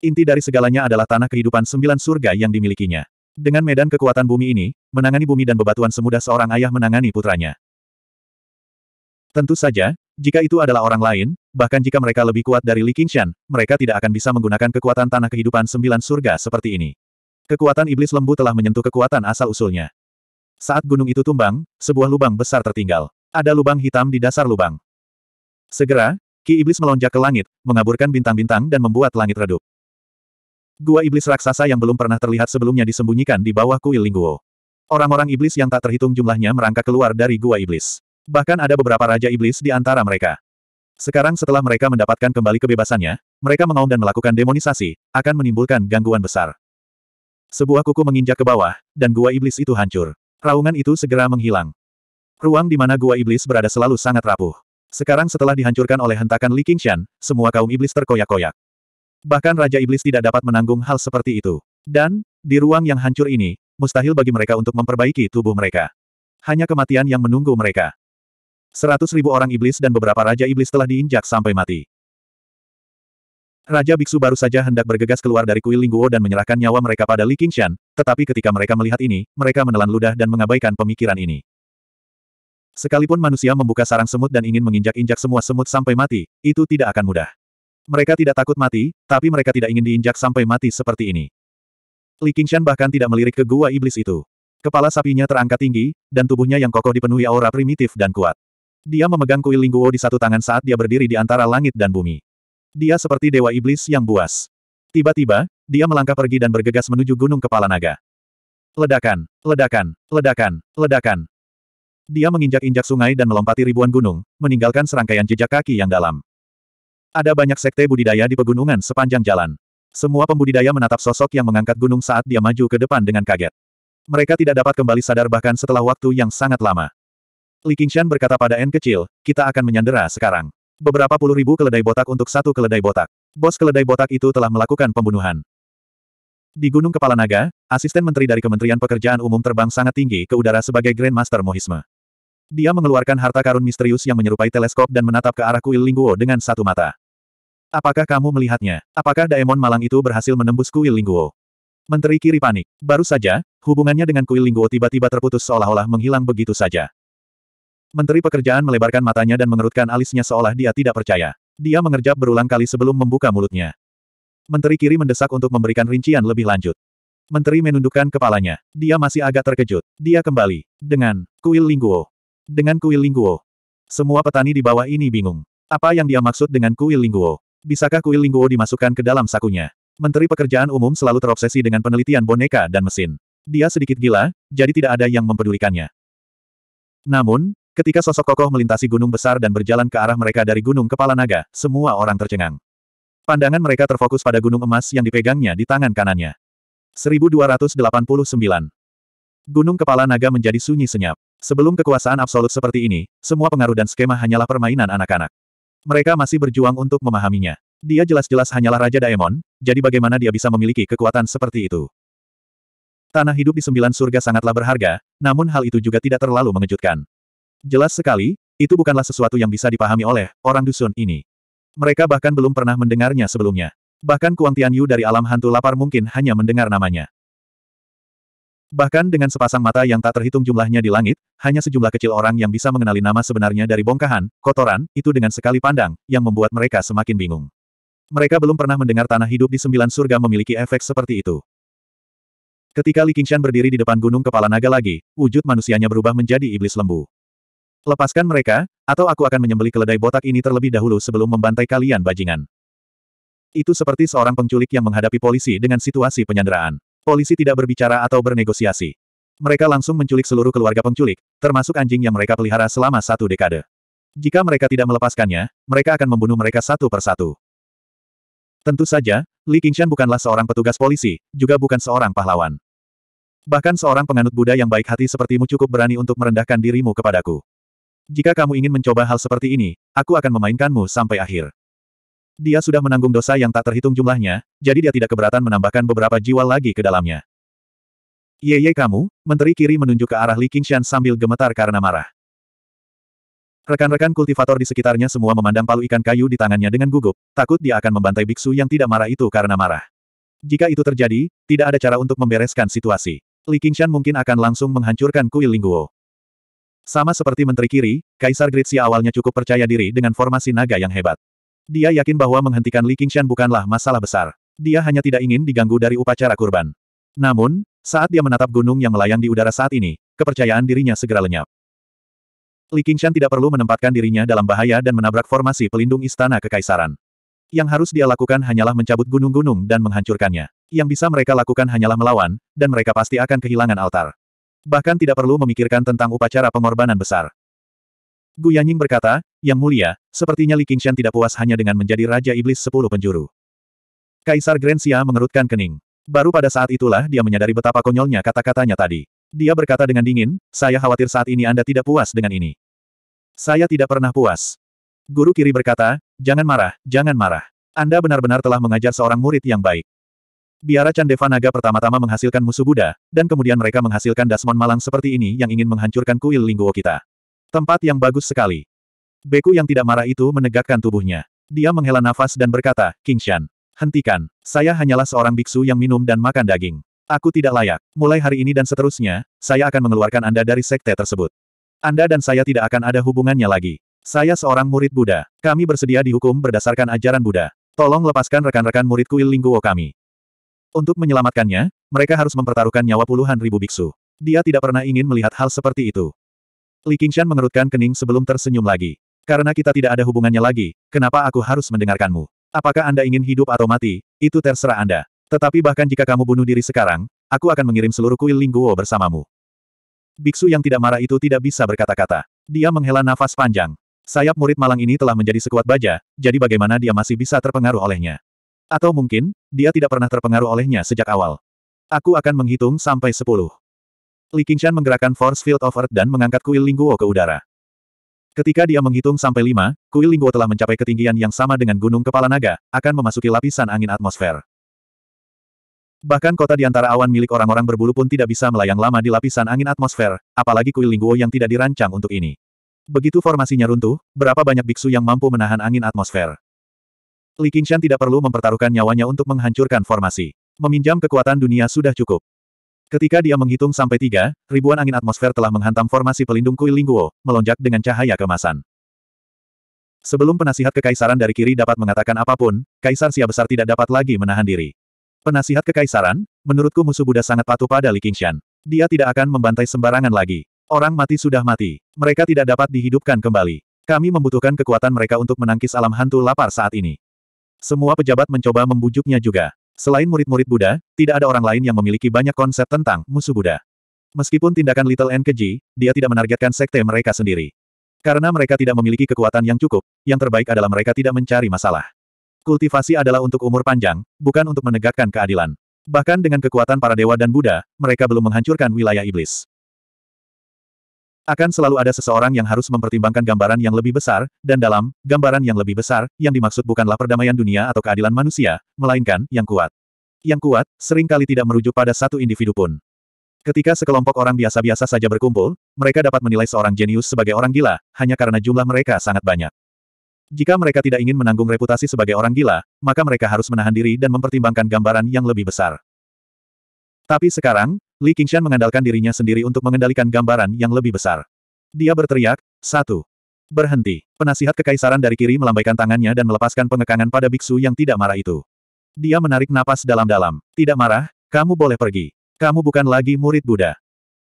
Inti dari segalanya adalah tanah kehidupan sembilan surga yang dimilikinya. Dengan medan kekuatan bumi ini, menangani bumi dan bebatuan semudah seorang ayah menangani putranya. Tentu saja, jika itu adalah orang lain, bahkan jika mereka lebih kuat dari Li Qingshan, mereka tidak akan bisa menggunakan kekuatan tanah kehidupan sembilan surga seperti ini. Kekuatan iblis lembu telah menyentuh kekuatan asal-usulnya. Saat gunung itu tumbang, sebuah lubang besar tertinggal. Ada lubang hitam di dasar lubang. Segera, Ki Iblis melonjak ke langit, mengaburkan bintang-bintang dan membuat langit redup. Gua iblis raksasa yang belum pernah terlihat sebelumnya disembunyikan di bawah kuil Lingguo. Orang-orang iblis yang tak terhitung jumlahnya merangkak keluar dari gua iblis. Bahkan ada beberapa raja iblis di antara mereka. Sekarang setelah mereka mendapatkan kembali kebebasannya, mereka mengaum dan melakukan demonisasi, akan menimbulkan gangguan besar. Sebuah kuku menginjak ke bawah, dan gua iblis itu hancur. Raungan itu segera menghilang. Ruang di mana gua iblis berada selalu sangat rapuh. Sekarang setelah dihancurkan oleh hentakan Li Qingshan, semua kaum iblis terkoyak-koyak. Bahkan Raja Iblis tidak dapat menanggung hal seperti itu. Dan, di ruang yang hancur ini, mustahil bagi mereka untuk memperbaiki tubuh mereka. Hanya kematian yang menunggu mereka. Seratus ribu orang iblis dan beberapa Raja Iblis telah diinjak sampai mati. Raja Biksu baru saja hendak bergegas keluar dari kuil Lingguo dan menyerahkan nyawa mereka pada Li Qingshan, tetapi ketika mereka melihat ini, mereka menelan ludah dan mengabaikan pemikiran ini. Sekalipun manusia membuka sarang semut dan ingin menginjak-injak semua semut sampai mati, itu tidak akan mudah. Mereka tidak takut mati, tapi mereka tidak ingin diinjak sampai mati seperti ini. Li Qingshan bahkan tidak melirik ke gua iblis itu. Kepala sapinya terangkat tinggi, dan tubuhnya yang kokoh dipenuhi aura primitif dan kuat. Dia memegang kuil Lingguo di satu tangan saat dia berdiri di antara langit dan bumi. Dia seperti dewa iblis yang buas. Tiba-tiba, dia melangkah pergi dan bergegas menuju gunung kepala naga. Ledakan, ledakan, ledakan, ledakan. Dia menginjak-injak sungai dan melompati ribuan gunung, meninggalkan serangkaian jejak kaki yang dalam. Ada banyak sekte budidaya di pegunungan sepanjang jalan. Semua pembudidaya menatap sosok yang mengangkat gunung saat dia maju ke depan dengan kaget. Mereka tidak dapat kembali sadar bahkan setelah waktu yang sangat lama. Li Qingshan berkata pada N kecil, kita akan menyandera sekarang. Beberapa puluh ribu keledai botak untuk satu keledai botak. Bos keledai botak itu telah melakukan pembunuhan. Di Gunung Kepala Naga, asisten menteri dari Kementerian Pekerjaan Umum terbang sangat tinggi ke udara sebagai Grandmaster Mohisme. Dia mengeluarkan harta karun misterius yang menyerupai teleskop dan menatap ke arah kuil Lingguo dengan satu mata. Apakah kamu melihatnya? Apakah Daemon Malang itu berhasil menembus kuil Lingguo? Menteri Kiri panik. Baru saja, hubungannya dengan kuil Lingguo tiba-tiba terputus seolah-olah menghilang begitu saja. Menteri Pekerjaan melebarkan matanya dan mengerutkan alisnya seolah dia tidak percaya. Dia mengerjap berulang kali sebelum membuka mulutnya. Menteri Kiri mendesak untuk memberikan rincian lebih lanjut. Menteri menundukkan kepalanya. Dia masih agak terkejut. Dia kembali. Dengan kuil Lingguo. Dengan kuil Lingguo. Semua petani di bawah ini bingung. Apa yang dia maksud dengan kuil Lingguo? Bisakah kuil Lingguo dimasukkan ke dalam sakunya? Menteri Pekerjaan Umum selalu terobsesi dengan penelitian boneka dan mesin. Dia sedikit gila, jadi tidak ada yang mempedulikannya. Namun, ketika sosok kokoh melintasi gunung besar dan berjalan ke arah mereka dari gunung kepala naga, semua orang tercengang. Pandangan mereka terfokus pada gunung emas yang dipegangnya di tangan kanannya. 1289. Gunung kepala naga menjadi sunyi senyap. Sebelum kekuasaan absolut seperti ini, semua pengaruh dan skema hanyalah permainan anak-anak. Mereka masih berjuang untuk memahaminya. Dia jelas-jelas hanyalah Raja Daemon, jadi bagaimana dia bisa memiliki kekuatan seperti itu? Tanah hidup di sembilan surga sangatlah berharga, namun hal itu juga tidak terlalu mengejutkan. Jelas sekali, itu bukanlah sesuatu yang bisa dipahami oleh orang dusun ini. Mereka bahkan belum pernah mendengarnya sebelumnya. Bahkan Kuang Tianyu dari alam hantu lapar mungkin hanya mendengar namanya. Bahkan dengan sepasang mata yang tak terhitung jumlahnya di langit, hanya sejumlah kecil orang yang bisa mengenali nama sebenarnya dari bongkahan, kotoran, itu dengan sekali pandang, yang membuat mereka semakin bingung. Mereka belum pernah mendengar tanah hidup di sembilan surga memiliki efek seperti itu. Ketika Li Qingshan berdiri di depan gunung kepala naga lagi, wujud manusianya berubah menjadi iblis lembu. Lepaskan mereka, atau aku akan menyembeli keledai botak ini terlebih dahulu sebelum membantai kalian bajingan. Itu seperti seorang penculik yang menghadapi polisi dengan situasi penyanderaan. Polisi tidak berbicara atau bernegosiasi. Mereka langsung menculik seluruh keluarga penculik, termasuk anjing yang mereka pelihara selama satu dekade. Jika mereka tidak melepaskannya, mereka akan membunuh mereka satu persatu. Tentu saja, Li Qingshan bukanlah seorang petugas polisi, juga bukan seorang pahlawan. Bahkan seorang penganut Buddha yang baik hati sepertimu cukup berani untuk merendahkan dirimu kepadaku. Jika kamu ingin mencoba hal seperti ini, aku akan memainkanmu sampai akhir. Dia sudah menanggung dosa yang tak terhitung jumlahnya, jadi dia tidak keberatan menambahkan beberapa jiwa lagi ke dalamnya. Yeye kamu, menteri kiri menunjuk ke arah Li Qingshan sambil gemetar karena marah. Rekan-rekan kultivator di sekitarnya semua memandang palu ikan kayu di tangannya dengan gugup, takut dia akan membantai biksu yang tidak marah itu karena marah. Jika itu terjadi, tidak ada cara untuk membereskan situasi. Li Qingshan mungkin akan langsung menghancurkan kuil Lingguo. Sama seperti Menteri Kiri, Kaisar Gritsi awalnya cukup percaya diri dengan formasi naga yang hebat. Dia yakin bahwa menghentikan Li Qingshan bukanlah masalah besar. Dia hanya tidak ingin diganggu dari upacara kurban. Namun, saat dia menatap gunung yang melayang di udara saat ini, kepercayaan dirinya segera lenyap. Li Qingshan tidak perlu menempatkan dirinya dalam bahaya dan menabrak formasi pelindung istana kekaisaran. Yang harus dia lakukan hanyalah mencabut gunung-gunung dan menghancurkannya. Yang bisa mereka lakukan hanyalah melawan, dan mereka pasti akan kehilangan altar. Bahkan tidak perlu memikirkan tentang upacara pengorbanan besar. Gu Yanying berkata, Yang mulia, sepertinya Li Qingshan tidak puas hanya dengan menjadi Raja Iblis Sepuluh Penjuru. Kaisar Grand mengerutkan kening. Baru pada saat itulah dia menyadari betapa konyolnya kata-katanya tadi. Dia berkata dengan dingin, saya khawatir saat ini Anda tidak puas dengan ini. Saya tidak pernah puas. Guru kiri berkata, jangan marah, jangan marah. Anda benar-benar telah mengajar seorang murid yang baik. Biara Chandeva pertama-tama menghasilkan musuh Buddha, dan kemudian mereka menghasilkan Dasmon Malang seperti ini yang ingin menghancurkan kuil Lingguo kita. Tempat yang bagus sekali. Beku yang tidak marah itu menegakkan tubuhnya. Dia menghela nafas dan berkata, Kingshan, hentikan. Saya hanyalah seorang biksu yang minum dan makan daging. Aku tidak layak. Mulai hari ini dan seterusnya, saya akan mengeluarkan Anda dari sekte tersebut. Anda dan saya tidak akan ada hubungannya lagi. Saya seorang murid Buddha. Kami bersedia dihukum berdasarkan ajaran Buddha. Tolong lepaskan rekan-rekan murid kuil Lingguo kami. Untuk menyelamatkannya, mereka harus mempertaruhkan nyawa puluhan ribu biksu. Dia tidak pernah ingin melihat hal seperti itu. Li Qingshan mengerutkan kening sebelum tersenyum lagi. Karena kita tidak ada hubungannya lagi, kenapa aku harus mendengarkanmu? Apakah Anda ingin hidup atau mati, itu terserah Anda. Tetapi bahkan jika kamu bunuh diri sekarang, aku akan mengirim seluruh kuil Lingguo bersamamu. Biksu yang tidak marah itu tidak bisa berkata-kata. Dia menghela nafas panjang. Sayap murid malang ini telah menjadi sekuat baja, jadi bagaimana dia masih bisa terpengaruh olehnya? Atau mungkin, dia tidak pernah terpengaruh olehnya sejak awal. Aku akan menghitung sampai sepuluh. Li Qingshan menggerakkan Force Field of Earth dan mengangkat kuil Lingguo ke udara. Ketika dia menghitung sampai lima, kuil Lingguo telah mencapai ketinggian yang sama dengan Gunung Kepala Naga, akan memasuki lapisan angin atmosfer. Bahkan kota di antara awan milik orang-orang berbulu pun tidak bisa melayang lama di lapisan angin atmosfer, apalagi kuil Lingguo yang tidak dirancang untuk ini. Begitu formasinya runtuh, berapa banyak biksu yang mampu menahan angin atmosfer? Li Qingshan tidak perlu mempertaruhkan nyawanya untuk menghancurkan formasi. Meminjam kekuatan dunia sudah cukup. Ketika dia menghitung sampai tiga, ribuan angin atmosfer telah menghantam formasi pelindung kuil Lingguo, melonjak dengan cahaya kemasan. Sebelum penasihat kekaisaran dari kiri dapat mengatakan apapun, Kaisar Sia Besar tidak dapat lagi menahan diri. Penasihat kekaisaran, menurutku musuh Buddha sangat patuh pada Li Qingshan. Dia tidak akan membantai sembarangan lagi. Orang mati sudah mati. Mereka tidak dapat dihidupkan kembali. Kami membutuhkan kekuatan mereka untuk menangkis alam hantu lapar saat ini. Semua pejabat mencoba membujuknya juga. Selain murid-murid Buddha, tidak ada orang lain yang memiliki banyak konsep tentang musuh Buddha. Meskipun tindakan Little N keji, dia tidak menargetkan sekte mereka sendiri. Karena mereka tidak memiliki kekuatan yang cukup, yang terbaik adalah mereka tidak mencari masalah. Kultivasi adalah untuk umur panjang, bukan untuk menegakkan keadilan. Bahkan dengan kekuatan para dewa dan Buddha, mereka belum menghancurkan wilayah iblis. Akan selalu ada seseorang yang harus mempertimbangkan gambaran yang lebih besar, dan dalam, gambaran yang lebih besar, yang dimaksud bukanlah perdamaian dunia atau keadilan manusia, melainkan, yang kuat. Yang kuat, seringkali tidak merujuk pada satu individu pun. Ketika sekelompok orang biasa-biasa saja berkumpul, mereka dapat menilai seorang jenius sebagai orang gila, hanya karena jumlah mereka sangat banyak. Jika mereka tidak ingin menanggung reputasi sebagai orang gila, maka mereka harus menahan diri dan mempertimbangkan gambaran yang lebih besar. Tapi sekarang, Li Qingshan mengandalkan dirinya sendiri untuk mengendalikan gambaran yang lebih besar. Dia berteriak, satu. Berhenti. Penasihat kekaisaran dari kiri melambaikan tangannya dan melepaskan pengekangan pada biksu yang tidak marah itu. Dia menarik napas dalam-dalam. Tidak marah, kamu boleh pergi. Kamu bukan lagi murid Buddha.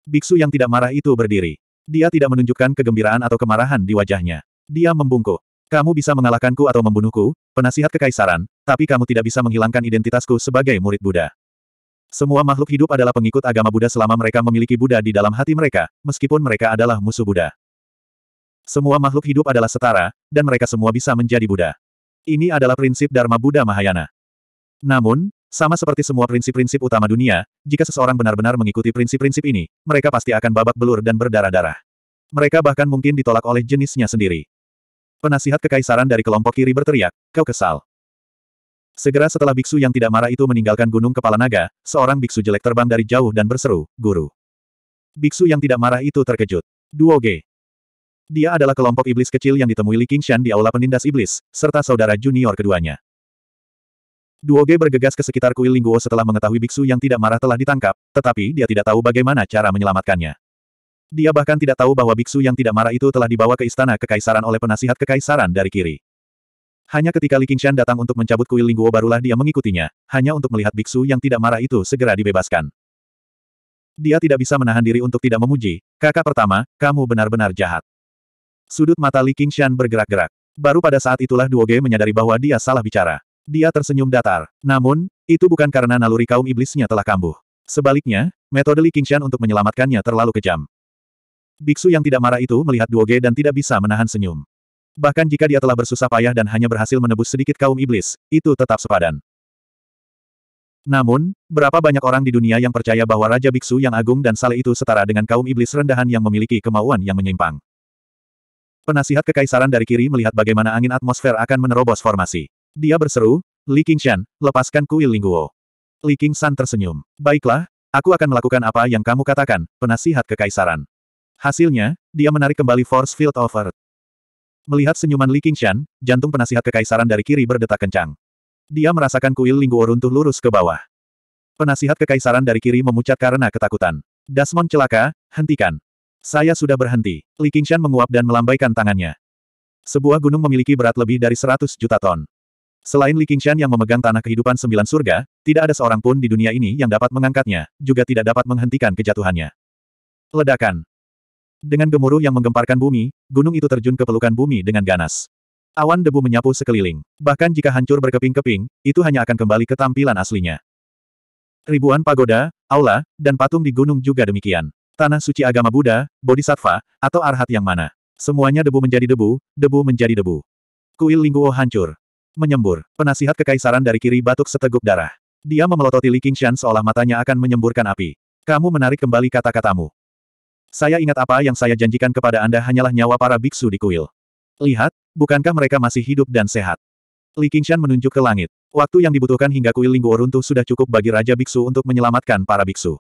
Biksu yang tidak marah itu berdiri. Dia tidak menunjukkan kegembiraan atau kemarahan di wajahnya. Dia membungkuk. Kamu bisa mengalahkanku atau membunuhku, penasihat kekaisaran, tapi kamu tidak bisa menghilangkan identitasku sebagai murid Buddha. Semua makhluk hidup adalah pengikut agama Buddha selama mereka memiliki Buddha di dalam hati mereka, meskipun mereka adalah musuh Buddha. Semua makhluk hidup adalah setara, dan mereka semua bisa menjadi Buddha. Ini adalah prinsip Dharma Buddha Mahayana. Namun, sama seperti semua prinsip-prinsip utama dunia, jika seseorang benar-benar mengikuti prinsip-prinsip ini, mereka pasti akan babak belur dan berdarah-darah. Mereka bahkan mungkin ditolak oleh jenisnya sendiri. Penasihat kekaisaran dari kelompok kiri berteriak, kau kesal. Segera setelah biksu yang tidak marah itu meninggalkan gunung kepala naga, seorang biksu jelek terbang dari jauh dan berseru, Guru. Biksu yang tidak marah itu terkejut. Duo G. Dia adalah kelompok iblis kecil yang ditemui Li Qingshan di Aula Penindas Iblis, serta saudara junior keduanya. Duo G bergegas ke sekitar kuil Lingguo setelah mengetahui biksu yang tidak marah telah ditangkap, tetapi dia tidak tahu bagaimana cara menyelamatkannya. Dia bahkan tidak tahu bahwa biksu yang tidak marah itu telah dibawa ke istana kekaisaran oleh penasihat kekaisaran dari kiri. Hanya ketika Li Qingshan datang untuk mencabut kuil Lingguo barulah dia mengikutinya, hanya untuk melihat biksu yang tidak marah itu segera dibebaskan. Dia tidak bisa menahan diri untuk tidak memuji, kakak pertama, kamu benar-benar jahat. Sudut mata Li Qingshan bergerak-gerak. Baru pada saat itulah Duo Ge menyadari bahwa dia salah bicara. Dia tersenyum datar. Namun, itu bukan karena naluri kaum iblisnya telah kambuh. Sebaliknya, metode Li Qingshan untuk menyelamatkannya terlalu kejam. Biksu yang tidak marah itu melihat Duo Ge dan tidak bisa menahan senyum. Bahkan jika dia telah bersusah payah dan hanya berhasil menebus sedikit kaum iblis, itu tetap sepadan. Namun, berapa banyak orang di dunia yang percaya bahwa Raja Biksu yang agung dan saleh itu setara dengan kaum iblis rendahan yang memiliki kemauan yang menyimpang? Penasihat kekaisaran dari kiri melihat bagaimana angin atmosfer akan menerobos formasi. Dia berseru, Li Qingshan, lepaskan kuil Lingguo. Li Qingshan tersenyum. Baiklah, aku akan melakukan apa yang kamu katakan, penasihat kekaisaran. Hasilnya, dia menarik kembali Force Field of Earth. Melihat senyuman Li Qingshan, jantung penasihat kekaisaran dari kiri berdetak kencang. Dia merasakan kuil Lingguo runtuh lurus ke bawah. Penasihat kekaisaran dari kiri memucat karena ketakutan. Dasmon celaka, hentikan. Saya sudah berhenti. Li Qingshan menguap dan melambaikan tangannya. Sebuah gunung memiliki berat lebih dari 100 juta ton. Selain Li Qingshan yang memegang tanah kehidupan sembilan surga, tidak ada seorang pun di dunia ini yang dapat mengangkatnya, juga tidak dapat menghentikan kejatuhannya. Ledakan. Dengan gemuruh yang menggemparkan bumi, gunung itu terjun ke pelukan bumi dengan ganas. Awan debu menyapu sekeliling. Bahkan jika hancur berkeping-keping, itu hanya akan kembali ke tampilan aslinya. Ribuan pagoda, aula, dan patung di gunung juga demikian. Tanah suci agama Buddha, Bodhisattva, atau Arhat yang mana. Semuanya debu menjadi debu, debu menjadi debu. Kuil Lingguo hancur. Menyembur. Penasihat kekaisaran dari kiri batuk seteguk darah. Dia memelototi Li Qingshan seolah matanya akan menyemburkan api. Kamu menarik kembali kata-katamu. Saya ingat apa yang saya janjikan kepada Anda hanyalah nyawa para biksu di kuil. Lihat, bukankah mereka masih hidup dan sehat? Li Qingshan menunjuk ke langit. Waktu yang dibutuhkan hingga kuil Lingguo runtuh sudah cukup bagi Raja Biksu untuk menyelamatkan para biksu.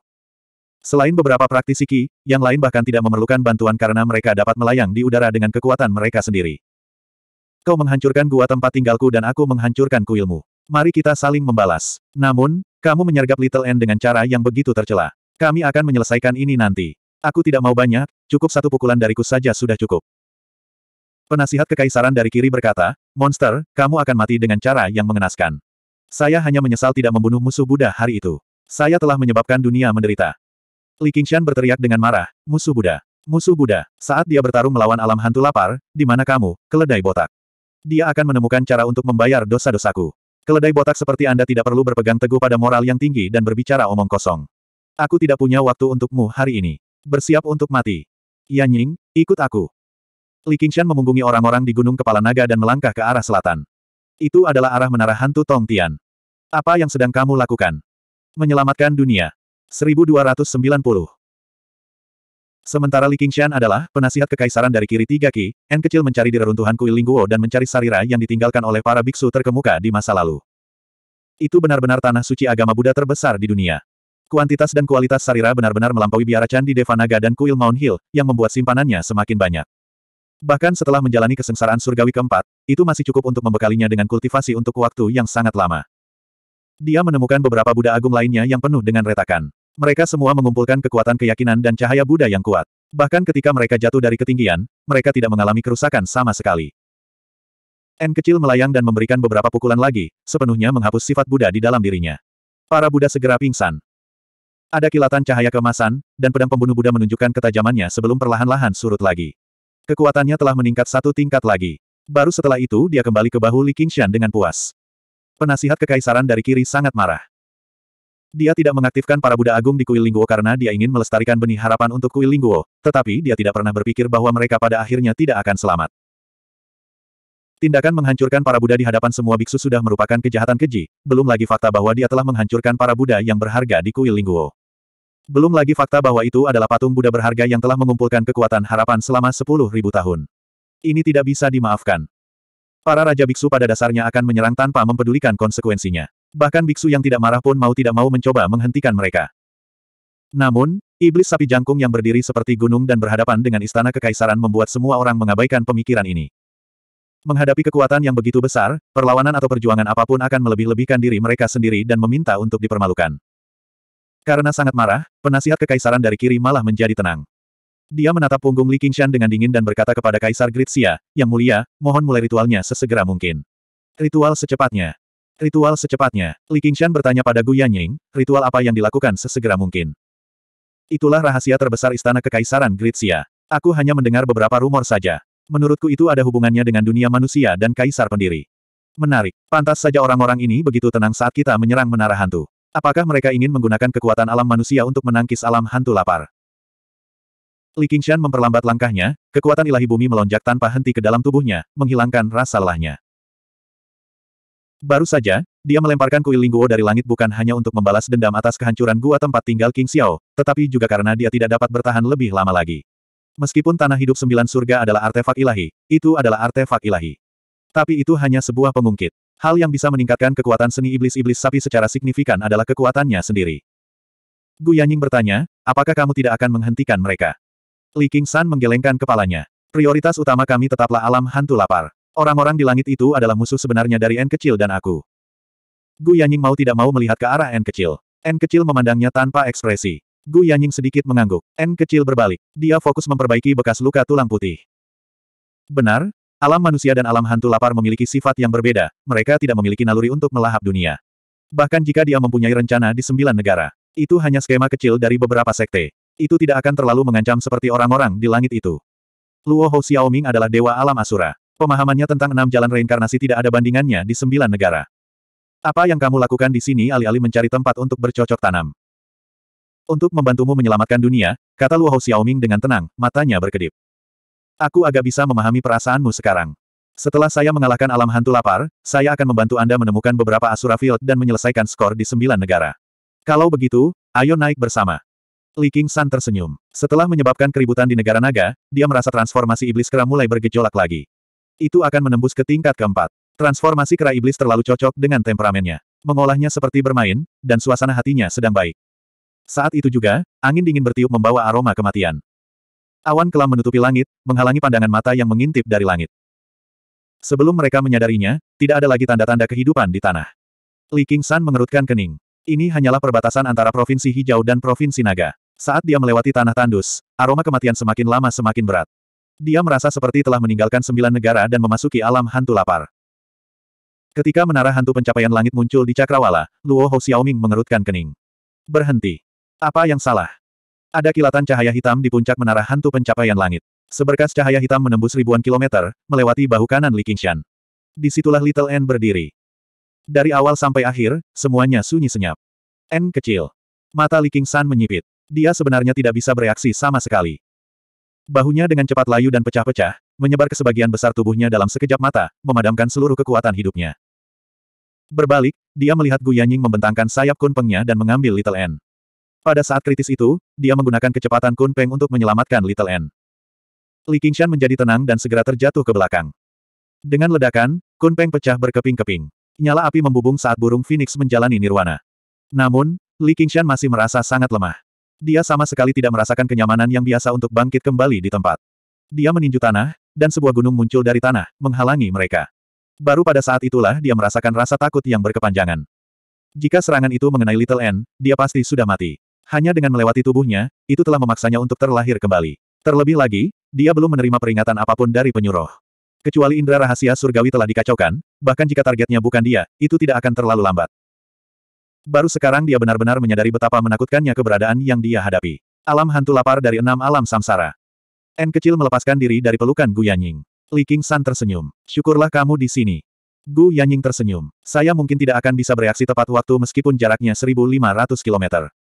Selain beberapa praktisi Qi, yang lain bahkan tidak memerlukan bantuan karena mereka dapat melayang di udara dengan kekuatan mereka sendiri. Kau menghancurkan gua tempat tinggalku dan aku menghancurkan kuilmu. Mari kita saling membalas. Namun, kamu menyergap Little End dengan cara yang begitu tercela. Kami akan menyelesaikan ini nanti. Aku tidak mau banyak, cukup satu pukulan dariku saja sudah cukup. Penasihat kekaisaran dari kiri berkata, Monster, kamu akan mati dengan cara yang mengenaskan. Saya hanya menyesal tidak membunuh musuh Buddha hari itu. Saya telah menyebabkan dunia menderita. Li Qingshan berteriak dengan marah, musuh Buddha. Musuh Buddha, saat dia bertarung melawan alam hantu lapar, di mana kamu, keledai botak. Dia akan menemukan cara untuk membayar dosa-dosaku. Keledai botak seperti Anda tidak perlu berpegang teguh pada moral yang tinggi dan berbicara omong kosong. Aku tidak punya waktu untukmu hari ini. Bersiap untuk mati. Yan Ying, ikut aku. Li Qingshan memunggungi orang-orang di Gunung Kepala Naga dan melangkah ke arah selatan. Itu adalah arah menara hantu Tong Tian. Apa yang sedang kamu lakukan? Menyelamatkan dunia. 1290. Sementara Li Qingshan adalah penasihat kekaisaran dari kiri tiga ki, N kecil mencari di reruntuhan kuil Lingguo dan mencari sarira yang ditinggalkan oleh para biksu terkemuka di masa lalu. Itu benar-benar tanah suci agama Buddha terbesar di dunia. Kuantitas dan kualitas Sarira benar-benar melampaui biara Candi Devanaga dan Kuil Mount Hill, yang membuat simpanannya semakin banyak. Bahkan setelah menjalani kesengsaraan surgawi keempat, itu masih cukup untuk membekalinya dengan kultivasi untuk waktu yang sangat lama. Dia menemukan beberapa Buddha agung lainnya yang penuh dengan retakan. Mereka semua mengumpulkan kekuatan keyakinan dan cahaya Buddha yang kuat. Bahkan ketika mereka jatuh dari ketinggian, mereka tidak mengalami kerusakan sama sekali. N kecil melayang dan memberikan beberapa pukulan lagi, sepenuhnya menghapus sifat Buddha di dalam dirinya. Para Buddha segera pingsan. Ada kilatan cahaya kemasan, dan pedang pembunuh Buddha menunjukkan ketajamannya sebelum perlahan-lahan surut lagi. Kekuatannya telah meningkat satu tingkat lagi. Baru setelah itu dia kembali ke bahu Li Qingshan dengan puas. Penasihat kekaisaran dari kiri sangat marah. Dia tidak mengaktifkan para Buddha Agung di kuil Lingguo karena dia ingin melestarikan benih harapan untuk kuil Lingguo, tetapi dia tidak pernah berpikir bahwa mereka pada akhirnya tidak akan selamat. Tindakan menghancurkan para Buddha di hadapan semua biksu sudah merupakan kejahatan keji, belum lagi fakta bahwa dia telah menghancurkan para Buddha yang berharga di kuil Lingguo. Belum lagi fakta bahwa itu adalah patung Buddha berharga yang telah mengumpulkan kekuatan harapan selama sepuluh ribu tahun. Ini tidak bisa dimaafkan. Para Raja Biksu pada dasarnya akan menyerang tanpa mempedulikan konsekuensinya. Bahkan Biksu yang tidak marah pun mau tidak mau mencoba menghentikan mereka. Namun, iblis sapi jangkung yang berdiri seperti gunung dan berhadapan dengan istana kekaisaran membuat semua orang mengabaikan pemikiran ini. Menghadapi kekuatan yang begitu besar, perlawanan atau perjuangan apapun akan melebih-lebihkan diri mereka sendiri dan meminta untuk dipermalukan. Karena sangat marah, penasihat kekaisaran dari kiri malah menjadi tenang. Dia menatap punggung Li Qingshan dengan dingin dan berkata kepada Kaisar Gritsia, Yang mulia, mohon mulai ritualnya sesegera mungkin. Ritual secepatnya. Ritual secepatnya. Li Qingshan bertanya pada Gu Yanying, ritual apa yang dilakukan sesegera mungkin? Itulah rahasia terbesar istana kekaisaran Gritsia. Aku hanya mendengar beberapa rumor saja. Menurutku itu ada hubungannya dengan dunia manusia dan kaisar pendiri. Menarik. Pantas saja orang-orang ini begitu tenang saat kita menyerang menara hantu. Apakah mereka ingin menggunakan kekuatan alam manusia untuk menangkis alam hantu lapar? Li Qingshan memperlambat langkahnya, kekuatan ilahi bumi melonjak tanpa henti ke dalam tubuhnya, menghilangkan rasa lelahnya. Baru saja, dia melemparkan kuil Lingguo dari langit bukan hanya untuk membalas dendam atas kehancuran gua tempat tinggal King Xiao, tetapi juga karena dia tidak dapat bertahan lebih lama lagi. Meskipun tanah hidup sembilan surga adalah artefak ilahi, itu adalah artefak ilahi. Tapi itu hanya sebuah pengungkit. Hal yang bisa meningkatkan kekuatan seni iblis-iblis sapi secara signifikan adalah kekuatannya sendiri. Gu Yanying bertanya, apakah kamu tidak akan menghentikan mereka? Li King San menggelengkan kepalanya. Prioritas utama kami tetaplah alam hantu lapar. Orang-orang di langit itu adalah musuh sebenarnya dari N kecil dan aku. Gu Yanying mau tidak mau melihat ke arah N kecil. N kecil memandangnya tanpa ekspresi. Gu Yanying sedikit mengangguk. N kecil berbalik. Dia fokus memperbaiki bekas luka tulang putih. Benar, Alam manusia dan alam hantu lapar memiliki sifat yang berbeda, mereka tidak memiliki naluri untuk melahap dunia. Bahkan jika dia mempunyai rencana di sembilan negara, itu hanya skema kecil dari beberapa sekte. Itu tidak akan terlalu mengancam seperti orang-orang di langit itu. Luo Hou Xiaoming adalah dewa alam asura. Pemahamannya tentang enam jalan reinkarnasi tidak ada bandingannya di sembilan negara. Apa yang kamu lakukan di sini alih-alih mencari tempat untuk bercocok tanam? Untuk membantumu menyelamatkan dunia, kata Luo Hou Xiaoming dengan tenang, matanya berkedip. Aku agak bisa memahami perasaanmu sekarang. Setelah saya mengalahkan alam hantu lapar, saya akan membantu Anda menemukan beberapa Asura Field dan menyelesaikan skor di sembilan negara. Kalau begitu, ayo naik bersama. Li King San tersenyum. Setelah menyebabkan keributan di negara naga, dia merasa transformasi iblis kera mulai bergejolak lagi. Itu akan menembus ke tingkat keempat. Transformasi kera iblis terlalu cocok dengan temperamennya. Mengolahnya seperti bermain, dan suasana hatinya sedang baik. Saat itu juga, angin dingin bertiup membawa aroma kematian. Awan kelam menutupi langit, menghalangi pandangan mata yang mengintip dari langit. Sebelum mereka menyadarinya, tidak ada lagi tanda-tanda kehidupan di tanah. Li San mengerutkan kening. Ini hanyalah perbatasan antara Provinsi Hijau dan Provinsi Naga. Saat dia melewati tanah tandus, aroma kematian semakin lama semakin berat. Dia merasa seperti telah meninggalkan sembilan negara dan memasuki alam hantu lapar. Ketika menara hantu pencapaian langit muncul di Cakrawala, Luo Hou Xiaoming mengerutkan kening. Berhenti. Apa yang salah? Ada kilatan cahaya hitam di puncak menara hantu pencapaian langit. Seberkas cahaya hitam menembus ribuan kilometer, melewati bahu kanan Li Qingshan. Disitulah Little N berdiri. Dari awal sampai akhir, semuanya sunyi senyap. N kecil. Mata Li Qingshan menyipit. Dia sebenarnya tidak bisa bereaksi sama sekali. Bahunya dengan cepat layu dan pecah-pecah, menyebar ke sebagian besar tubuhnya dalam sekejap mata, memadamkan seluruh kekuatan hidupnya. Berbalik, dia melihat Gu Yanying membentangkan sayap kunpengnya dan mengambil Little N. Pada saat kritis itu, dia menggunakan kecepatan Kun Peng untuk menyelamatkan Little N. Li Qingshan menjadi tenang dan segera terjatuh ke belakang. Dengan ledakan, Kun Peng pecah berkeping-keping. Nyala api membubung saat burung Phoenix menjalani nirwana. Namun, Li Qingshan masih merasa sangat lemah. Dia sama sekali tidak merasakan kenyamanan yang biasa untuk bangkit kembali di tempat. Dia meninju tanah, dan sebuah gunung muncul dari tanah, menghalangi mereka. Baru pada saat itulah dia merasakan rasa takut yang berkepanjangan. Jika serangan itu mengenai Little N, dia pasti sudah mati. Hanya dengan melewati tubuhnya, itu telah memaksanya untuk terlahir kembali. Terlebih lagi, dia belum menerima peringatan apapun dari penyuruh. Kecuali indera rahasia surgawi telah dikacaukan, bahkan jika targetnya bukan dia, itu tidak akan terlalu lambat. Baru sekarang dia benar-benar menyadari betapa menakutkannya keberadaan yang dia hadapi. Alam hantu lapar dari enam alam samsara. N kecil melepaskan diri dari pelukan Gu Yanying. Li King San tersenyum. Syukurlah kamu di sini. Gu Yanying tersenyum. Saya mungkin tidak akan bisa bereaksi tepat waktu meskipun jaraknya 1500 kilometer.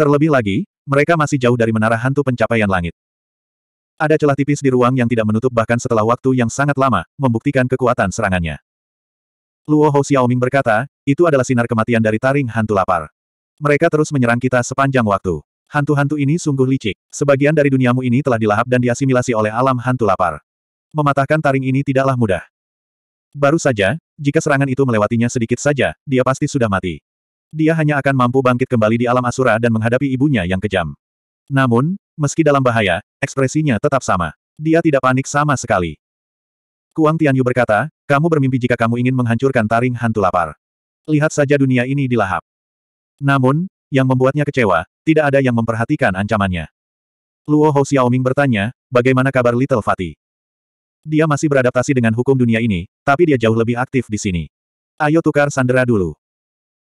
Terlebih lagi, mereka masih jauh dari menara hantu pencapaian langit. Ada celah tipis di ruang yang tidak menutup bahkan setelah waktu yang sangat lama, membuktikan kekuatan serangannya. Luo Hou Xiaoming berkata, itu adalah sinar kematian dari taring hantu lapar. Mereka terus menyerang kita sepanjang waktu. Hantu-hantu ini sungguh licik. Sebagian dari duniamu ini telah dilahap dan diasimilasi oleh alam hantu lapar. Mematahkan taring ini tidaklah mudah. Baru saja, jika serangan itu melewatinya sedikit saja, dia pasti sudah mati. Dia hanya akan mampu bangkit kembali di alam asura dan menghadapi ibunya yang kejam. Namun, meski dalam bahaya, ekspresinya tetap sama. Dia tidak panik sama sekali. Kuang Tianyu berkata, kamu bermimpi jika kamu ingin menghancurkan taring hantu lapar. Lihat saja dunia ini dilahap. Namun, yang membuatnya kecewa, tidak ada yang memperhatikan ancamannya. Luo Hou Xiaoming bertanya, bagaimana kabar Little Fatih? Dia masih beradaptasi dengan hukum dunia ini, tapi dia jauh lebih aktif di sini. Ayo tukar sandera dulu.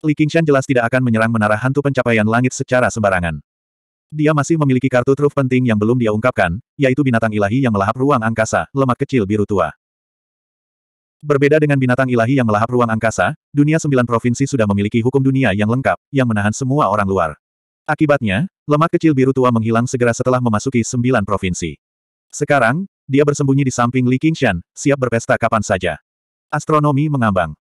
Li Qingshan jelas tidak akan menyerang menara hantu pencapaian langit secara sembarangan. Dia masih memiliki kartu truf penting yang belum dia ungkapkan, yaitu binatang ilahi yang melahap ruang angkasa, lemak kecil biru tua. Berbeda dengan binatang ilahi yang melahap ruang angkasa, dunia sembilan provinsi sudah memiliki hukum dunia yang lengkap, yang menahan semua orang luar. Akibatnya, lemak kecil biru tua menghilang segera setelah memasuki sembilan provinsi. Sekarang, dia bersembunyi di samping Li Qingshan, siap berpesta kapan saja. Astronomi mengambang.